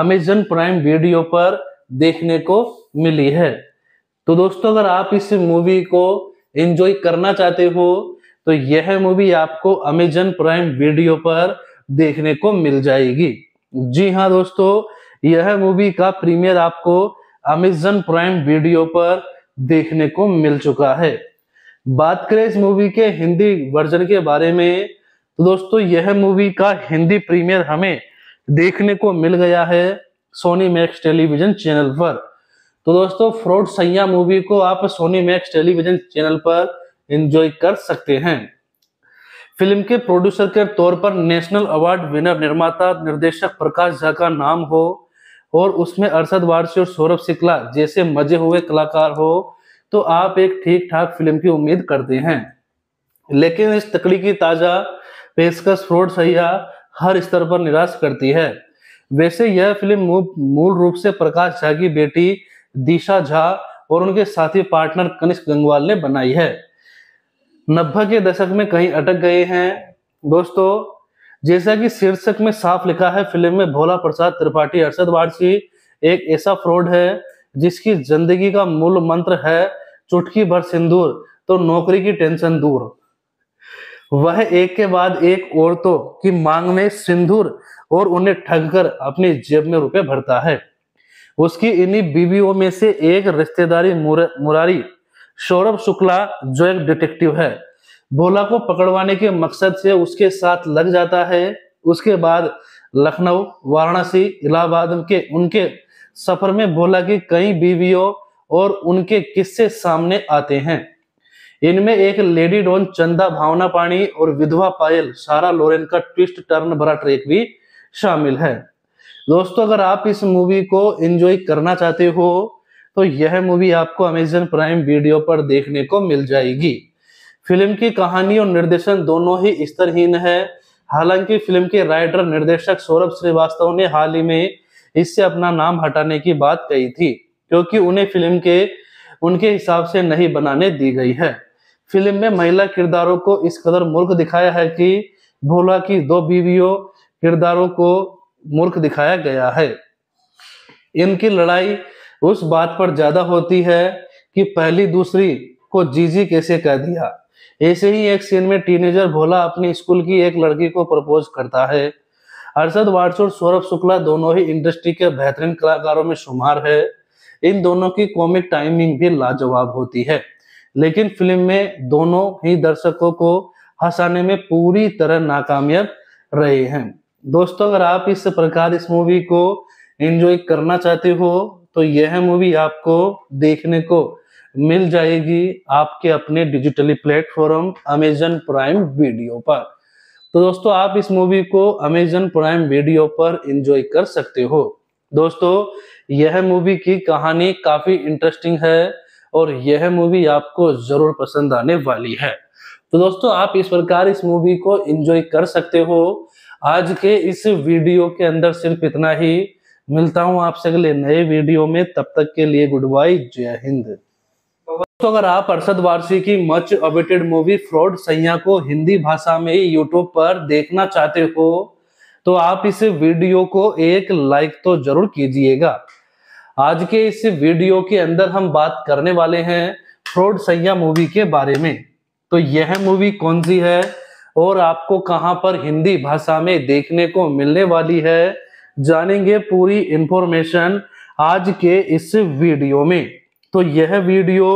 अमेजन प्राइम वीडियो पर देखने को मिली है तो दोस्तों अगर आप इस मूवी को एंजॉय करना चाहते हो तो यह मूवी आपको अमेजन प्राइम वीडियो पर देखने को मिल जाएगी जी हाँ दोस्तों यह मूवी का प्रीमियर आपको अमेजन प्राइम वीडियो पर देखने को मिल चुका है बात करें इस मूवी के हिंदी वर्जन के बारे में तो दोस्तों यह मूवी का हिंदी प्रीमियर हमें देखने को मिल गया है सोनी मैक्स टेलीविजन चैनल पर तो दोस्तों फ्रॉड सैया मूवी को आप सोनी मैक्स टेलीविजन चैनल पर एंजॉय कर सकते हैं फिल्म के प्रोड्यूसर के तौर पर नेशनल अवार्ड विनर निर्माता निर्देशक प्रकाश झा का नाम हो और उसमें अरसद वारसी और सौरभ शिकला जैसे मजे हुए कलाकार हो तो आप एक ठीक ठाक फिल्म की उम्मीद करते हैं लेकिन इस तकड़ी की ताजा पेशकश फ्रॉड सैया हर स्तर पर निराश करती है वैसे यह फिल्म मूल रूप से प्रकाश झा की बेटी दिशा झा और उनके साथी पार्टनर कनिष्क गंगवाल ने बनाई है नब्बे के दशक में कहीं अटक गए हैं दोस्तों जैसा कि शीर्षक में साफ लिखा है फिल्म में भोला प्रसाद त्रिपाठी अरसद वारसी एक ऐसा फ्रॉड है जिसकी जिंदगी का मूल मंत्र है चुटकी भर सिंदूर तो नौकरी की टेंशन दूर वह एक के बाद एक औरतों की मांग में सिंदूर और उन्हें ठग कर अपनी जेब में रुपए भरता है उसकी इन्हीं बीवियों में से एक रिश्तेदारी मुरारी सौरभ शुक्ला जो एक डिटेक्टिव है भोला को पकड़वाने के मकसद से उसके साथ लग जाता है उसके बाद लखनऊ वाराणसी इलाहाबाद के उनके सफर में भोला की कई बीवियों और उनके किस्से सामने आते हैं इनमें एक लेडी डॉन चंदा भावना पाणी और विधवा पायल सारा लोरेन का ट्विस्ट टर्न भरा ट्रेक भी शामिल है दोस्तों अगर आप इस मूवी को एंजॉय करना चाहते हो तो यह मूवी आपको अमेजन प्राइम वीडियो पर देखने को मिल जाएगी फिल्म की कहानी और निर्देशन दोनों ही स्तरहीन है हालांकि फिल्म के राइटर निर्देशक सौरभ श्रीवास्तव ने हाल ही में इससे अपना नाम हटाने की बात कही थी क्योंकि उन्हें फिल्म के उनके हिसाब से नहीं बनाने दी गई है फिल्म में महिला किरदारों को इस कदर मूर्ख दिखाया है कि भोला की दो बीवियों किरदारों को मूर्ख दिखाया गया है इनकी लड़ाई उस बात पर ज्यादा होती है कि पहली दूसरी को जीजी कैसे कह दिया ऐसे ही एक सीन में टीनेजर भोला अपनी स्कूल की एक लड़की को प्रपोज करता है अरसद वाड्स और सौरभ शुक्ला दोनों ही इंडस्ट्री के बेहतरीन कलाकारों में शुमार है इन दोनों की कॉमिक टाइमिंग भी लाजवाब होती है लेकिन फिल्म में दोनों ही दर्शकों को हंसाने में पूरी तरह नाकामयाब रहे हैं दोस्तों अगर आप इस प्रकार इस मूवी को एंजॉय करना चाहते हो तो यह मूवी आपको देखने को मिल जाएगी आपके अपने digitally platform Amazon Prime video पर तो दोस्तों आप इस मूवी को अमेजन प्राइम वीडियो पर एंजॉय कर सकते हो दोस्तों यह मूवी की कहानी काफी इंटरेस्टिंग है और यह मूवी आपको जरूर पसंद आने वाली है तो दोस्तों आप इस प्रकार इस मूवी को एंजॉय कर सकते हो आज के इस वीडियो के अंदर सिर्फ इतना ही मिलता हूँ आपसे अगले नए वीडियो में तब तक के लिए गुड बाय जय हिंद दोस्तों अगर आप अरसद वारसी की मच अवेटेड मूवी फ्रॉड सैया को हिंदी भाषा में यूट्यूब पर देखना चाहते हो तो आप इस वीडियो को एक लाइक तो जरूर कीजिएगा आज के इस वीडियो के अंदर हम बात करने वाले हैं फ्रॉड सैया मूवी के बारे में तो यह मूवी कौन सी है और आपको कहां पर हिंदी भाषा में देखने को मिलने वाली है जानेंगे पूरी इंफॉर्मेशन आज के इस वीडियो में तो यह वीडियो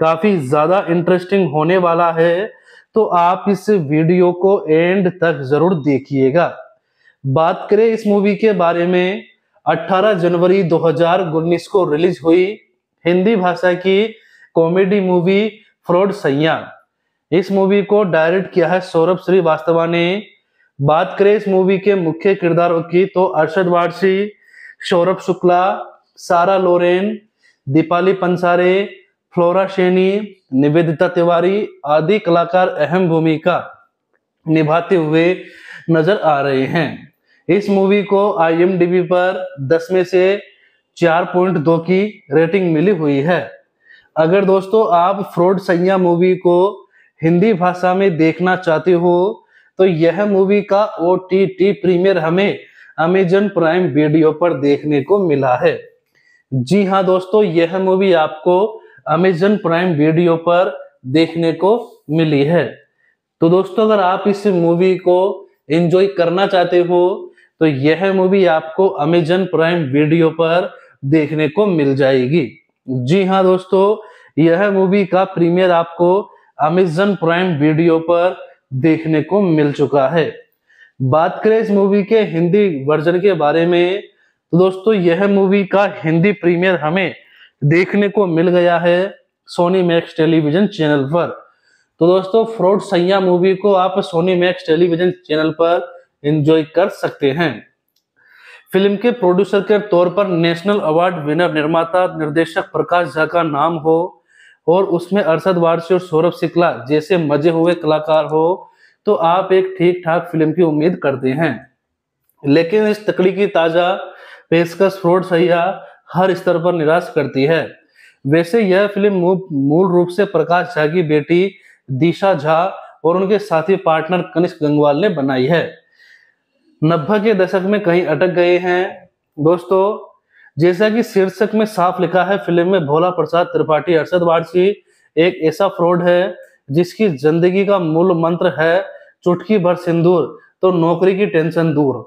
काफी ज्यादा इंटरेस्टिंग होने वाला है तो आप इस वीडियो को एंड तक जरूर देखिएगा बात करें इस मूवी के बारे में 18 जनवरी 2019 को रिलीज हुई हिंदी भाषा की कॉमेडी मूवी फ्रॉड सैया इस मूवी को डायरेक्ट किया है सौरभ श्रीवास्तवा ने बात करें इस मूवी के मुख्य किरदारों की तो अरशद वारसी सौरभ शुक्ला सारा लोरेन दीपाली पंसारे फ्लोरा शेनी निवेदिता तिवारी आदि कलाकार अहम भूमिका निभाते हुए नजर आ रहे हैं इस मूवी को आईएमडीबी पर 10 में से 4.2 की रेटिंग मिली हुई है अगर दोस्तों आप फ्रॉड सैया मूवी को हिंदी भाषा में देखना चाहते हो तो यह मूवी का ओ टी टी प्रीमियर हमें अमेजन प्राइम वीडियो पर देखने को मिला है जी हाँ दोस्तों यह मूवी आपको अमेजन प्राइम वीडियो पर देखने को मिली है तो दोस्तों अगर आप इस मूवी को एंजॉय करना चाहते हो तो यह मूवी आपको अमेजन प्राइम वीडियो पर देखने को मिल जाएगी जी हाँ दोस्तों यह मूवी का प्रीमियर आपको अमेजन प्राइम वीडियो पर देखने को मिल चुका है बात करें इस मूवी के हिंदी वर्जन के बारे में तो दोस्तों यह मूवी का हिंदी प्रीमियर हमें देखने को मिल गया है सोनी मैक्स टेलीविजन चैनल पर तो दोस्तों फ्रॉड सैया मूवी को आप सोनी मैक्स टेलीविजन चैनल पर एंजॉय कर सकते हैं फिल्म के प्रोड्यूसर के तौर पर नेशनल अवार्ड विनर निर्माता निर्देशक प्रकाश झा का नाम हो और उसमें अरसद वारसी और सौरभ शिकला जैसे मजे हुए कलाकार हो तो आप एक ठीक ठाक फिल्म की उम्मीद करते हैं लेकिन इस तकड़ी की ताजा पेशकश फ्रॉड सैया हर स्तर पर निराश करती है वैसे यह फिल्म मूल रूप से प्रकाश झा की बेटी दिशा झा और उनके साथी पार्टनर कनिष्क गंगवाल ने बनाई है नब्बे के दशक में कहीं अटक गए हैं दोस्तों जैसा कि शीर्षक में साफ लिखा है फिल्म में भोला प्रसाद त्रिपाठी अरसद वारसी एक ऐसा फ्रॉड है जिसकी जिंदगी का मूल मंत्र है चुटकी भर सिंदूर तो नौकरी की टेंशन दूर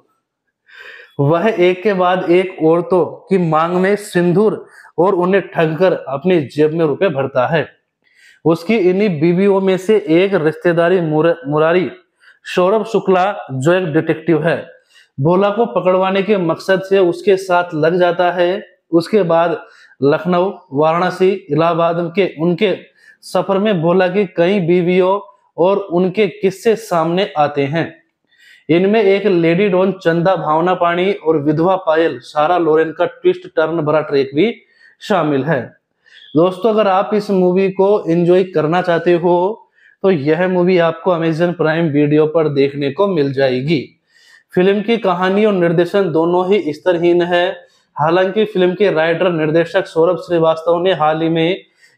वह एक के बाद एक औरतों की मांग में सिंदूर और उन्हें ठगकर अपनी जेब में रुपए भरता है उसकी इन्हीं बीवियों में से एक रिश्तेदारी मुरारी सौरभ शुक्ला जो एक डिटेक्टिव है भोला को पकड़वाने के मकसद से उसके साथ लग जाता है उसके बाद लखनऊ वाराणसी इलाहाबाद के उनके सफर में भोला की कई बीवियों और उनके किस्से सामने आते हैं इनमें एक लेडी डॉन चंदा भावना पाणी और विधवा पायल सारा लोरेन का ट्विस्ट टर्न भरा ट्रेक भी शामिल है दोस्तों अगर आप इस मूवी को एंजॉय करना चाहते हो तो यह मूवी आपको अमेजन प्राइम वीडियो पर देखने को मिल जाएगी फिल्म की कहानी और निर्देशन दोनों ही स्तरहीन है हालांकि फिल्म के राइटर निर्देशक सौरभ श्रीवास्तव ने हाल ही में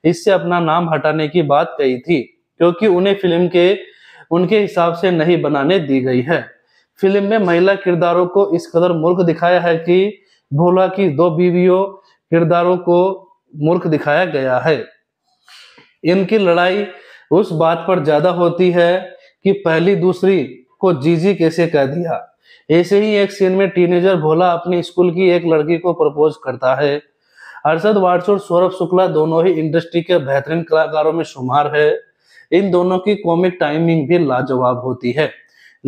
इससे अपना नाम हटाने की बात कही थी क्योंकि उन्हें फिल्म के उनके हिसाब से नहीं बनाने दी गई है फिल्म में महिला किरदारों को इस कदर मूर्ख दिखाया है कि भोला की दो बीवियों किरदारों को मूर्ख दिखाया गया है इनकी लड़ाई उस बात पर ज्यादा होती है कि पहली दूसरी को जीजी कैसे कह दिया ऐसे ही एक सीन में टीनेजर भोला अपनी स्कूल की एक लड़की को प्रपोज करता है हर्षद वाड्स सौरभ शुक्ला दोनों ही इंडस्ट्री के बेहतरीन कलाकारों में शुमार है इन दोनों की कॉमिक टाइमिंग भी लाजवाब होती है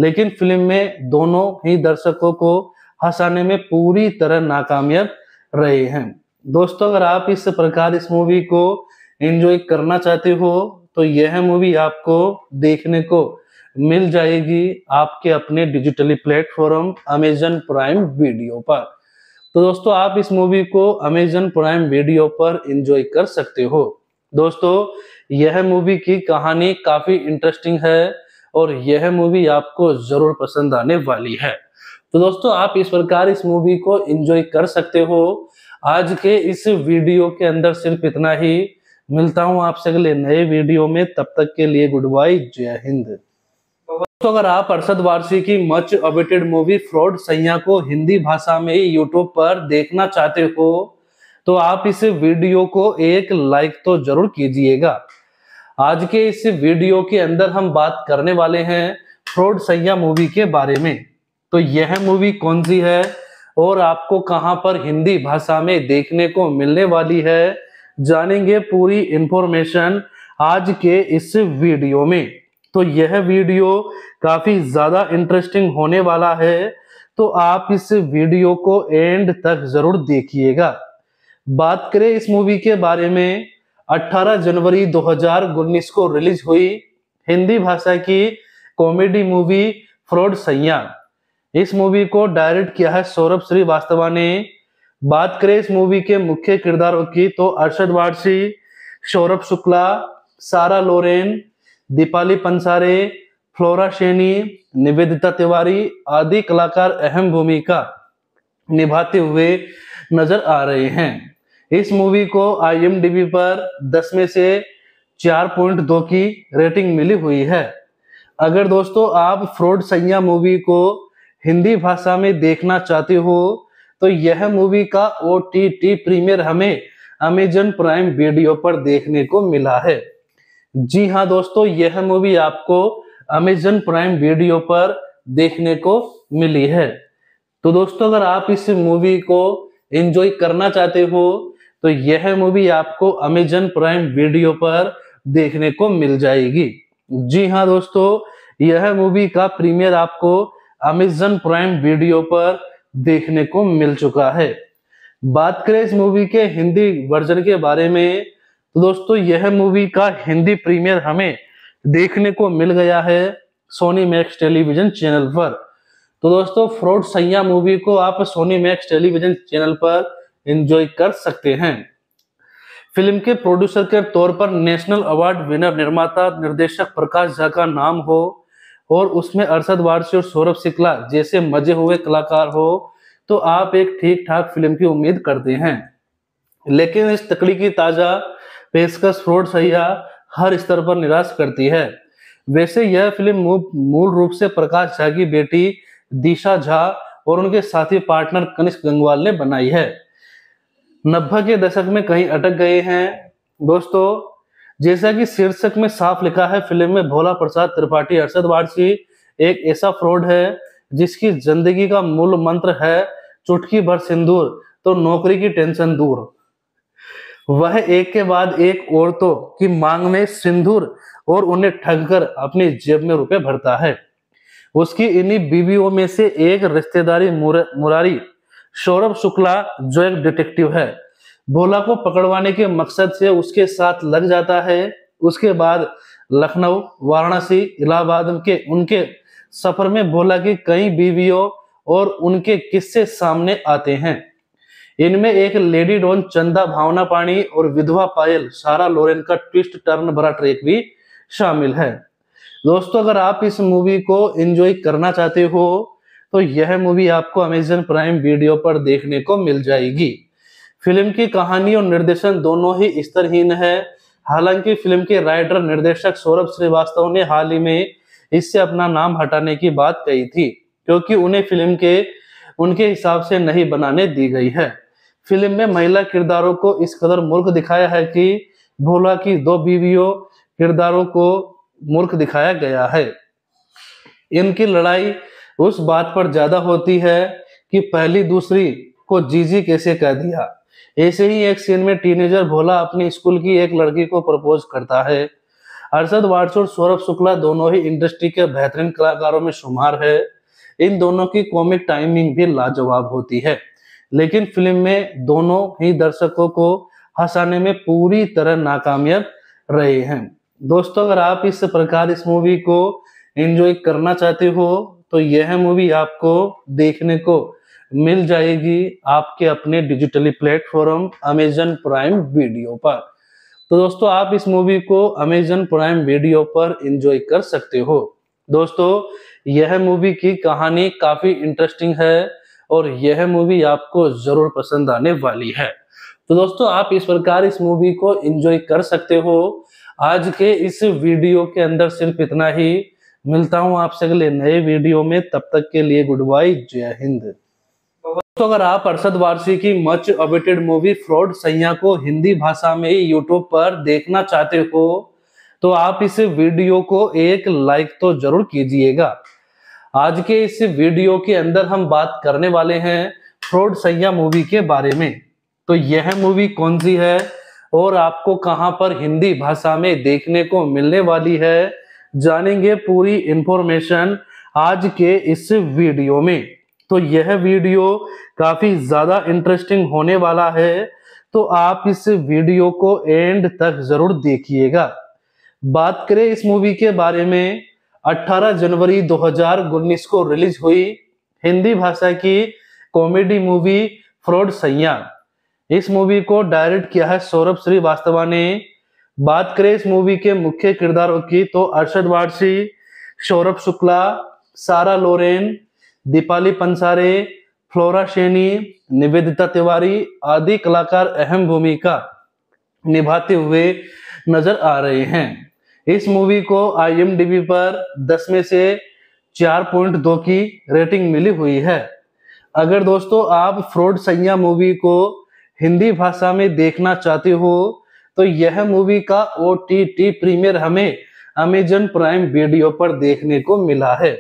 लेकिन फिल्म में दोनों ही दर्शकों को हंसाने में पूरी तरह नाकामयाब रहे हैं दोस्तों अगर आप इस प्रकार इस मूवी को एंजॉय करना चाहते हो तो यह मूवी आपको देखने को मिल जाएगी आपके अपने digitally platform Amazon Prime video पर तो दोस्तों आप इस मूवी को अमेजन प्राइम वीडियो पर इंजॉय कर सकते हो दोस्तों यह मूवी की कहानी काफी इंटरेस्टिंग है और यह मूवी आपको जरूर पसंद आने वाली है तो दोस्तों आप इस प्रकार इस मूवी को एंजॉय कर सकते हो आज के इस वीडियो के अंदर सिर्फ इतना ही मिलता हूं आपसे अगले नए वीडियो में तब तक के लिए गुड बाय जय हिंद तो अगर आप अरसद वारसी की मच अवेटेड मूवी फ्रॉड सैया को हिंदी भाषा में यूट्यूब पर देखना चाहते हो तो आप इस वीडियो को एक लाइक तो जरूर कीजिएगा आज के इस वीडियो के अंदर हम बात करने वाले हैं फ्रॉड सैया मूवी के बारे में तो यह मूवी कौन सी है और आपको कहां पर हिंदी भाषा में देखने को मिलने वाली है जानेंगे पूरी इंफॉर्मेशन आज के इस वीडियो में तो यह वीडियो काफी ज्यादा इंटरेस्टिंग होने वाला है तो आप इस वीडियो को एंड तक जरूर देखिएगा बात करें इस मूवी के बारे में 18 जनवरी 2019 को रिलीज हुई हिंदी भाषा की कॉमेडी मूवी फ्रॉड सैया इस मूवी को डायरेक्ट किया है सौरभ श्रीवास्तवा ने बात करें इस मूवी के मुख्य किरदारों की तो अर्षद वारसी सौरभ शुक्ला सारा लोरेन दीपाली पंसारे फ्लोरा शेनी निवेदिता तिवारी आदि कलाकार अहम भूमिका निभाते हुए नजर आ रहे हैं इस मूवी को आईएमडीबी पर 10 में से 4.2 की रेटिंग मिली हुई है अगर दोस्तों आप फ्रॉड संज्ञा मूवी को हिंदी भाषा में देखना चाहते हो तो यह मूवी का ओ टी टी प्रीमियर हमें अमेजन प्राइम वीडियो पर देखने को मिला है जी हाँ दोस्तों यह मूवी आपको अमेजन प्राइम वीडियो पर देखने को मिली है तो दोस्तों अगर आप इस मूवी को एंजॉय करना चाहते हो तो यह मूवी आपको अमेजन प्राइम वीडियो पर देखने को मिल जाएगी जी हाँ दोस्तों यह मूवी का प्रीमियर आपको अमेजन प्राइम वीडियो पर देखने को मिल चुका है बात करें इस मूवी के हिंदी वर्जन के बारे में तो दोस्तों यह मूवी का हिंदी प्रीमियर हमें देखने को मिल गया है सोनी मैक्स टेलीविजन चैनल पर तो दोस्तों फ्रॉड सैया मूवी को आप सोनी मैक्स टेलीविजन चैनल पर एंजॉय कर सकते हैं फिल्म के प्रोड्यूसर के तौर पर नेशनल अवार्ड विनर निर्माता निर्देशक प्रकाश झा का नाम हो और उसमें अरसद वारसी और सौरभ शिकला जैसे मजे हुए कलाकार हो तो आप एक ठीक ठाक फिल्म की उम्मीद करते हैं लेकिन इस तकड़ी की ताज़ा पेशकश फ्रॉड सैया हर स्तर पर निराश करती है वैसे यह फिल्म मूल रूप से प्रकाश झा की बेटी दिशा झा और उनके साथी पार्टनर कनिष्क गंगवाल ने बनाई है नब्बे के दशक में कहीं अटक गए हैं दोस्तों जैसा कि शीर्षक में साफ लिखा है फिल्म में भोला प्रसाद त्रिपाठी अरसद वारसी एक ऐसा फ्रॉड है जिसकी जिंदगी का मूल मंत्र है चुटकी भर सिंदूर तो नौकरी की टेंशन दूर वह एक के बाद एक औरतों की मांग में सिंदूर और उन्हें ठगकर अपनी जेब में रुपए भरता है उसकी इन्हीं बीवियों में से एक रिश्तेदारी मुरारी सौरभ शुक्ला जो एक डिटेक्टिव है भोला को पकड़वाने के मकसद से उसके साथ लग जाता है उसके बाद लखनऊ वाराणसी इलाहाबाद के उनके सफर में भोला की कई बीवियों और उनके किस्से सामने आते हैं इनमें एक लेडी डॉन चंदा भावना पाणी और विधवा पायल सारा लोरेन का ट्विस्ट टर्न भरा ट्रैक भी शामिल है दोस्तों अगर आप इस मूवी को एंजॉय करना चाहते हो तो यह मूवी आपको अमेजन प्राइम वीडियो पर देखने को मिल जाएगी फिल्म की कहानी और निर्देशन दोनों ही स्तरहीन है हालांकि फिल्म के राइटर निर्देशक सौरभ श्रीवास्तव ने हाल ही में इससे अपना नाम हटाने की बात कही थी क्योंकि उन्हें फिल्म के उनके हिसाब से नहीं बनाने दी गई है फिल्म में महिला किरदारों को इस कदर मूर्ख दिखाया है कि भोला की दो बीवियों किरदारों को मूर्ख दिखाया गया है इनकी लड़ाई उस बात पर ज्यादा होती है कि पहली दूसरी को जीजी कैसे कह दिया ऐसे ही एक सीन में टीनेजर भोला अपनी स्कूल की एक लड़की को प्रपोज करता है अरशद वारस और सौरभ शुक्ला दोनों ही इंडस्ट्री के बेहतरीन कलाकारों में शुमार है इन दोनों की कॉमिक टाइमिंग भी लाजवाब होती है लेकिन फिल्म में दोनों ही दर्शकों को हंसाने में पूरी तरह नाकामयाब रहे हैं दोस्तों अगर आप इस प्रकार इस मूवी को एंजॉय करना चाहते हो तो यह मूवी आपको देखने को मिल जाएगी आपके अपने digitally platform Amazon Prime video पर तो दोस्तों आप इस मूवी को अमेजन प्राइम वीडियो पर एंजॉय कर सकते हो दोस्तों यह मूवी की कहानी काफी इंटरेस्टिंग है और यह मूवी आपको जरूर पसंद आने वाली है तो दोस्तों आप इस प्रकार इस मूवी को एंजॉय कर सकते हो आज के इस वीडियो के अंदर सिर्फ इतना ही मिलता हूं आपसे अगले नए वीडियो में तब तक के लिए गुड बाय जय हिंद दोस्तों अगर आप अरसद वारसी की मच अवेटेड मूवी फ्रॉड सैया को हिंदी भाषा में यूट्यूब पर देखना चाहते हो तो आप इस वीडियो को एक लाइक तो जरूर कीजिएगा आज के इस वीडियो के अंदर हम बात करने वाले हैं फ्रॉड सैया मूवी के बारे में तो यह मूवी कौन सी है और आपको कहां पर हिंदी भाषा में देखने को मिलने वाली है जानेंगे पूरी इंफॉर्मेशन आज के इस वीडियो में तो यह वीडियो काफी ज्यादा इंटरेस्टिंग होने वाला है तो आप इस वीडियो को एंड तक जरूर देखिएगा बात करें इस मूवी के बारे में 18 जनवरी 2019 को रिलीज हुई हिंदी भाषा की कॉमेडी मूवी फ्रॉड सैया इस मूवी को डायरेक्ट किया है सौरभ श्रीवास्तवा ने बात करें इस मूवी के मुख्य किरदारों की तो अर्षद वारसी सौरभ शुक्ला सारा लोरेन दीपाली पंसारे फ्लोरा शेनी निवेदिता तिवारी आदि कलाकार अहम भूमिका निभाते हुए नजर आ रहे हैं इस मूवी को आई पर 10 में से 4.2 की रेटिंग मिली हुई है अगर दोस्तों आप फ्रॉड सैया मूवी को हिंदी भाषा में देखना चाहते हो तो यह मूवी का ओ टी टी प्रीमियर हमें अमेजन प्राइम वीडियो पर देखने को मिला है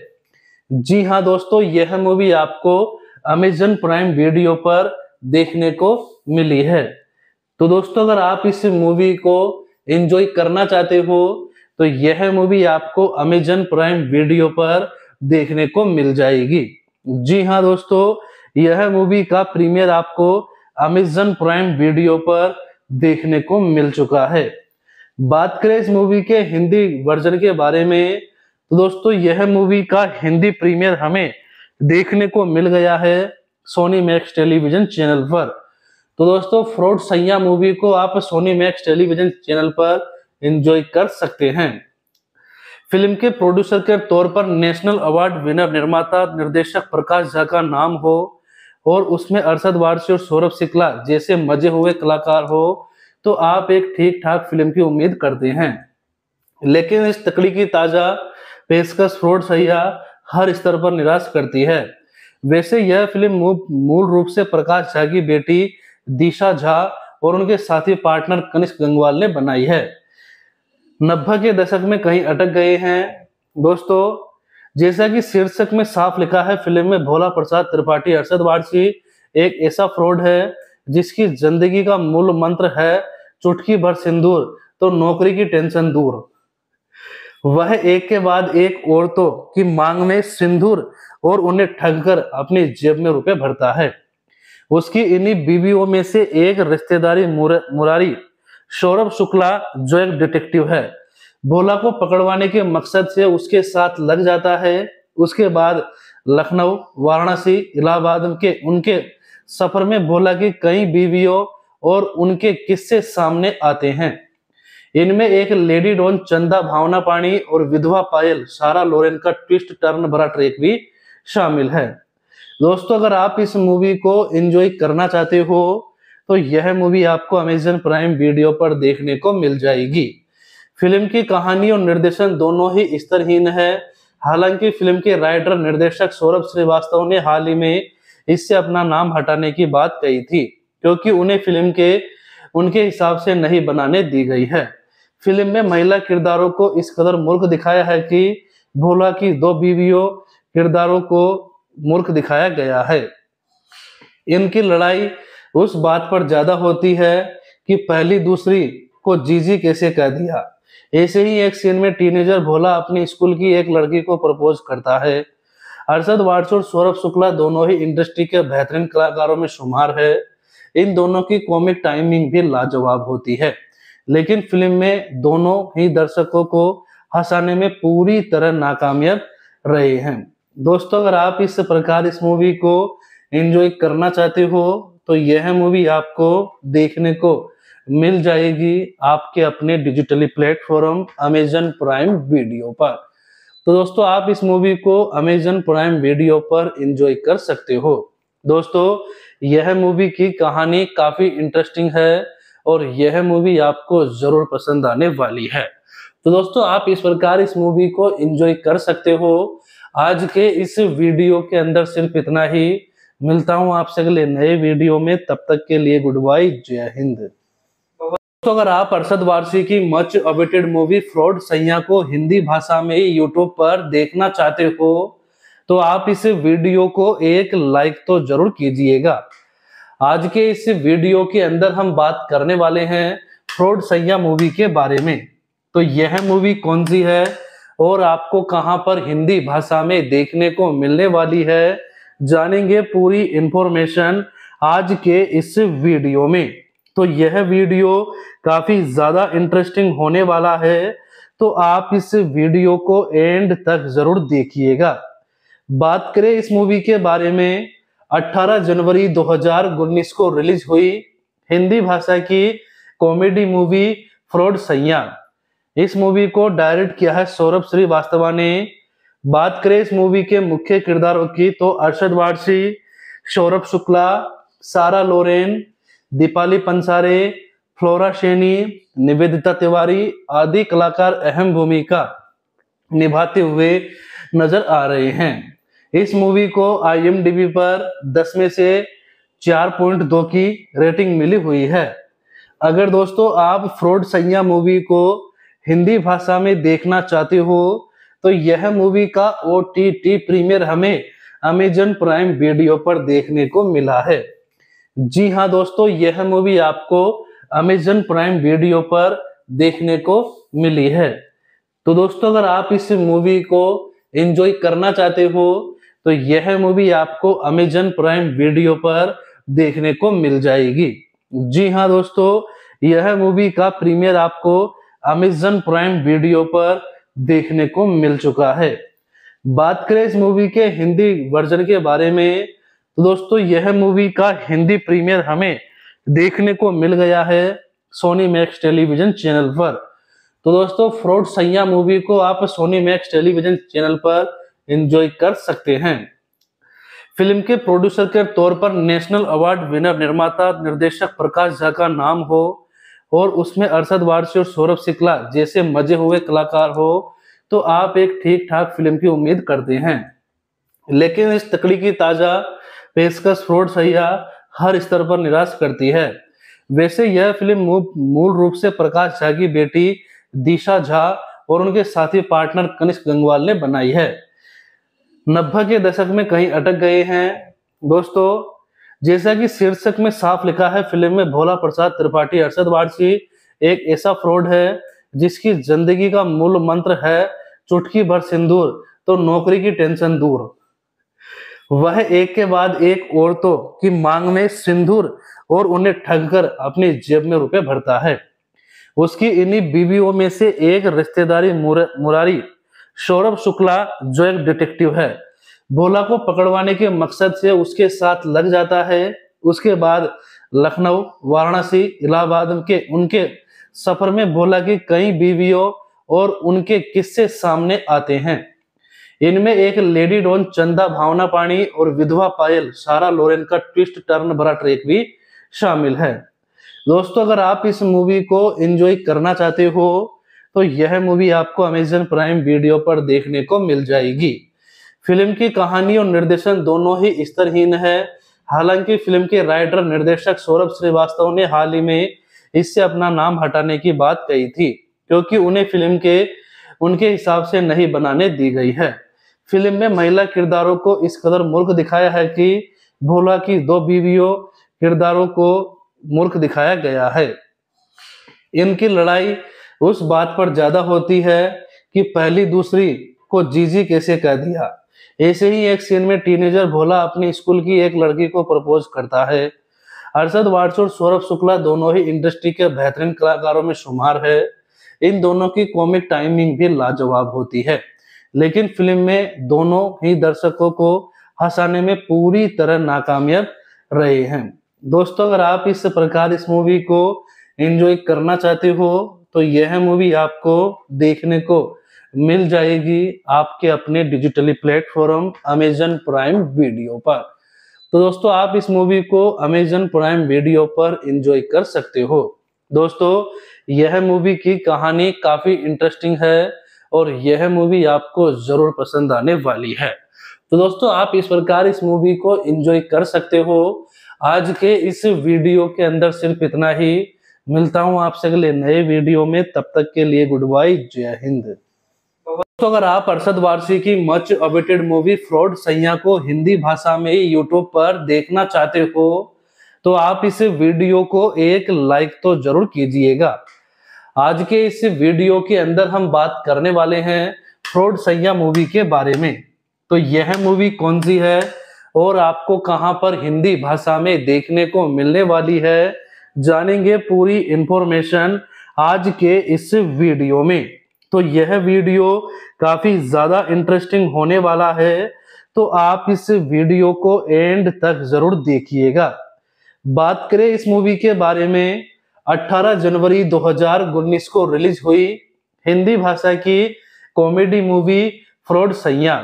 जी हाँ दोस्तों यह मूवी आपको अमेजन प्राइम वीडियो पर देखने को मिली है तो दोस्तों अगर आप इस मूवी को एंजॉय करना चाहते हो तो यह मूवी आपको अमेजन प्राइम वीडियो पर देखने को मिल जाएगी जी हाँ दोस्तों यह मूवी का प्रीमियर आपको अमेजन प्राइम वीडियो पर देखने को मिल चुका है बात करें इस मूवी के हिंदी वर्जन के बारे में तो दोस्तों यह मूवी का हिंदी प्रीमियर हमें देखने को मिल गया है सोनी मैक्स टेलीविजन चैनल पर तो दोस्तों फ्रॉड सैया मूवी को आप सोनी मैक्स टेलीविजन चैनल पर एंजॉय कर सकते हैं फिल्म के प्रोड्यूसर के तौर पर नेशनल अवार्ड विनर निर्माता निर्देशक प्रकाश झा का नाम हो और उसमें अरसद वारसी और सौरभ शिकला जैसे मजे हुए कलाकार हो तो आप एक ठीक ठाक फिल्म की उम्मीद करते हैं लेकिन इस तकड़ी की ताजा पेशकश फ्रॉड सैया हर स्तर पर निराश करती है वैसे यह फिल्म मूल रूप से प्रकाश झा की बेटी दिशा झा और उनके साथी पार्टनर कनिष्क गंगवाल ने बनाई है नब्बे के दशक में कहीं अटक गए हैं दोस्तों जैसा कि शीर्षक में साफ लिखा है फिल्म में भोला प्रसाद त्रिपाठी अरसद वारसी एक ऐसा फ्रॉड है जिसकी जिंदगी का मूल मंत्र है चुटकी भर सिंदूर तो नौकरी की टेंशन दूर वह एक के बाद एक औरतों की मांग में सिंदूर और उन्हें ठग कर अपनी जेब में रुपए भरता है उसकी इन्हीं बीवियों में से एक रिश्तेदारी मुरारी सौरभ शुक्ला जो एक डिटेक्टिव है भोला को पकड़वाने के मकसद से उसके साथ लग जाता है उसके बाद लखनऊ वाराणसी इलाहाबाद के उनके सफर में भोला की कई बीवियों और उनके किस्से सामने आते हैं इनमें एक लेडी डॉन चंदा भावना पानी और विधवा पायल सारा लोरेन का ट्विस्ट टर्न भरा ट्रेक भी शामिल है दोस्तों अगर आप इस मूवी को एंजॉय करना चाहते हो तो यह मूवी आपको अमेजन प्राइम वीडियो पर देखने को मिल जाएगी फिल्म की कहानी और निर्देशन दोनों ही स्तरहीन है हालांकि फिल्म के राइटर निर्देशक सौरभ श्रीवास्तव ने हाल ही में इससे अपना नाम हटाने की बात कही थी क्योंकि उन्हें फिल्म के उनके हिसाब से नहीं बनाने दी गई है फिल्म में महिला किरदारों को इस कदर मूर्ख दिखाया है कि भोला की दो बीवियों किरदारों को मूर्ख दिखाया गया है इनकी लड़ाई उस बात पर ज्यादा होती है कि पहली दूसरी को जीजी कैसे कह दिया ऐसे ही एक सीन में टीनेजर भोला अपनी स्कूल की एक लड़की को प्रपोज करता है अरशद वाट्स और सौरभ शुक्ला दोनों ही इंडस्ट्री के बेहतरीन कलाकारों में शुमार है इन दोनों की कॉमिक टाइमिंग भी लाजवाब होती है लेकिन फिल्म में दोनों ही दर्शकों को हंसाने में पूरी तरह नाकामयाब रहे हैं दोस्तों अगर आप इस प्रकार इस मूवी को एंजॉय करना चाहते हो तो यह मूवी आपको देखने को मिल जाएगी आपके अपने digitally platform Amazon Prime video पर तो दोस्तों आप इस मूवी को अमेजन प्राइम वीडियो पर एंजॉय कर सकते हो दोस्तों यह मूवी की कहानी काफी इंटरेस्टिंग है और यह मूवी आपको जरूर पसंद आने वाली है तो दोस्तों आप इस प्रकार इस मूवी को एंजॉय कर सकते हो आज के इस वीडियो के अंदर सिर्फ इतना ही मिलता हूँ आपसे अगले नए वीडियो में तब तक के लिए गुड बाय जय हिंद तो अगर आप अरसद वारसी की मच अवेटेड मूवी फ्रॉड सैया को हिंदी भाषा में यूट्यूब पर देखना चाहते हो तो आप इस वीडियो को एक लाइक तो जरूर कीजिएगा आज के इस वीडियो के अंदर हम बात करने वाले हैं फ्रॉड सैया मूवी के बारे में तो यह मूवी कौन सी है और आपको कहाँ पर हिंदी भाषा में देखने को मिलने वाली है जानेंगे पूरी इंफॉर्मेशन आज के इस वीडियो में तो यह वीडियो काफी ज्यादा इंटरेस्टिंग होने वाला है तो आप इस वीडियो को एंड तक जरूर देखिएगा बात करें इस मूवी के बारे में 18 जनवरी 2019 को रिलीज हुई हिंदी भाषा की कॉमेडी मूवी फ्रॉड सैया इस मूवी को डायरेक्ट किया है सौरभ श्रीवास्तवा ने बात करें इस मूवी के मुख्य किरदारों की तो अरशद वारसी सौरभ शुक्ला सारा लोरेन दीपाली पंसारे फ्लोरा शेनी निवेदिता तिवारी आदि कलाकार अहम भूमिका निभाते हुए नजर आ रहे हैं इस मूवी को आईएमडीबी पर 10 में से 4.2 की रेटिंग मिली हुई है अगर दोस्तों आप फ्रॉड सैया मूवी को हिंदी भाषा में देखना चाहते हो तो यह मूवी का ओ टी टी प्रीमियर हमें अमेजन प्राइम वीडियो पर देखने को मिला है जी हाँ दोस्तों यह मूवी आपको अमेजन प्राइम वीडियो पर देखने को मिली है तो दोस्तों अगर आप इस मूवी को एंजॉय करना चाहते हो तो यह मूवी आपको अमेजन प्राइम वीडियो पर देखने को मिल जाएगी जी हाँ दोस्तों यह मूवी का प्रीमियर आपको अमेजन प्राइम वीडियो पर देखने को मिल चुका है बात करें इस मूवी के हिंदी वर्जन के बारे में तो दोस्तों यह मूवी का हिंदी प्रीमियर हमें देखने को मिल गया है सोनी मैक्स टेलीविजन चैनल पर तो दोस्तों फ्रॉड सैया मूवी को आप सोनी मैक्स टेलीविजन चैनल पर एंजॉय कर सकते हैं फिल्म के प्रोड्यूसर के तौर पर नेशनल अवार्ड विनर निर्माता निर्देशक प्रकाश झा का नाम हो और उसमें अरसद वारसी और सौरभ शिकला जैसे मजे हुए कलाकार हो तो आप एक ठीक ठाक फिल्म की उम्मीद करते हैं लेकिन इस तकड़ी की ताजा पेशकश फ्रॉड सैया हर स्तर पर निराश करती है वैसे यह फिल्म मूल रूप से प्रकाश झा की बेटी दिशा झा और उनके साथी पार्टनर कनिष्क गंगवाल ने बनाई है नब्बे के दशक में कहीं अटक गए हैं दोस्तों जैसा कि शीर्षक में साफ लिखा है फिल्म में भोला प्रसाद त्रिपाठी अरसद वारसी एक ऐसा फ्रॉड है जिसकी जिंदगी का मूल मंत्र है चुटकी भर सिंदूर तो नौकरी की टेंशन दूर वह एक के बाद एक औरतों की मांग में सिंदूर और उन्हें ठगकर अपनी जेब में रुपए भरता है उसकी इन्हीं बीवियों में से एक रिश्तेदारी मुरारी सौरभ शुक्ला जो एक डिटेक्टिव है भोला को पकड़वाने के मकसद से उसके साथ लग जाता है उसके बाद लखनऊ वाराणसी इलाहाबाद के उनके सफर में भोला की कई बीवियों और उनके किस्से सामने आते हैं इनमें एक लेडी डॉन चंदा भावना पानी और विधवा पायल सारा लोरेन का ट्विस्ट टर्न भरा ट्रेक भी शामिल है दोस्तों अगर आप इस मूवी को एंजॉय करना चाहते हो तो यह मूवी आपको अमेजन प्राइम वीडियो पर देखने को मिल जाएगी फिल्म की कहानी और निर्देशन दोनों ही स्तरहीन है हालांकि फिल्म के राइटर निर्देशक सौरभ श्रीवास्तव ने हाल ही में इससे अपना नाम हटाने की बात कही थी क्योंकि उन्हें फिल्म के उनके हिसाब से नहीं बनाने दी गई है फिल्म में महिला किरदारों को इस कदर मूर्ख दिखाया है कि भोला की दो बीवियों किरदारों को मूर्ख दिखाया गया है इनकी लड़ाई उस बात पर ज्यादा होती है कि पहली दूसरी को जीजी कैसे कह दिया ऐसे ही एक सीन में टीनेजर भोला अपनी स्कूल की एक लड़की को प्रपोज करता है हर्षद वाड्स और सौरभ शुक्ला दोनों ही इंडस्ट्री के बेहतरीन कलाकारों में शुमार है इन दोनों की कॉमिक टाइमिंग भी लाजवाब होती है लेकिन फिल्म में दोनों ही दर्शकों को हंसाने में पूरी तरह नाकामयाब रहे हैं दोस्तों अगर आप इस प्रकार इस मूवी को एंजॉय करना चाहते हो तो यह मूवी आपको देखने को मिल जाएगी आपके अपने digitally platform Amazon Prime video पर तो दोस्तों आप इस मूवी को अमेजन प्राइम वीडियो पर एंजॉय कर सकते हो दोस्तों यह मूवी की कहानी काफी इंटरेस्टिंग है और यह मूवी आपको जरूर पसंद आने वाली है तो दोस्तों आप इस प्रकार इस मूवी को एंजॉय कर सकते हो आज के इस वीडियो के अंदर सिर्फ इतना ही मिलता हूं आपसे अगले नए वीडियो में तब तक के लिए गुड बाय जय हिंद तो अगर आप अरसद वारसी की मच अवेटेड मूवी फ्रॉड सैया को हिंदी भाषा में यूट्यूब पर देखना चाहते हो तो आप इस वीडियो को एक लाइक तो जरूर कीजिएगा आज के इस वीडियो के अंदर हम बात करने वाले हैं फ्रॉड सैया मूवी के बारे में तो यह मूवी कौन सी है और आपको कहां पर हिंदी भाषा में देखने को मिलने वाली है जानेंगे पूरी इंफॉर्मेशन आज के इस वीडियो में तो यह वीडियो काफी ज्यादा इंटरेस्टिंग होने वाला है तो आप इस वीडियो को एंड तक जरूर देखिएगा बात करें इस मूवी के बारे में 18 जनवरी 2019 को रिलीज हुई हिंदी भाषा की कॉमेडी मूवी फ्रॉड सैया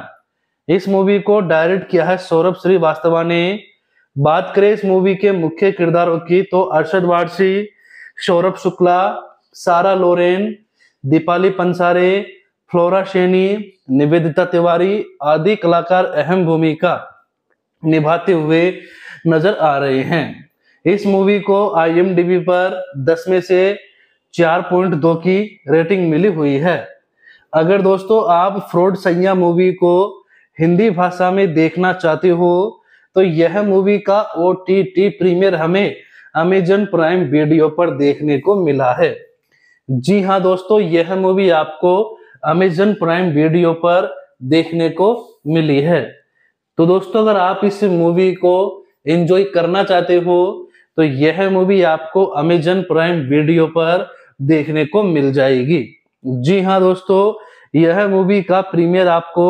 इस मूवी को डायरेक्ट किया है सौरभ श्रीवास्तवा ने बात करें इस मूवी के मुख्य किरदारों की तो अर्षद वारसी सौरभ शुक्ला सारा लोरेन दीपाली पंसारे फ्लोरा शेनी निवेदिता तिवारी आदि कलाकार अहम भूमिका निभाते हुए नजर आ रहे हैं इस मूवी को आईएमडीबी पर 10 में से 4.2 की रेटिंग मिली हुई है अगर दोस्तों आप फ्रॉड संज्ञा मूवी को हिंदी भाषा में देखना चाहते हो तो यह मूवी का ओ टी टी प्रीमियर हमें अमेजन प्राइम वीडियो पर देखने को मिला है जी हाँ दोस्तों यह मूवी आपको अमेजन प्राइम वीडियो पर देखने को मिली है तो दोस्तों अगर आप इस मूवी को एंजॉय करना चाहते हो तो यह मूवी आपको अमेजन प्राइम वीडियो पर देखने को मिल जाएगी जी हाँ दोस्तों यह मूवी का प्रीमियर आपको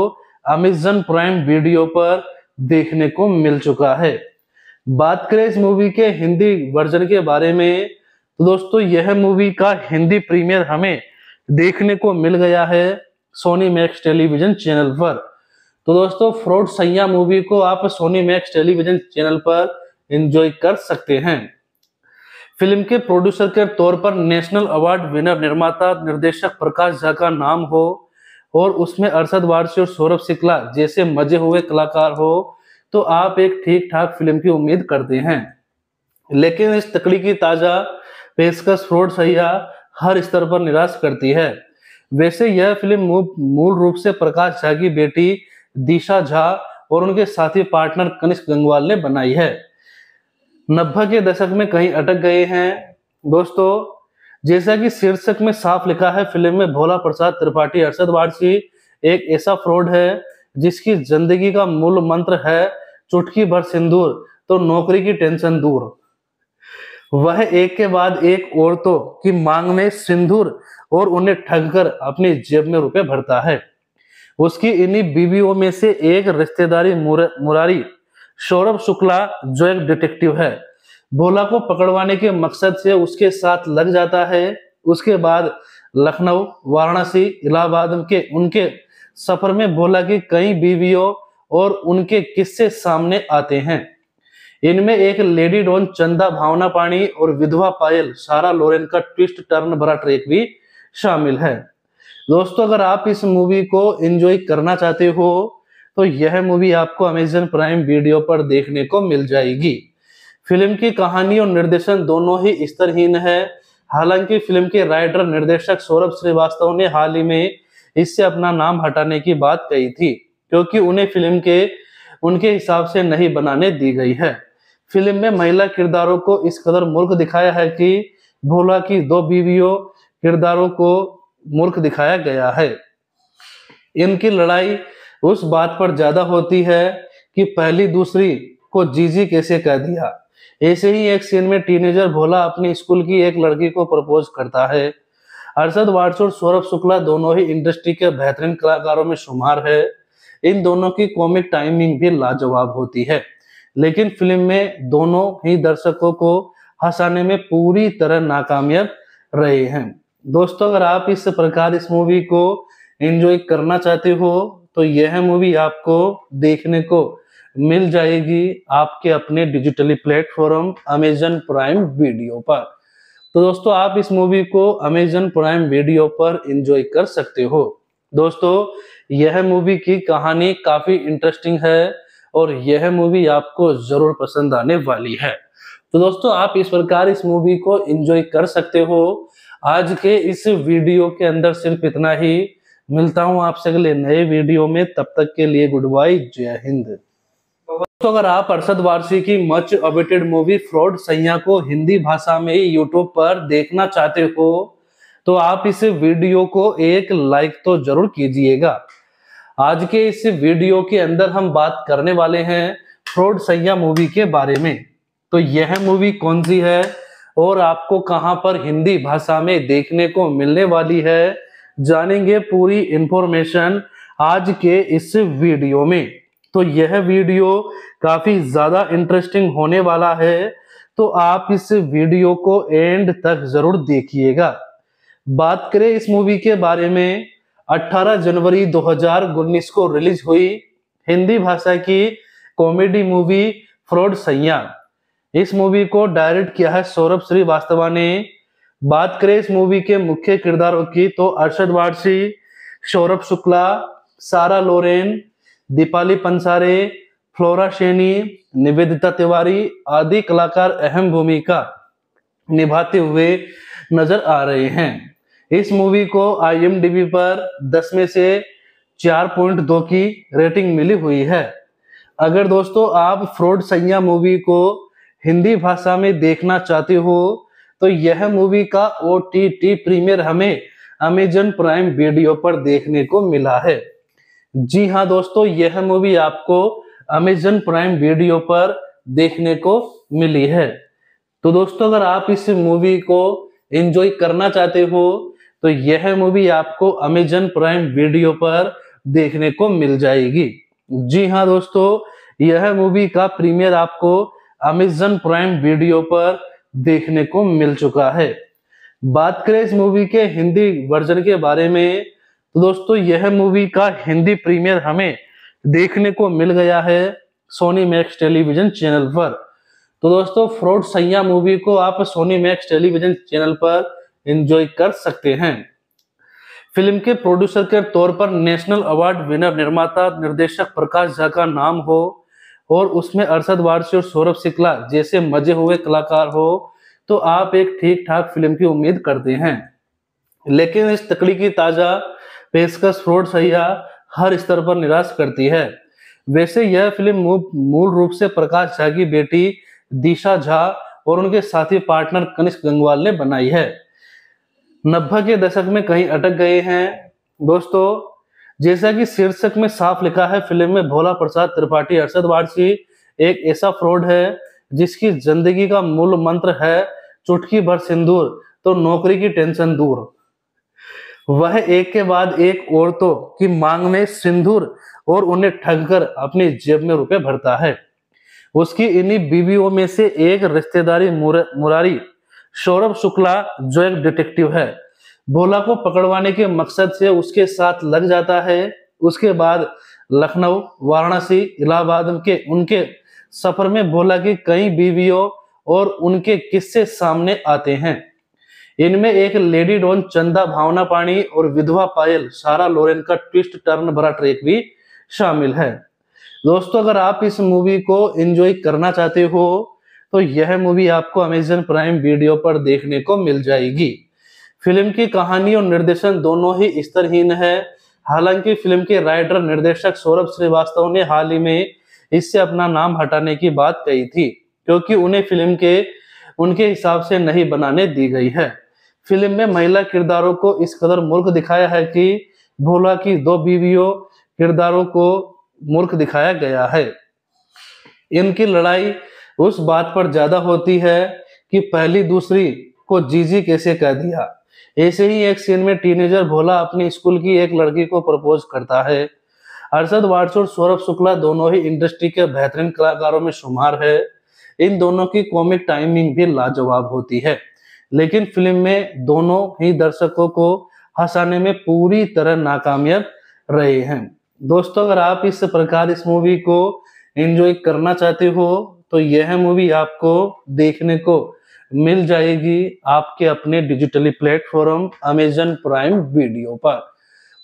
अमेजन प्राइम वीडियो पर देखने को मिल चुका है बात करें इस मूवी के हिंदी वर्जन के बारे में तो दोस्तों यह मूवी का हिंदी प्रीमियर हमें देखने को मिल गया है सोनी मैक्स टेलीविजन चैनल पर तो दोस्तों फ्रॉड सैया मूवी को आप सोनी मैक्स टेलीविजन चैनल पर एंजॉय कर सकते हैं फिल्म के प्रोड्यूसर के तौर पर नेशनल अवार्ड विनर निर्माता निर्देशक प्रकाश झा का नाम हो और उसमें अरसद वारसी और सौरभ शिकला जैसे मजे हुए कलाकार हो तो आप एक ठीक ठाक फिल्म की उम्मीद करते हैं लेकिन इस तकड़ी की ताज़ा पेशकश फ्रॉड सैया हर स्तर पर निराश करती है वैसे यह फिल्म मूल रूप से प्रकाश झा की बेटी दिशा झा और उनके साथी पार्टनर कनिष्क गंगवाल ने बनाई है नब्बे के दशक में कहीं अटक गए हैं दोस्तों जैसा कि शीर्षक में साफ लिखा है फिल्म में भोला प्रसाद त्रिपाठी अरसद वारसी एक ऐसा फ्रॉड है जिसकी जिंदगी का मूल मंत्र है चुटकी भर सिंदूर तो नौकरी की टेंशन दूर वह एक के बाद एक औरतों की मांग में सिंदूर और उन्हें ठगकर अपनी जेब में रुपए भरता है उसकी इन्हीं बीवियों में से एक रिश्तेदारी मुरारी सौरभ शुक्ला जो एक डिटेक्टिव है भोला को पकड़वाने के मकसद से उसके साथ लग जाता है उसके बाद लखनऊ वाराणसी इलाहाबाद के उनके सफर में भोला की कई बीवियों और उनके किस्से सामने आते हैं इनमें एक लेडी डॉन चंदा भावना पाणी और विधवा पायल सारा लोरेन का ट्विस्ट टर्न भरा ट्रैक भी शामिल है दोस्तों अगर आप इस मूवी को एंजॉय करना चाहते हो तो यह मूवी आपको अमेजन प्राइम वीडियो पर देखने को मिल जाएगी फिल्म की कहानी और निर्देशन दोनों ही स्तरहीन है हालांकि फिल्म के राइटर निर्देशक सौरभ श्रीवास्तव ने हाल ही में इससे अपना नाम हटाने की बात कही थी क्योंकि उन्हें फिल्म के उनके हिसाब से नहीं बनाने दी गई है फिल्म में महिला किरदारों को इस कदर मूर्ख दिखाया है कि भोला की दो बीवियों किरदारों को मूर्ख दिखाया गया है इनकी लड़ाई उस बात पर ज्यादा होती है कि पहली दूसरी को जीजी कैसे कह दिया ऐसे ही एक सीन में टीनेजर भोला अपनी स्कूल की एक लड़की को प्रपोज करता है अरशद वाड्स और सौरभ शुक्ला दोनों ही इंडस्ट्री के बेहतरीन कलाकारों में शुमार है इन दोनों की कॉमिक टाइमिंग भी लाजवाब होती है लेकिन फिल्म में दोनों ही दर्शकों को हंसाने में पूरी तरह नाकामयाब रहे हैं दोस्तों अगर आप इस प्रकार इस मूवी को एंजॉय करना चाहते हो तो यह मूवी आपको देखने को मिल जाएगी आपके अपने digitally platform Amazon Prime video पर तो दोस्तों आप इस मूवी को अमेजन प्राइम वीडियो पर एंजॉय कर सकते हो दोस्तों यह मूवी की कहानी काफी इंटरेस्टिंग है और यह मूवी आपको जरूर पसंद आने वाली है तो दोस्तों आप इस प्रकार इस मूवी को एंजॉय कर सकते हो आज के इस वीडियो के अंदर सिर्फ इतना ही मिलता हूं आपसे अगले नए वीडियो में तब तक के लिए गुड बाय जय हिंद दोस्तों अगर आप अरसद वारसी की मच अवेटेड मूवी फ्रॉड सैया को हिंदी भाषा में यूट्यूब पर देखना चाहते हो तो आप इस वीडियो को एक लाइक तो जरूर कीजिएगा आज के इस वीडियो के अंदर हम बात करने वाले हैं फ्रॉड सैया मूवी के बारे में तो यह मूवी कौन सी है और आपको कहां पर हिंदी भाषा में देखने को मिलने वाली है जानेंगे पूरी इंफॉर्मेशन आज के इस वीडियो में तो यह वीडियो काफी ज्यादा इंटरेस्टिंग होने वाला है तो आप इस वीडियो को एंड तक जरूर देखिएगा बात करें इस मूवी के बारे में 18 जनवरी 2019 को रिलीज हुई हिंदी भाषा की कॉमेडी मूवी फ्रॉड सैया इस मूवी को डायरेक्ट किया है सौरभ श्रीवास्तवा ने बात करें इस मूवी के मुख्य किरदारों की तो अरशद वारसी सौरभ शुक्ला सारा लोरेन दीपाली पंसारे फ्लोरा शेनी निवेदिता तिवारी आदि कलाकार अहम भूमिका निभाते हुए नजर आ रहे हैं इस मूवी को आई पर 10 में से 4.2 की रेटिंग मिली हुई है अगर दोस्तों आप फ्रॉड सैया मूवी को हिंदी भाषा में देखना चाहते हो तो यह मूवी का ओ टी टी प्रीमियर हमें अमेजन प्राइम वीडियो पर देखने को मिला है जी हाँ दोस्तों यह मूवी आपको अमेजन प्राइम वीडियो पर देखने को मिली है तो दोस्तों अगर आप इस मूवी को एंजॉय करना चाहते हो तो यह मूवी आपको अमेजन प्राइम वीडियो पर देखने को मिल जाएगी जी हाँ दोस्तों यह मूवी का प्रीमियर आपको अमेजन प्राइम वीडियो पर देखने को मिल चुका है बात करें इस मूवी के हिंदी वर्जन के बारे में तो दोस्तों यह मूवी का हिंदी प्रीमियर हमें देखने को मिल गया है सोनी मैक्स टेलीविजन चैनल पर तो दोस्तों फ्रॉड सैया मूवी को आप सोनी मैक्स टेलीविजन चैनल पर एंजॉय कर सकते हैं फिल्म के प्रोड्यूसर के तौर पर नेशनल अवार्ड विनर निर्माता निर्देशक प्रकाश झा का नाम हो और उसमें अरसद वारसी और सौरभ शिकला जैसे मजे हुए कलाकार हो तो आप एक ठीक ठाक फिल्म की उम्मीद करते हैं लेकिन इस तकड़ी की ताजा पेशकश फ्रॉड सैया हर स्तर पर निराश करती है वैसे यह फिल्म मूल रूप से प्रकाश झा की बेटी दिशा झा और उनके साथी पार्टनर कनिष्क गंगवाल ने बनाई है नब्बे के दशक में कहीं अटक गए हैं दोस्तों जैसा कि शीर्षक में साफ लिखा है फिल्म में भोला प्रसाद त्रिपाठी अरसद वारसी एक ऐसा फ्रॉड है जिसकी जिंदगी का मूल मंत्र है चुटकी भर सिंदूर तो नौकरी की टेंशन दूर वह एक के बाद एक औरतों की मांग में सिंदूर और उन्हें ठगकर अपनी जेब में रुपए भरता है उसकी इन्हीं बीवियों में से एक रिश्तेदारी मुरारी सौरभ शुक्ला जो एक डिटेक्टिव है भोला को पकड़वाने के मकसद से उसके साथ लग जाता है उसके बाद लखनऊ वाराणसी इलाहाबाद के उनके सफर में भोला की कई बीवियों और उनके किस्से सामने आते हैं इनमें एक लेडी डॉन चंदा भावना पाणी और विधवा पायल सारा लोरेन का ट्विस्ट टर्न भरा ट्रेक भी शामिल है दोस्तों अगर आप इस मूवी को एंजॉय करना चाहते हो तो यह मूवी आपको अमेजन प्राइम वीडियो पर देखने को मिल जाएगी फिल्म की कहानी और निर्देशन दोनों ही स्तरहीन है हालांकि फिल्म के राइटर निर्देशक सौरभ श्रीवास्तव ने हाल ही में इससे अपना नाम हटाने की बात कही थी क्योंकि उन्हें फिल्म के उनके हिसाब से नहीं बनाने दी गई है फिल्म में महिला किरदारों को इस कदर मूर्ख दिखाया है कि भोला की दो बीवियों किरदारों को मूर्ख दिखाया गया है इनकी लड़ाई उस बात पर ज्यादा होती है कि पहली दूसरी को जीजी कैसे कह दिया ऐसे ही एक सीन में टीनेजर भोला अपनी स्कूल की एक लड़की को प्रपोज करता है अर्षद वाड्स और सौरभ शुक्ला दोनों ही इंडस्ट्री के बेहतरीन कलाकारों में शुमार है इन दोनों की कॉमिक टाइमिंग भी लाजवाब होती है लेकिन फिल्म में दोनों ही दर्शकों को हंसाने में पूरी तरह नाकामयाब रहे हैं दोस्तों अगर आप इस प्रकार इस मूवी को एंजॉय करना चाहते हो तो यह मूवी आपको देखने को मिल जाएगी आपके अपने digitally platform Amazon Prime video पर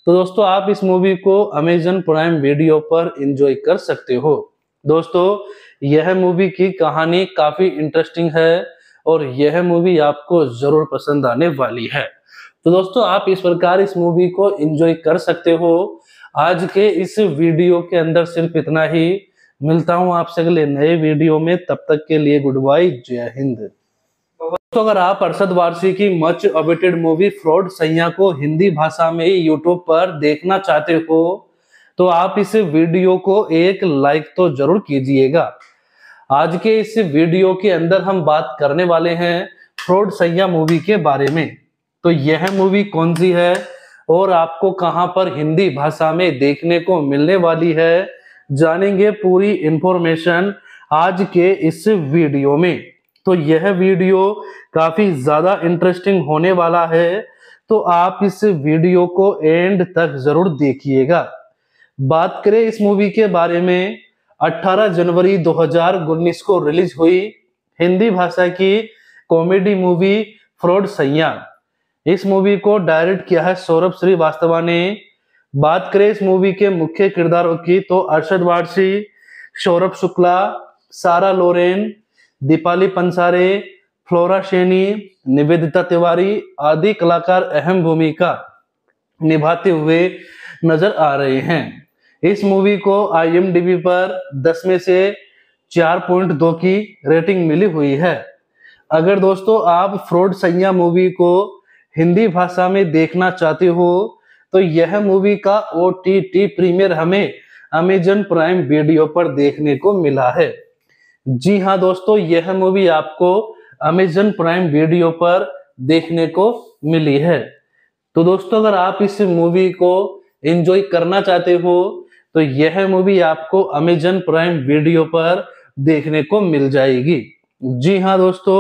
तो दोस्तों आप इस मूवी को अमेजन प्राइम वीडियो पर एंजॉय कर सकते हो दोस्तों यह मूवी की कहानी काफी इंटरेस्टिंग है और यह मूवी आपको जरूर पसंद आने वाली है तो दोस्तों आप इस प्रकार इस मूवी को एंजॉय कर सकते हो आज के इस वीडियो के अंदर सिर्फ इतना ही मिलता हूँ आपसे अगले नए वीडियो में तब तक के लिए गुड बाय जय हिंद दोस्तों अगर आप अरसद वारसी की मच अवेटेड मूवी फ्रॉड सैया को हिंदी भाषा में यूट्यूब पर देखना चाहते हो तो आप इस वीडियो को एक लाइक तो जरूर कीजिएगा आज के इस वीडियो के अंदर हम बात करने वाले हैं फ्रॉड सैया मूवी के बारे में तो यह मूवी कौन सी है और आपको कहां पर हिंदी भाषा में देखने को मिलने वाली है जानेंगे पूरी इंफॉर्मेशन आज के इस वीडियो में तो यह वीडियो काफी ज्यादा इंटरेस्टिंग होने वाला है तो आप इस वीडियो को एंड तक जरूर देखिएगा बात करें इस मूवी के बारे में 18 जनवरी 2019 को रिलीज हुई हिंदी भाषा की कॉमेडी मूवी फ्रॉड सैया इस मूवी को डायरेक्ट किया है सौरभ श्रीवास्तवा ने बात करें इस मूवी के मुख्य किरदारों की तो अरशद वारसी सौरभ शुक्ला सारा लोरेन दीपाली पंसारे फ्लोरा शेनी निवेदिता तिवारी आदि कलाकार अहम भूमिका निभाते हुए नजर आ रहे हैं इस मूवी को आईएमडीबी पर 10 में से 4.2 की रेटिंग मिली हुई है अगर दोस्तों आप फ्रॉड सैया मूवी को हिंदी भाषा में देखना चाहते हो तो यह मूवी का ओ टी टी प्रीमियर हमें अमेजन प्राइम वीडियो पर देखने को मिला है जी हाँ दोस्तों यह मूवी आपको अमेजन प्राइम वीडियो पर देखने को मिली है तो दोस्तों अगर आप इस मूवी को एंजॉय करना चाहते हो तो यह मूवी आपको अमेजन प्राइम वीडियो पर देखने को मिल जाएगी जी हाँ दोस्तों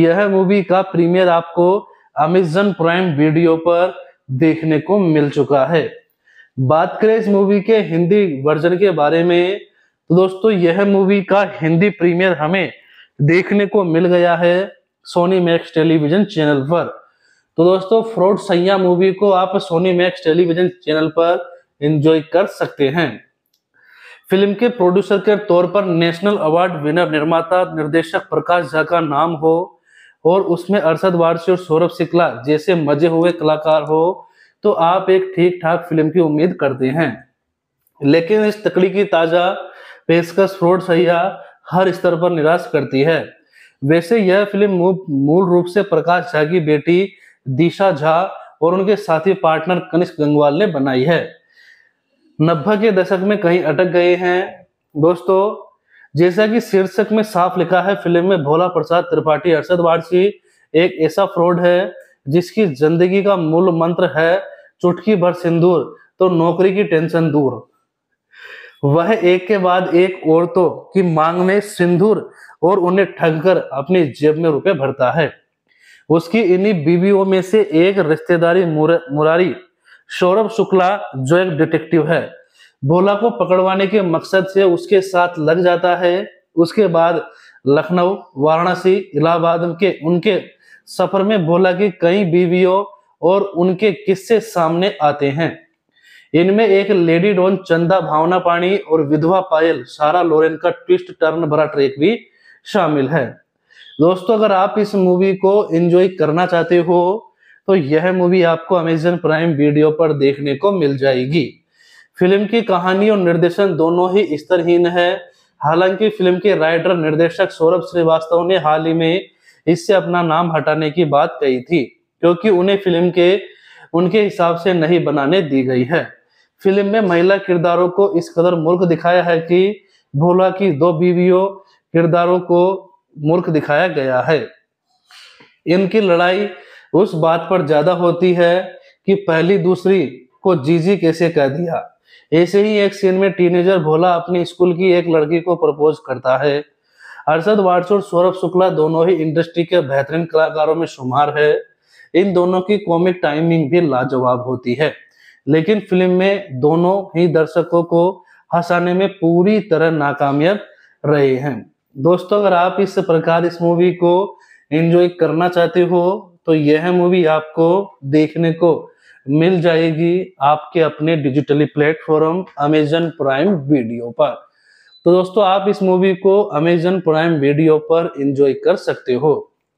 यह मूवी का प्रीमियर आपको अमेजन प्राइम वीडियो पर देखने को मिल चुका है बात करें इस मूवी के हिंदी वर्जन के बारे में तो दोस्तों यह मूवी का हिंदी प्रीमियर हमें देखने को मिल गया है सोनी मैक्स टेलीविजन चैनल पर तो दोस्तों फ्रॉड सैया मूवी को आप सोनी मैक्स टेलीविजन चैनल पर एंजॉय कर सकते हैं फिल्म के प्रोड्यूसर के तौर पर नेशनल अवार्ड विनर निर्माता निर्देशक प्रकाश झा का नाम हो और उसमें अरसद वारसी और सौरभ सिकला जैसे मजे हुए कलाकार हो तो आप एक ठीक ठाक फिल्म की उम्मीद करते हैं लेकिन इस तकड़ी की ताजा पेशकश फ्रॉड सैया हर स्तर पर निराश करती है वैसे यह फिल्म मूल रूप से प्रकाश झा की बेटी दिशा झा और उनके साथी पार्टनर कनिष्क गंगवाल ने बनाई है नब्बे के दशक में कहीं अटक गए हैं दोस्तों जैसा कि शीर्षक में साफ लिखा है फिल्म में भोला प्रसाद त्रिपाठी अरसद वारसी एक ऐसा फ्रॉड है जिसकी जिंदगी का मूल मंत्र है चुटकी भर सिंदूर तो नौकरी की टेंशन दूर वह एक के बाद एक औरतों की मांग में सिंदूर और उन्हें ठगकर अपनी जेब में रुपए भरता है उसकी इन्हीं बीवियों में से एक रिश्तेदारी मुरारी सौरभ शुक्ला जो एक डिटेक्टिव है भोला को पकड़वाने के मकसद से उसके साथ लग जाता है उसके बाद लखनऊ वाराणसी इलाहाबाद के उनके सफर में भोला की कई बीवियों और उनके किस्से सामने आते हैं इनमें एक लेडी डॉन चंदा भावना पानी और विधवा पायल सारा लोरेन का ट्विस्ट टर्न भरा ट्रेक भी शामिल है दोस्तों अगर आप इस मूवी को एंजॉय करना चाहते हो तो यह मूवी आपको अमेजन प्राइम वीडियो पर देखने को मिल जाएगी फिल्म की कहानी और निर्देशन दोनों ही स्तरहीन है हालांकि फिल्म के राइटर निर्देशक सौरभ श्रीवास्तव ने हाल ही में इससे अपना नाम हटाने की बात कही थी क्योंकि उन्हें फिल्म के उनके हिसाब से नहीं बनाने दी गई है फिल्म में महिला किरदारों को इस कदर मूर्ख दिखाया है कि भोला की दो बीवियों किरदारों को मूर्ख दिखाया गया है इनकी लड़ाई उस बात पर ज्यादा होती है कि पहली दूसरी को जीजी कैसे कह दिया ऐसे ही एक सीन में टीनेजर भोला अपनी स्कूल की एक लड़की को प्रपोज करता है हर्षद वाड्स और सौरभ शुक्ला दोनों ही इंडस्ट्री के बेहतरीन कलाकारों में शुमार है इन दोनों की कॉमिक टाइमिंग भी लाजवाब होती है लेकिन फिल्म में दोनों ही दर्शकों को हंसाने में पूरी तरह नाकामयाब रहे हैं दोस्तों अगर आप इस प्रकार इस मूवी को एंजॉय करना चाहते हो तो यह मूवी आपको देखने को मिल जाएगी आपके अपने digitally platform Amazon Prime video पर तो दोस्तों आप इस मूवी को अमेजन प्राइम वीडियो पर एंजॉय कर सकते हो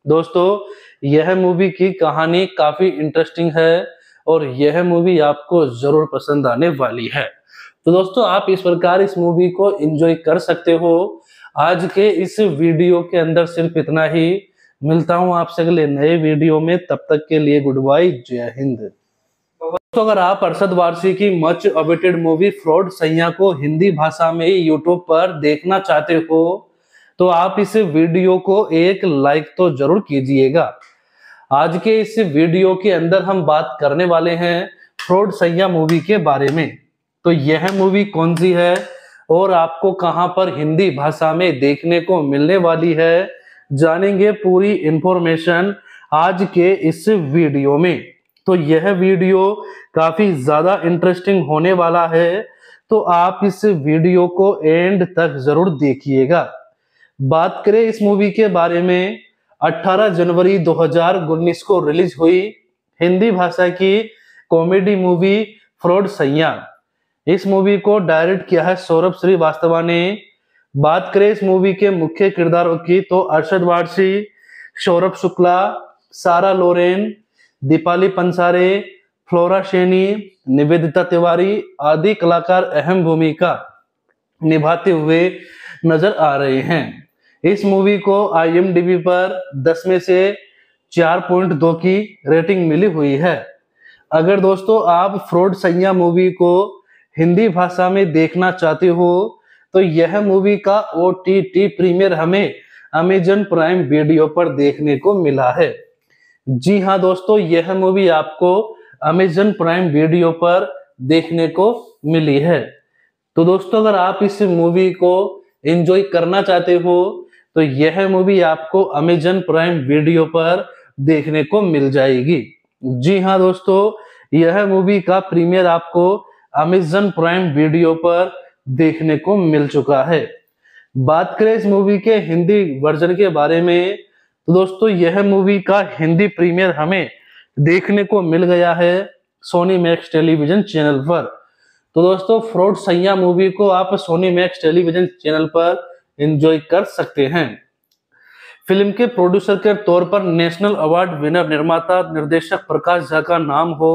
दोस्तों यह मूवी की कहानी काफी इंटरेस्टिंग है और यह मूवी आपको जरूर पसंद आने वाली है तो दोस्तों आप इस प्रकार इस मूवी को एंजॉय कर सकते हो आज के इस वीडियो के अंदर सिर्फ इतना ही मिलता हूं आपसे अगले नए वीडियो में तब तक के लिए गुड बाय जय हिंद तो अगर आप अरसद वारसी की मच अवेटेड मूवी फ्रॉड सैया को हिंदी भाषा में यूट्यूब पर देखना चाहते हो तो आप इस वीडियो को एक लाइक तो जरूर कीजिएगा आज के इस वीडियो के अंदर हम बात करने वाले हैं फ्रॉड सैया मूवी के बारे में तो यह मूवी कौन सी है और आपको कहां पर हिंदी भाषा में देखने को मिलने वाली है जानेंगे पूरी इंफॉर्मेशन आज के इस वीडियो में तो यह वीडियो काफी ज्यादा इंटरेस्टिंग होने वाला है तो आप इस वीडियो को एंड तक जरूर देखिएगा बात करें इस मूवी के बारे में 18 जनवरी 2019 को रिलीज हुई हिंदी भाषा की कॉमेडी मूवी फ्रॉड सैया इस मूवी को डायरेक्ट किया है सौरभ श्रीवास्तवा ने बात करें इस मूवी के मुख्य किरदारों की तो अर्षद वारसी सौरभ शुक्ला सारा लोरेन दीपाली पंसारे फ्लोरा शेनी निवेदिता तिवारी आदि कलाकार अहम भूमिका निभाते हुए नजर आ रहे हैं इस मूवी को आई पर 10 में से 4.2 की रेटिंग मिली हुई है अगर दोस्तों आप फ्रॉड सैया मूवी को हिंदी भाषा में देखना चाहते हो तो यह मूवी का ओ टी टी प्रीमियर हमें अमेजन प्राइम वीडियो पर देखने को मिला है जी हाँ दोस्तों यह मूवी आपको अमेजन प्राइम वीडियो पर देखने को मिली है तो दोस्तों अगर आप इस मूवी को एंजॉय करना चाहते हो तो यह मूवी आपको अमेजन प्राइम वीडियो पर देखने को मिल जाएगी जी हाँ दोस्तों यह मूवी का प्रीमियर आपको अमेजन प्राइम वीडियो पर देखने को मिल चुका है बात करें इस मूवी के हिंदी वर्जन के बारे में तो दोस्तों यह मूवी का हिंदी प्रीमियर हमें देखने को मिल गया है सोनी मैक्स टेलीविजन चैनल पर तो दोस्तों फ्रॉड सैया मूवी को आप सोनी मैक्स टेलीविजन चैनल पर एंजॉय कर सकते हैं फिल्म के प्रोड्यूसर के तौर पर नेशनल अवार्ड विनर निर्माता निर्देशक प्रकाश झा का नाम हो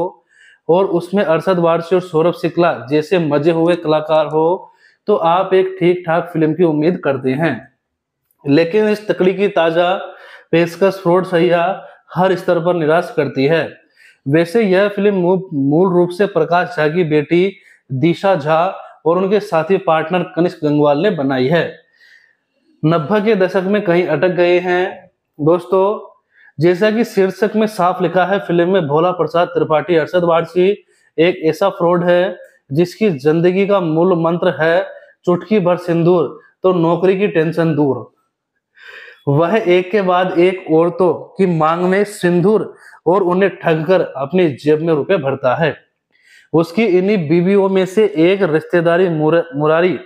और उसमें अरसद वारसी और सौरभ शिकला जैसे मजे हुए कलाकार हो तो आप एक ठीक ठाक फिल्म की उम्मीद करते हैं लेकिन इस तकड़ी की ताज़ा पेशकश फ्रॉड सैया हर स्तर पर निराश करती है वैसे यह फिल्म मूल रूप से प्रकाश झा की बेटी दिशा झा और उनके साथी पार्टनर कनिष्क गंगवाल ने बनाई है नब्बे के दशक में कहीं अटक गए हैं दोस्तों जैसा कि शीर्षक में साफ लिखा है फिल्म में भोला प्रसाद त्रिपाठी अरसद वारसी एक ऐसा फ्रॉड है जिसकी जिंदगी का मूल मंत्र है चुटकी भर सिंदूर तो नौकरी की टेंशन दूर वह एक के बाद एक औरतों की मांग में सिंदूर और उन्हें ठग कर अपनी जेब में रुपए भरता है उसकी इन्हीं बीवियों में से एक रिश्तेदारी मुर, मुरारी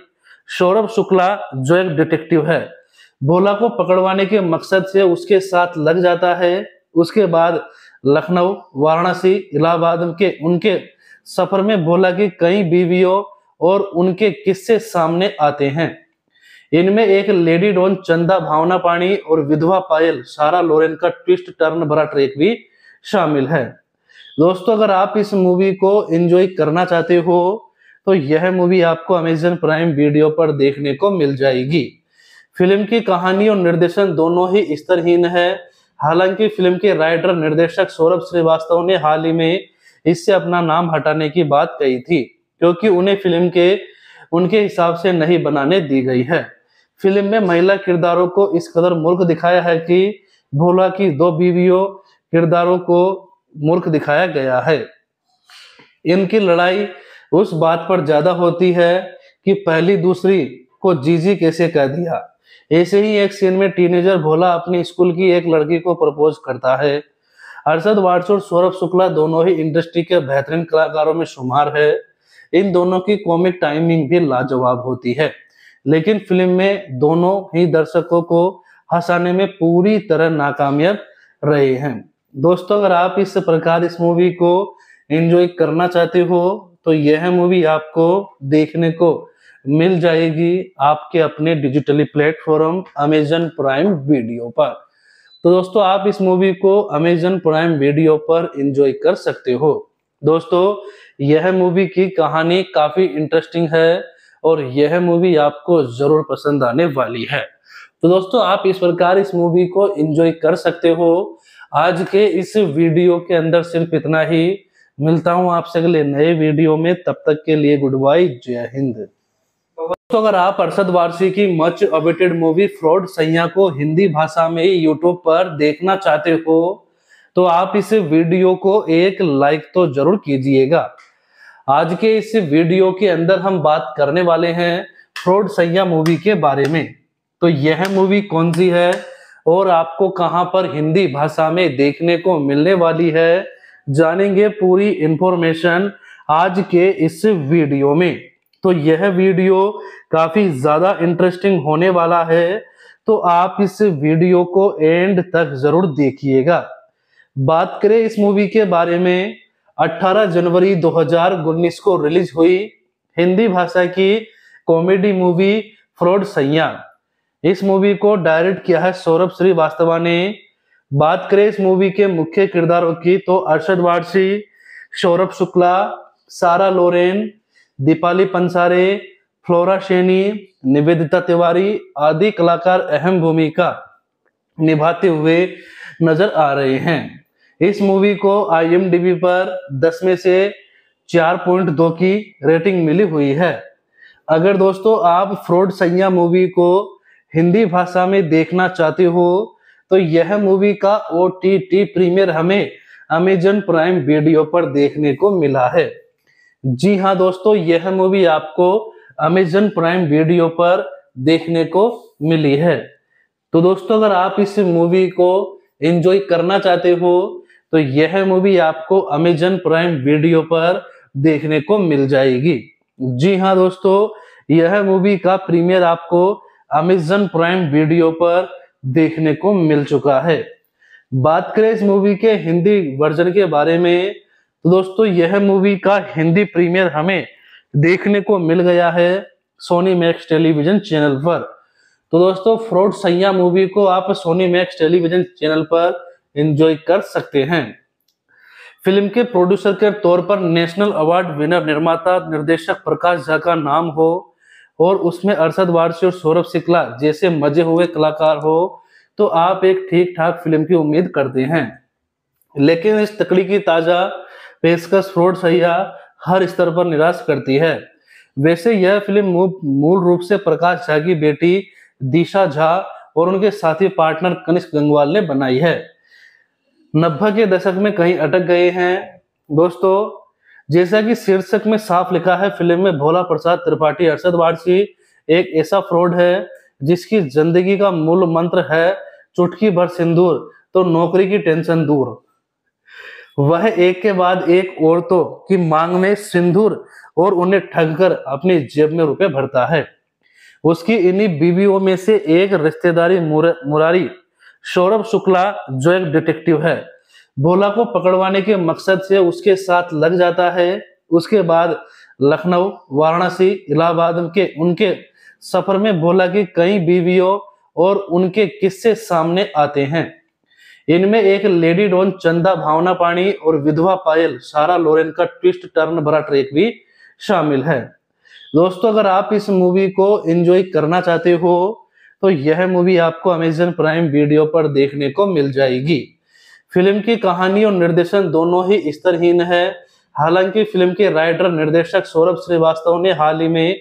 सौरभ शुक्ला जो एक डिटेक्टिव है भोला को पकड़वाने के मकसद से उसके साथ लग जाता है उसके बाद लखनऊ वाराणसी इलाहाबाद के उनके सफर में भोला की कई बीवियों और उनके किस्से सामने आते हैं इनमें एक लेडी डॉन चंदा भावना पाणी और विधवा पायल सारा लोरेन का ट्विस्ट टर्न भरा ट्रैक भी शामिल है दोस्तों अगर आप इस मूवी को एंजॉय करना चाहते हो तो यह मूवी आपको अमेजन प्राइम वीडियो पर देखने को मिल जाएगी फिल्म की कहानी और निर्देशन दोनों ही स्तरहीन है हालांकि फिल्म के राइटर निर्देशक सौरभ श्रीवास्तव ने हाल ही में इससे अपना नाम हटाने की बात कही थी क्योंकि उन्हें फिल्म के उनके हिसाब से नहीं बनाने दी गई है फिल्म में महिला किरदारों को इस कदर मूर्ख दिखाया है कि भोला की दो बीवियों किरदारों को मूर्ख दिखाया गया है इनकी लड़ाई उस बात पर ज्यादा होती है कि पहली दूसरी को जीजी कैसे कह दिया ऐसे ही एक सीन में टीनेजर भोला अपनी स्कूल की एक लड़की को प्रपोज करता है अरशद वाट्स और सौरभ शुक्ला दोनों ही इंडस्ट्री के बेहतरीन कलाकारों में शुमार है इन दोनों की कॉमिक टाइमिंग भी लाजवाब होती है लेकिन फिल्म में दोनों ही दर्शकों को हंसाने में पूरी तरह नाकामयाब रहे हैं दोस्तों अगर आप इस प्रकार इस मूवी को एंजॉय करना चाहते हो तो यह मूवी आपको देखने को मिल जाएगी आपके अपने digitally platform Amazon Prime video पर तो दोस्तों आप इस मूवी को अमेजन प्राइम वीडियो पर एंजॉय कर सकते हो दोस्तों यह मूवी की कहानी काफी इंटरेस्टिंग है और यह मूवी आपको जरूर पसंद आने वाली है तो दोस्तों आप इस प्रकार इस मूवी को एंजॉय कर सकते हो आज के इस वीडियो के अंदर सिर्फ इतना ही मिलता हूं आपसे अगले नए वीडियो में तब तक के लिए गुड बाय जय हिंद दोस्तों अगर आप अरसद वारसी की मच अवेटेड मूवी फ्रॉड सैया को हिंदी भाषा में यूट्यूब पर देखना चाहते हो तो आप इस वीडियो को एक लाइक तो जरूर कीजिएगा आज के इस वीडियो के अंदर हम बात करने वाले हैं फ्रॉड सैया मूवी के बारे में तो यह मूवी कौन सी है और आपको कहां पर हिंदी भाषा में देखने को मिलने वाली है जानेंगे पूरी इंफॉर्मेशन आज के इस वीडियो में तो यह वीडियो काफी ज्यादा इंटरेस्टिंग होने वाला है तो आप इस वीडियो को एंड तक जरूर देखिएगा बात करें इस मूवी के बारे में 18 जनवरी 2019 को रिलीज हुई हिंदी भाषा की कॉमेडी मूवी फ्रॉड सैया इस मूवी को डायरेक्ट किया है सौरभ श्रीवास्तवा ने बात करें इस मूवी के मुख्य किरदारों की तो अरशद वारसी सौरभ शुक्ला सारा लोरेन दीपाली पंसारे फ्लोरा शेनी निवेदिता तिवारी आदि कलाकार अहम भूमिका निभाते हुए नजर आ रहे हैं इस मूवी को आई पर 10 में से 4.2 की रेटिंग मिली हुई है अगर दोस्तों आप फ्रॉड सैया मूवी को हिंदी भाषा में देखना चाहते हो तो यह मूवी का ओ टी टी प्रीमियर हमें अमेजन प्राइम वीडियो पर देखने को मिला है जी हाँ दोस्तों यह मूवी आपको अमेजन प्राइम वीडियो पर देखने को मिली है तो दोस्तों अगर आप इस मूवी को एंजॉय करना चाहते हो तो यह मूवी आपको अमेजन प्राइम वीडियो पर देखने को मिल जाएगी जी हाँ दोस्तों यह मूवी का प्रीमियर आपको अमेजन प्राइम वीडियो पर देखने को मिल चुका है बात करें इस मूवी के हिंदी वर्जन के बारे में तो दोस्तों यह मूवी का हिंदी प्रीमियर हमें देखने को मिल गया है सोनी मैक्स टेलीविजन चैनल पर तो दोस्तों फ्रॉड सैया मूवी को आप सोनी मैक्स टेलीविजन चैनल पर एंजॉय कर सकते हैं फिल्म के प्रोड्यूसर के तौर पर नेशनल अवार्ड विनर निर्माता निर्देशक प्रकाश झा का नाम हो और उसमें अरसद वारसी और सौरभ शिकला जैसे मजे हुए कलाकार हो तो आप एक ठीक ठाक फिल्म की उम्मीद करते हैं लेकिन इस तकड़ी की ताजा पेशकश फ्रॉड सैया हर स्तर पर निराश करती है वैसे यह फिल्म मूल रूप से प्रकाश झा की बेटी दिशा झा और उनके साथी पार्टनर कनिष्क गंगवाल ने बनाई है नब्बे के दशक में कहीं अटक गए हैं दोस्तों जैसा कि शीर्षक में साफ लिखा है फिल्म में भोला प्रसाद त्रिपाठी अरसद वारसी एक ऐसा फ्रॉड है जिसकी जिंदगी का मूल मंत्र है चुटकी भर सिंदूर तो नौकरी की टेंशन दूर वह एक के बाद एक औरतों की मांग में सिंदूर और उन्हें ठगकर अपनी जेब में रुपए भरता है उसकी इन्हीं बीवियों में से एक रिश्तेदारी मुरारी सौरभ शुक्ला जो एक डिटेक्टिव है भोला को पकड़वाने के मकसद से उसके साथ लग जाता है उसके बाद लखनऊ वाराणसी इलाहाबाद के उनके सफर में भोला की कई बीवियों और उनके किस्से सामने आते हैं इनमें एक लेडी डॉन चंदा भावना पानी और विधवा पायल सारा लोरेन का ट्विस्ट टर्न भरा ट्रेक भी शामिल है दोस्तों अगर आप इस मूवी को एंजॉय करना चाहते हो तो यह मूवी आपको अमेजन प्राइम वीडियो पर देखने को मिल जाएगी फिल्म की कहानी और निर्देशन दोनों ही स्तरहीन है हालांकि फिल्म के राइटर निर्देशक सौरभ श्रीवास्तव ने हाल ही में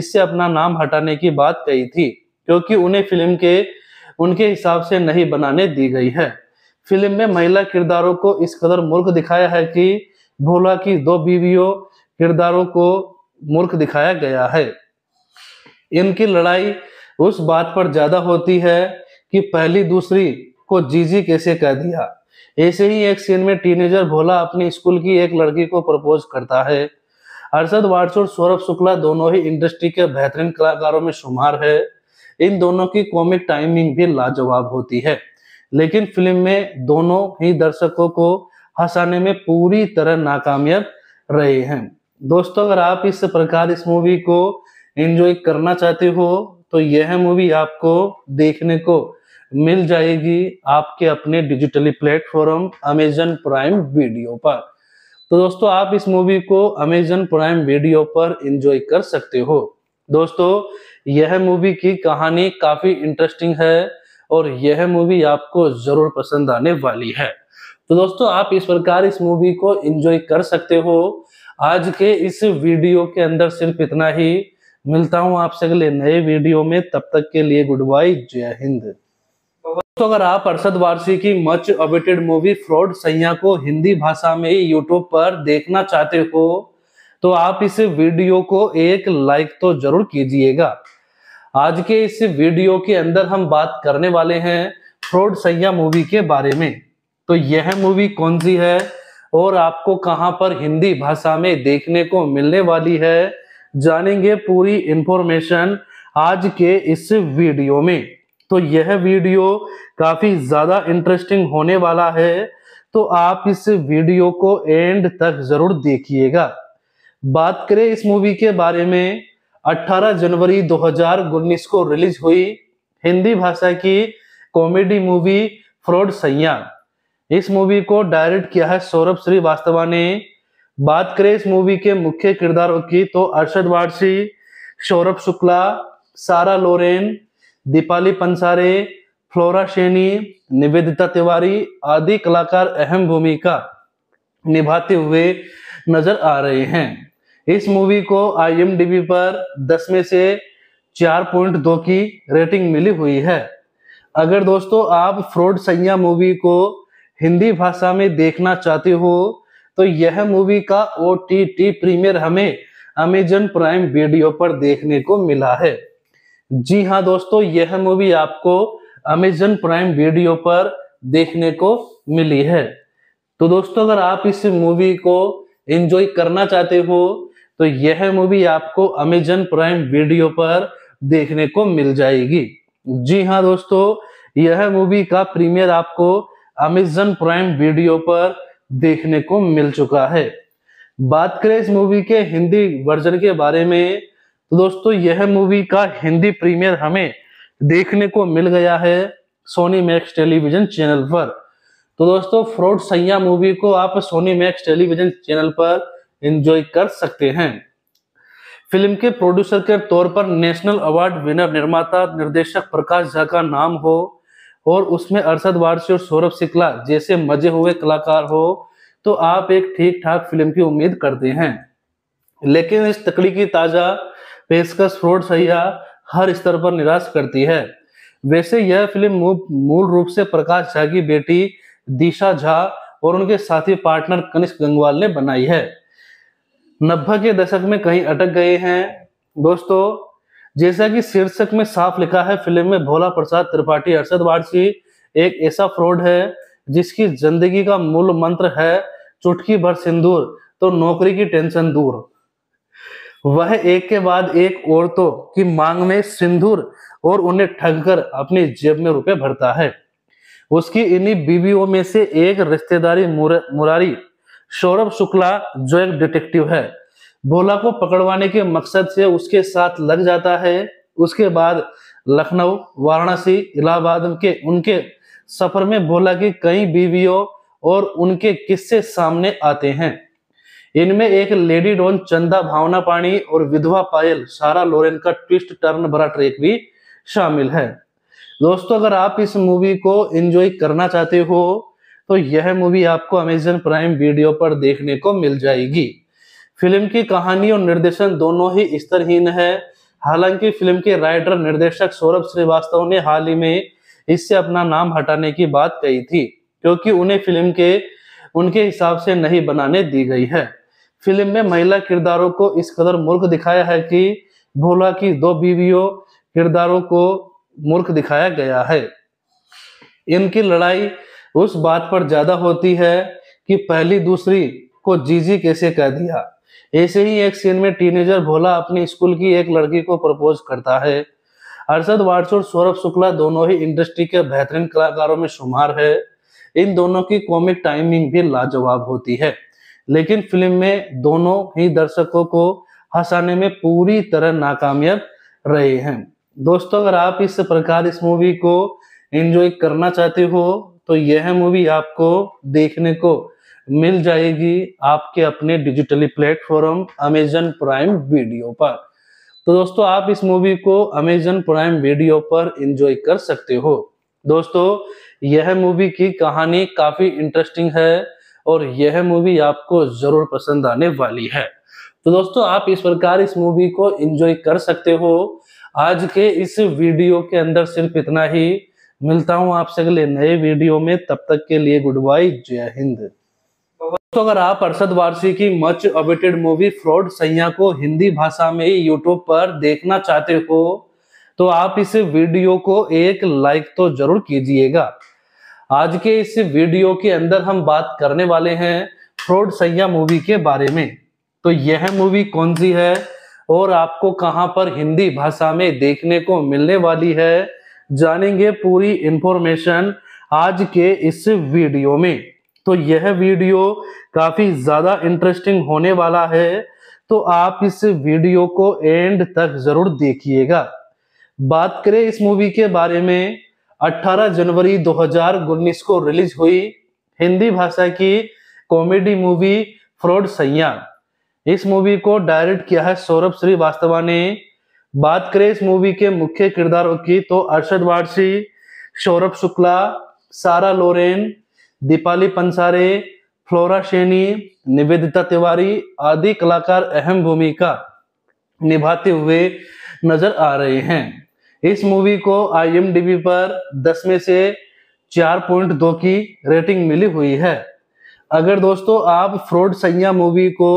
इससे अपना नाम हटाने की बात कही थी क्योंकि उन्हें फिल्म के उनके हिसाब से नहीं बनाने दी गई है फिल्म में महिला किरदारों को इस कदर मूर्ख दिखाया है कि भोला की दो बीवियों किरदारों को मूर्ख दिखाया गया है इनकी लड़ाई उस बात पर ज्यादा होती है कि पहली दूसरी को जीजी कैसे कह दिया ऐसे ही एक सीन में टीनेजर भोला अपनी स्कूल की एक लड़की को प्रपोज करता है हर्षद वाट्स और सौरभ शुक्ला दोनों ही इंडस्ट्री के बेहतरीन कलाकारों में शुमार है इन दोनों की कॉमिक टाइमिंग भी लाजवाब होती है लेकिन फिल्म में दोनों ही दर्शकों को हंसाने में पूरी तरह नाकामयाब रहे हैं दोस्तों अगर आप इस प्रकार इस मूवी को एंजॉय करना चाहते हो तो यह मूवी आपको देखने को मिल जाएगी आपके अपने digitally platform Amazon Prime video पर तो दोस्तों आप इस मूवी को अमेजन प्राइम वीडियो पर एंजॉय कर सकते हो दोस्तों यह मूवी की कहानी काफी इंटरेस्टिंग है और यह मूवी आपको जरूर पसंद आने वाली है तो दोस्तों आप इस प्रकार इस मूवी को एंजॉय कर सकते हो आज के इस वीडियो के अंदर सिर्फ इतना ही मिलता हूँ आपसे अगले नए वीडियो में तब तक के लिए गुड बाय जय हिंद दोस्तों अगर आप अरसद वारसी की मच अवेटेड मूवी फ्रॉड सैया को हिंदी भाषा में यूट्यूब पर देखना चाहते हो तो आप इस वीडियो को एक लाइक तो जरूर कीजिएगा आज के इस वीडियो के अंदर हम बात करने वाले हैं फ्रॉड सैया मूवी के बारे में तो यह मूवी कौन सी है और आपको कहां पर हिंदी भाषा में देखने को मिलने वाली है जानेंगे पूरी इंफॉर्मेशन आज के इस वीडियो में तो यह वीडियो काफी ज्यादा इंटरेस्टिंग होने वाला है तो आप इस वीडियो को एंड तक जरूर देखिएगा बात करें इस मूवी के बारे में 18 जनवरी 2019 को रिलीज हुई हिंदी भाषा की कॉमेडी मूवी फ्रॉड सैया इस मूवी को डायरेक्ट किया है सौरभ श्रीवास्तवा ने बात करें इस मूवी के मुख्य किरदारों की तो अरशद वारसी सौरभ शुक्ला सारा लोरेन दीपाली पंसारे फ्लोरा शेनी निवेदिता तिवारी आदि कलाकार अहम भूमिका निभाते हुए नजर आ रहे हैं इस मूवी को आई पर 10 में से 4.2 की रेटिंग मिली हुई है अगर दोस्तों आप फ्रॉड सैया मूवी को हिंदी भाषा में देखना चाहते हो तो यह मूवी का ओ टी टी प्रीमियर हमें अमेजन प्राइम वीडियो पर देखने को मिला है जी हाँ दोस्तों यह मूवी आपको अमेजन प्राइम वीडियो पर देखने को मिली है तो दोस्तों अगर आप इस मूवी को एंजॉय करना चाहते हो तो यह मूवी आपको अमेजन प्राइम वीडियो पर देखने को मिल जाएगी जी हाँ दोस्तों यह मूवी का प्रीमियर आपको अमेजन प्राइम वीडियो पर देखने को मिल चुका है बात करें इस मूवी के हिंदी वर्जन के बारे में तो दोस्तों यह मूवी का हिंदी प्रीमियर हमें देखने को मिल गया है सोनी मैक्स टेलीविजन चैनल पर तो दोस्तों फ्रॉड सैया मूवी को आप सोनी मैक्स टेलीविजन चैनल पर एंजॉय कर सकते हैं फिल्म के प्रोड्यूसर के तौर पर नेशनल अवार्ड विनर निर्माता निर्देशक प्रकाश झा का नाम हो और उसमें अरसद वारसी और सौरभ सिकला जैसे मजे हुए कलाकार हो तो आप एक ठीक ठाक फिल्म की उम्मीद करते हैं लेकिन इस तकड़ी की ताजा पेशकश फ्रॉड सैया हर स्तर पर निराश करती है वैसे यह फिल्म मूल रूप से प्रकाश झा की बेटी दिशा झा और उनके साथी पार्टनर कनिष्क गंगवाल ने बनाई है नब्बे के दशक में कहीं अटक गए हैं दोस्तों जैसा कि शीर्षक में साफ लिखा है फिल्म में भोला प्रसाद त्रिपाठी अरसद वारसी एक ऐसा फ्रॉड है जिसकी जिंदगी का मूल मंत्र है चुटकी भर सिंदूर तो नौकरी की टेंशन दूर वह एक के बाद एक औरतों की मांग में सिंदूर और उन्हें ठग कर अपनी जेब में रुपए भरता है उसकी इन्हीं बीवियों में से एक रिश्तेदारी मुरारी सौरभ शुक्ला जो एक डिटेक्टिव है भोला को पकड़वाने के मकसद से उसके साथ लग जाता है उसके बाद लखनऊ वाराणसी इलाहाबाद के उनके सफर में भोला की कई बीवियों और उनके किस्से सामने आते हैं इनमें एक लेडी डॉन चंदा भावना पाणी और विधवा पायल सारा लोरेन का ट्विस्ट टर्न भरा ट्रेक भी शामिल है दोस्तों अगर आप इस मूवी को एंजॉय करना चाहते हो तो यह मूवी आपको अमेजन प्राइम वीडियो पर देखने को मिल जाएगी फिल्म की कहानी और निर्देशन दोनों ही स्तरहीन है हालांकि फिल्म के राइटर निर्देशक सौरभ श्रीवास्तव ने हाल ही में इससे अपना नाम हटाने की बात कही थी क्योंकि उन्हें फिल्म के उनके हिसाब से नहीं बनाने दी गई है फिल्म में महिला किरदारों को इस कदर मूर्ख दिखाया है कि भोला की दो बीवियों किरदारों को मूर्ख दिखाया गया है इनकी लड़ाई उस बात पर ज्यादा होती है कि पहली दूसरी को जीजी कैसे कह दिया ऐसे ही एक सीन में टीनेजर भोला अपनी स्कूल की एक लड़की को प्रपोज करता है हर्षद वाड्स और सौरभ शुक्ला दोनों ही इंडस्ट्री के बेहतरीन कलाकारों में शुमार है इन दोनों की कॉमिक टाइमिंग भी लाजवाब होती है लेकिन फिल्म में दोनों ही दर्शकों को हंसाने में पूरी तरह नाकामयाब रहे हैं दोस्तों अगर आप इस प्रकार इस मूवी को एंजॉय करना चाहते हो तो यह मूवी आपको देखने को मिल जाएगी आपके अपने digitally platform Amazon Prime video पर तो दोस्तों आप इस मूवी को अमेजन प्राइम वीडियो पर एंजॉय कर सकते हो दोस्तों यह मूवी की कहानी काफी इंटरेस्टिंग है और यह मूवी आपको जरूर पसंद आने वाली है तो दोस्तों आप इस प्रकार इस मूवी को एंजॉय कर सकते हो आज के इस वीडियो के अंदर सिर्फ इतना ही मिलता हूं आपसे अगले नए वीडियो में तब तक के लिए गुड बाय जय हिंद तो अगर आप अरसद वारसी की मच अवेटेड मूवी फ्रॉड सैया को हिंदी भाषा में यूट्यूब पर देखना चाहते हो तो आप इस वीडियो को एक लाइक तो जरूर कीजिएगा आज के इस वीडियो के अंदर हम बात करने वाले हैं फ्रॉड सैया मूवी के बारे में तो यह मूवी कौन सी है और आपको कहां पर हिंदी भाषा में देखने को मिलने वाली है जानेंगे पूरी इंफॉर्मेशन आज के इस वीडियो में तो यह वीडियो काफी ज्यादा इंटरेस्टिंग होने वाला है तो आप इस वीडियो को एंड तक जरूर देखिएगा बात करें इस मूवी के बारे में 18 जनवरी 2019 को रिलीज हुई हिंदी भाषा की कॉमेडी मूवी फ्रॉड सैया इस मूवी को डायरेक्ट किया है सौरभ श्रीवास्तवा ने बात करें इस मूवी के मुख्य किरदारों की तो अर्षद वारसी सौरभ शुक्ला सारा लोरेन दीपाली पंसारे फ्लोरा शेनी निवेदिता तिवारी आदि कलाकार अहम भूमिका निभाते हुए नजर आ रहे हैं इस मूवी को आईएमडीबी पर 10 में से 4.2 की रेटिंग मिली हुई है अगर दोस्तों आप फ्रॉड सैया मूवी को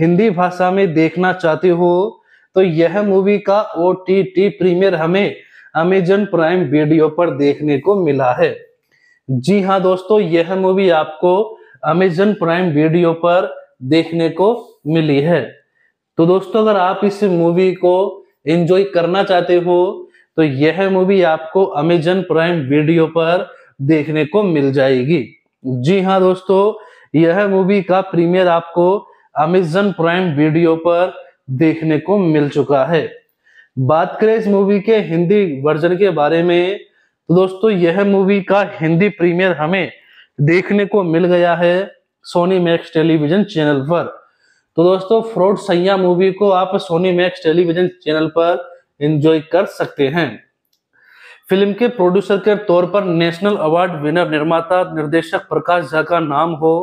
हिंदी भाषा में देखना चाहते हो तो यह मूवी का ओ टी टी प्रीमियर हमें अमेजन प्राइम वीडियो पर देखने को मिला है जी हाँ दोस्तों यह मूवी आपको अमेजन प्राइम वीडियो पर देखने को मिली है तो दोस्तों अगर आप इस मूवी को एंजॉय करना चाहते हो तो यह मूवी आपको अमेजन प्राइम वीडियो पर देखने को मिल जाएगी जी हाँ दोस्तों यह मूवी का प्रीमियर आपको अमेजन प्राइम वीडियो पर देखने को मिल चुका है बात करें इस मूवी के हिंदी वर्जन के बारे में तो दोस्तों यह मूवी का हिंदी प्रीमियर हमें देखने को मिल गया है सोनी मैक्स टेलीविजन चैनल पर तो दोस्तों फ्रॉड सैया मूवी को आप सोनी मैक्स टेलीविजन चैनल पर एंजॉय कर सकते हैं फिल्म के प्रोड्यूसर के तौर पर नेशनल अवार्ड विनर निर्माता निर्देशक प्रकाश झा का नाम हो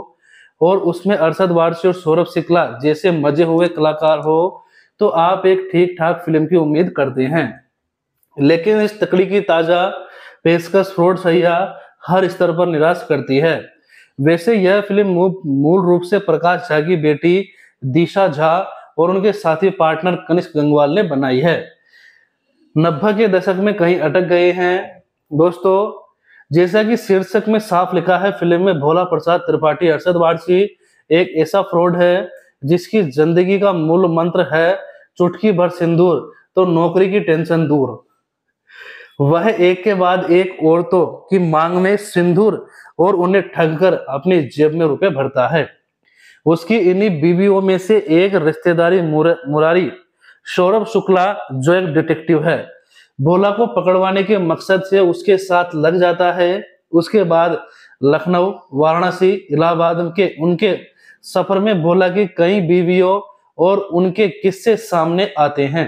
और उसमें अरसद वारसी और सौरभ शिकला जैसे मजे हुए कलाकार हो तो आप एक ठीक ठाक फिल्म की उम्मीद करते हैं लेकिन इस तकड़ी की ताज़ा पेशकश फ्रॉड सैया हर स्तर पर निराश करती है वैसे यह फिल्म मूल रूप से प्रकाश झा की बेटी दिशा झा और उनके साथी पार्टनर कनिष्क गंगवाल ने बनाई है नब्बे के दशक में कहीं अटक गए हैं दोस्तों जैसा कि शीर्षक में साफ लिखा है फिल्म में भोला प्रसाद त्रिपाठी अरसद वारसी एक ऐसा फ्रॉड है जिसकी जिंदगी का मूल मंत्र है चुटकी भर सिंदूर तो नौकरी की टेंशन दूर वह एक के बाद एक औरतों की मांग में सिंदूर और उन्हें ठगकर अपनी जेब में रुपए भरता है उसकी इन्हीं बीवियों में से एक रिश्तेदारी मुर, मुरारी सौरभ शुक्ला जो एक डिटेक्टिव है भोला को पकड़वाने के मकसद से उसके साथ लग जाता है उसके बाद लखनऊ वाराणसी इलाहाबाद के उनके सफर में भोला की कई बीवियों और उनके किस्से सामने आते हैं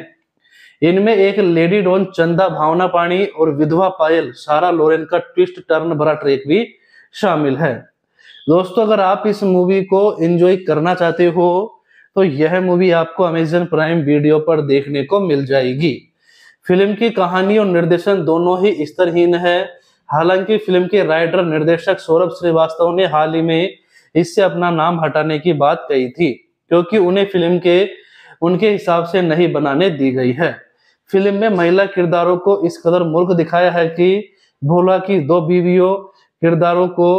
इनमें एक लेडी डॉन चंदा भावना पाणी और विधवा पायल सारा लोरेन का ट्विस्ट टर्न भरा ट्रैक भी शामिल है दोस्तों अगर आप इस मूवी को एंजॉय करना चाहते हो तो यह मूवी आपको अमेजन प्राइम वीडियो पर देखने को मिल जाएगी फिल्म की कहानी और निर्देशन दोनों ही स्तरहीन है हालांकि फिल्म के राइटर निर्देशक सौरभ श्रीवास्तव ने हाल ही में इससे अपना नाम हटाने की बात कही थी क्योंकि उन्हें फिल्म के उनके हिसाब से नहीं बनाने दी गई है फिल्म में महिला किरदारों को इस कदर मूर्ख दिखाया है कि भोला की दो बीवियों किरदारों को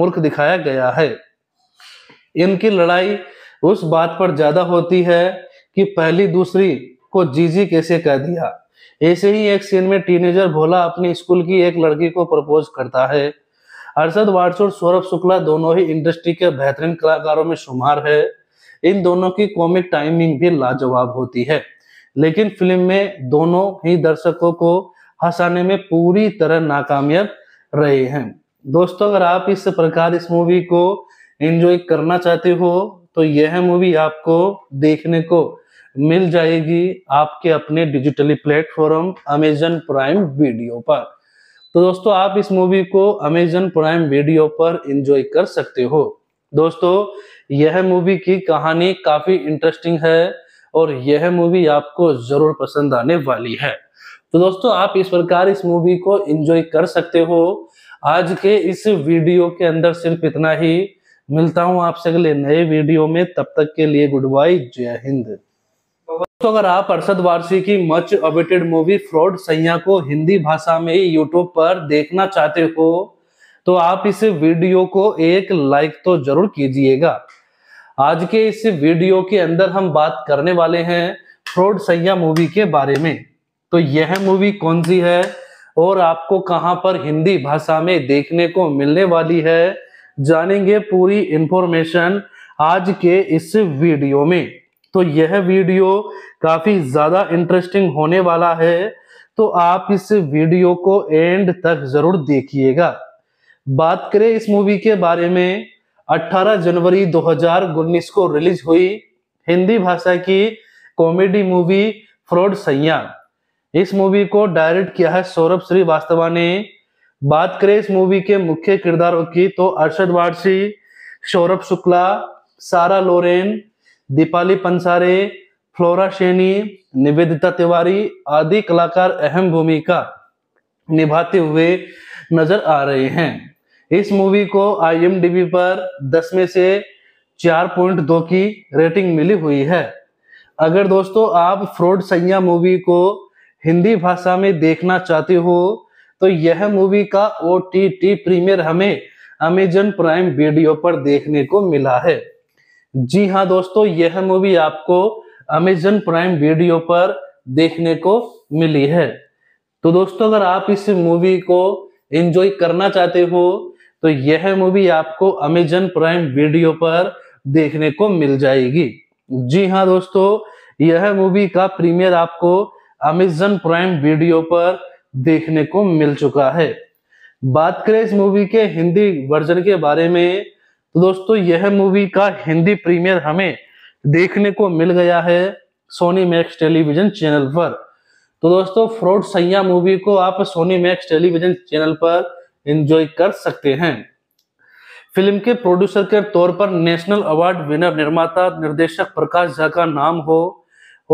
मूर्ख दिखाया गया है इनकी लड़ाई उस बात पर ज्यादा होती है कि पहली दूसरी को जीजी कैसे कह दिया ऐसे ही एक सीन में टीनेजर भोला अपनी स्कूल की एक लड़की को प्रपोज करता है अरसद वाड्स और सौरभ शुक्ला दोनों ही इंडस्ट्री के बेहतरीन कलाकारों में शुमार है इन दोनों की कॉमिक टाइमिंग भी लाजवाब होती है लेकिन फिल्म में दोनों ही दर्शकों को हंसाने में पूरी तरह नाकामयाब रहे हैं दोस्तों अगर आप इस प्रकार इस मूवी को एंजॉय करना चाहते हो तो यह मूवी आपको देखने को मिल जाएगी आपके अपने digitally platform Amazon Prime video पर तो दोस्तों आप इस मूवी को अमेजन प्राइम वीडियो पर एंजॉय कर सकते हो दोस्तों यह मूवी की कहानी काफी इंटरेस्टिंग है और यह मूवी आपको जरूर पसंद आने वाली है तो दोस्तों आप इस प्रकार इस मूवी को एंजॉय कर सकते हो आज के इस वीडियो के अंदर सिर्फ इतना ही मिलता हूं आपसे अगले नए वीडियो में तब तक के लिए गुड बाय जय हिंद दोस्तों अगर आप अरसद वारसी की मच अवेटेड मूवी फ्रॉड सैया को हिंदी भाषा में यूट्यूब पर देखना चाहते हो तो आप इस वीडियो को एक लाइक तो जरूर कीजिएगा आज के इस वीडियो के अंदर हम बात करने वाले हैं फ्रॉड सैया मूवी के बारे में तो यह मूवी कौन सी है और आपको कहां पर हिंदी भाषा में देखने को मिलने वाली है जानेंगे पूरी इंफॉर्मेशन आज के इस वीडियो में तो यह वीडियो काफी ज्यादा इंटरेस्टिंग होने वाला है तो आप इस वीडियो को एंड तक जरूर देखिएगा बात करें इस मूवी के बारे में 18 जनवरी 2019 को रिलीज हुई हिंदी भाषा की कॉमेडी मूवी फ्रॉड सैया इस मूवी को डायरेक्ट किया है सौरभ श्रीवास्तवा ने बात करें इस मूवी के मुख्य किरदारों की तो अरशद वारसी सौरभ शुक्ला सारा लोरेन दीपाली पंसारे फ्लोरा शेनी निवेदिता तिवारी आदि कलाकार अहम भूमिका निभाते हुए नजर आ रहे हैं इस मूवी को आई पर 10 में से 4.2 की रेटिंग मिली हुई है अगर दोस्तों आप फ्रॉड सैया मूवी को हिंदी भाषा में देखना चाहते हो तो यह मूवी का ओ टी टी प्रीमियर हमें अमेजन प्राइम वीडियो पर देखने को मिला है जी हाँ दोस्तों यह मूवी आपको अमेजन प्राइम वीडियो पर देखने को मिली है तो दोस्तों अगर आप इस मूवी को एंजॉय करना चाहते हो तो यह मूवी आपको अमेजन प्राइम वीडियो पर देखने को मिल जाएगी जी हाँ दोस्तों यह मूवी का प्रीमियर आपको अमेजन प्राइम वीडियो पर देखने को मिल चुका है बात करें इस मूवी के हिंदी वर्जन के बारे में तो दोस्तों यह मूवी का हिंदी प्रीमियर हमें देखने को मिल गया है सोनी मैक्स टेलीविजन चैनल पर तो दोस्तों फ्रॉड सैया मूवी को आप सोनी मैक्स टेलीविजन चैनल पर एंजॉय कर सकते हैं फिल्म के प्रोड्यूसर के तौर पर नेशनल अवार्ड विनर निर्माता निर्देशक प्रकाश झा का नाम हो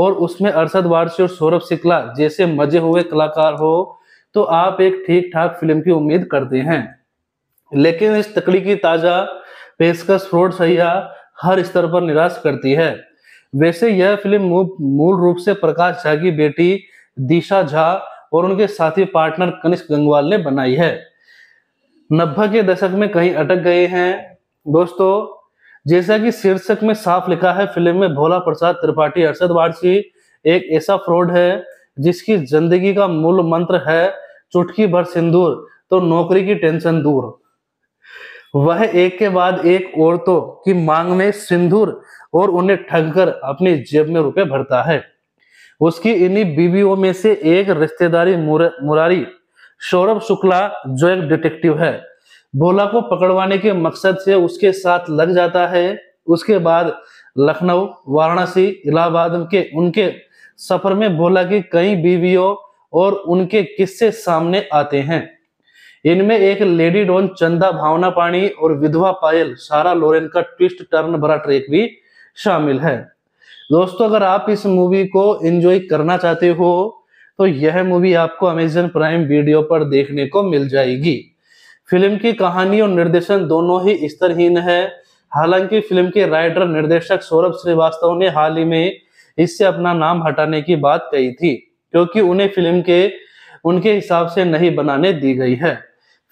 और उसमें अरसद वारसी और सौरभ शिकला जैसे मजे हुए कलाकार हो तो आप एक ठीक ठाक फिल्म की उम्मीद करते हैं लेकिन इस तकड़ी की ताजा पेशकश फ्रोड सैया हर स्तर पर निराश करती है वैसे यह फिल्म मूल रूप से प्रकाश झा की बेटी दिशा झा और उनके साथी पार्टनर कनिष्क गंगवाल ने बनाई है नब्बे के दशक में कहीं अटक गए हैं दोस्तों जैसा कि शीर्षक में साफ लिखा है फिल्म में भोला प्रसाद त्रिपाठी अरसद वारसी एक ऐसा फ्रॉड है जिसकी जिंदगी का मूल मंत्र है चुटकी भर सिंदूर तो नौकरी की टेंशन दूर वह एक के बाद एक औरतों की मांग में सिंदूर और उन्हें ठगकर अपनी जेब में रुपए भरता है उसकी इन्हीं बीवियों में से एक रिश्तेदारी मुरारी सौरभ शुक्ला जो एक डिटेक्टिव है भोला को पकड़वाने के मकसद से उसके साथ लग जाता है उसके बाद लखनऊ वाराणसी इलाहाबाद के उनके सफर में भोला की कई बीवियों और उनके किस्से सामने आते हैं इनमें एक लेडी डॉन चंदा भावना पानी और विधवा पायल सारा लोरेन का ट्विस्ट टर्न भरा ट्रैक भी शामिल है दोस्तों अगर आप इस मूवी को एंजॉय करना चाहते हो तो यह मूवी आपको अमेजन प्राइम वीडियो पर देखने को मिल जाएगी फिल्म की कहानी और निर्देशन दोनों ही स्तरहीन है हालांकि फिल्म के राइटर निर्देशक सौरभ श्रीवास्तव ने हाल ही में इससे अपना नाम हटाने की बात कही थी क्योंकि उन्हें फिल्म के उनके हिसाब से नहीं बनाने दी गई है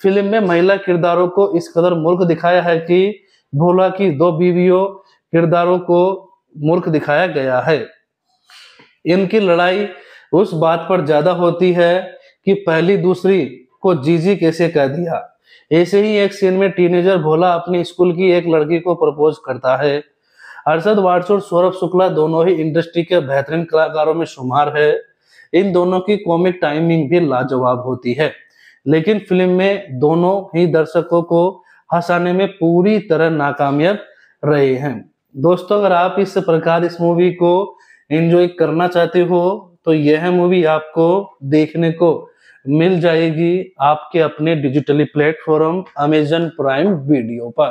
फिल्म में महिला किरदारों को इस कदर मूर्ख दिखाया है कि भोला की दो बीवियों किरदारों को मूर्ख दिखाया गया है इनकी लड़ाई उस बात पर ज्यादा होती है कि पहली दूसरी को जीजी कैसे कह दिया ऐसे ही एक सीन में टीनेजर भोला अपनी स्कूल की एक लड़की को प्रपोज करता है हर्षद वाड्स और सौरभ शुक्ला दोनों ही इंडस्ट्री के बेहतरीन कलाकारों में शुमार है इन दोनों की कॉमिक टाइमिंग भी लाजवाब होती है लेकिन फिल्म में दोनों ही दर्शकों को हंसाने में पूरी तरह नाकामयाब रहे हैं दोस्तों अगर आप इस प्रकार इस मूवी को एंजॉय करना चाहते हो तो यह मूवी आपको देखने को मिल जाएगी आपके अपने digitally platform Amazon Prime video पर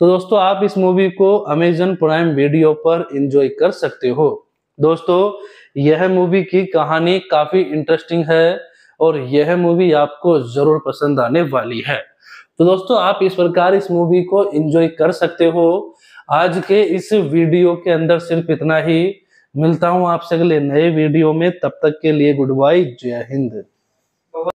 तो दोस्तों आप इस मूवी को अमेजन प्राइम वीडियो पर एंजॉय कर सकते हो दोस्तों यह मूवी की कहानी काफी इंटरेस्टिंग है और यह मूवी आपको जरूर पसंद आने वाली है तो दोस्तों आप इस प्रकार इस मूवी को एंजॉय कर सकते हो आज के इस वीडियो के अंदर सिर्फ इतना ही मिलता हूँ आपसे अगले नए वीडियो में तब तक के लिए गुड बाय जय हिंद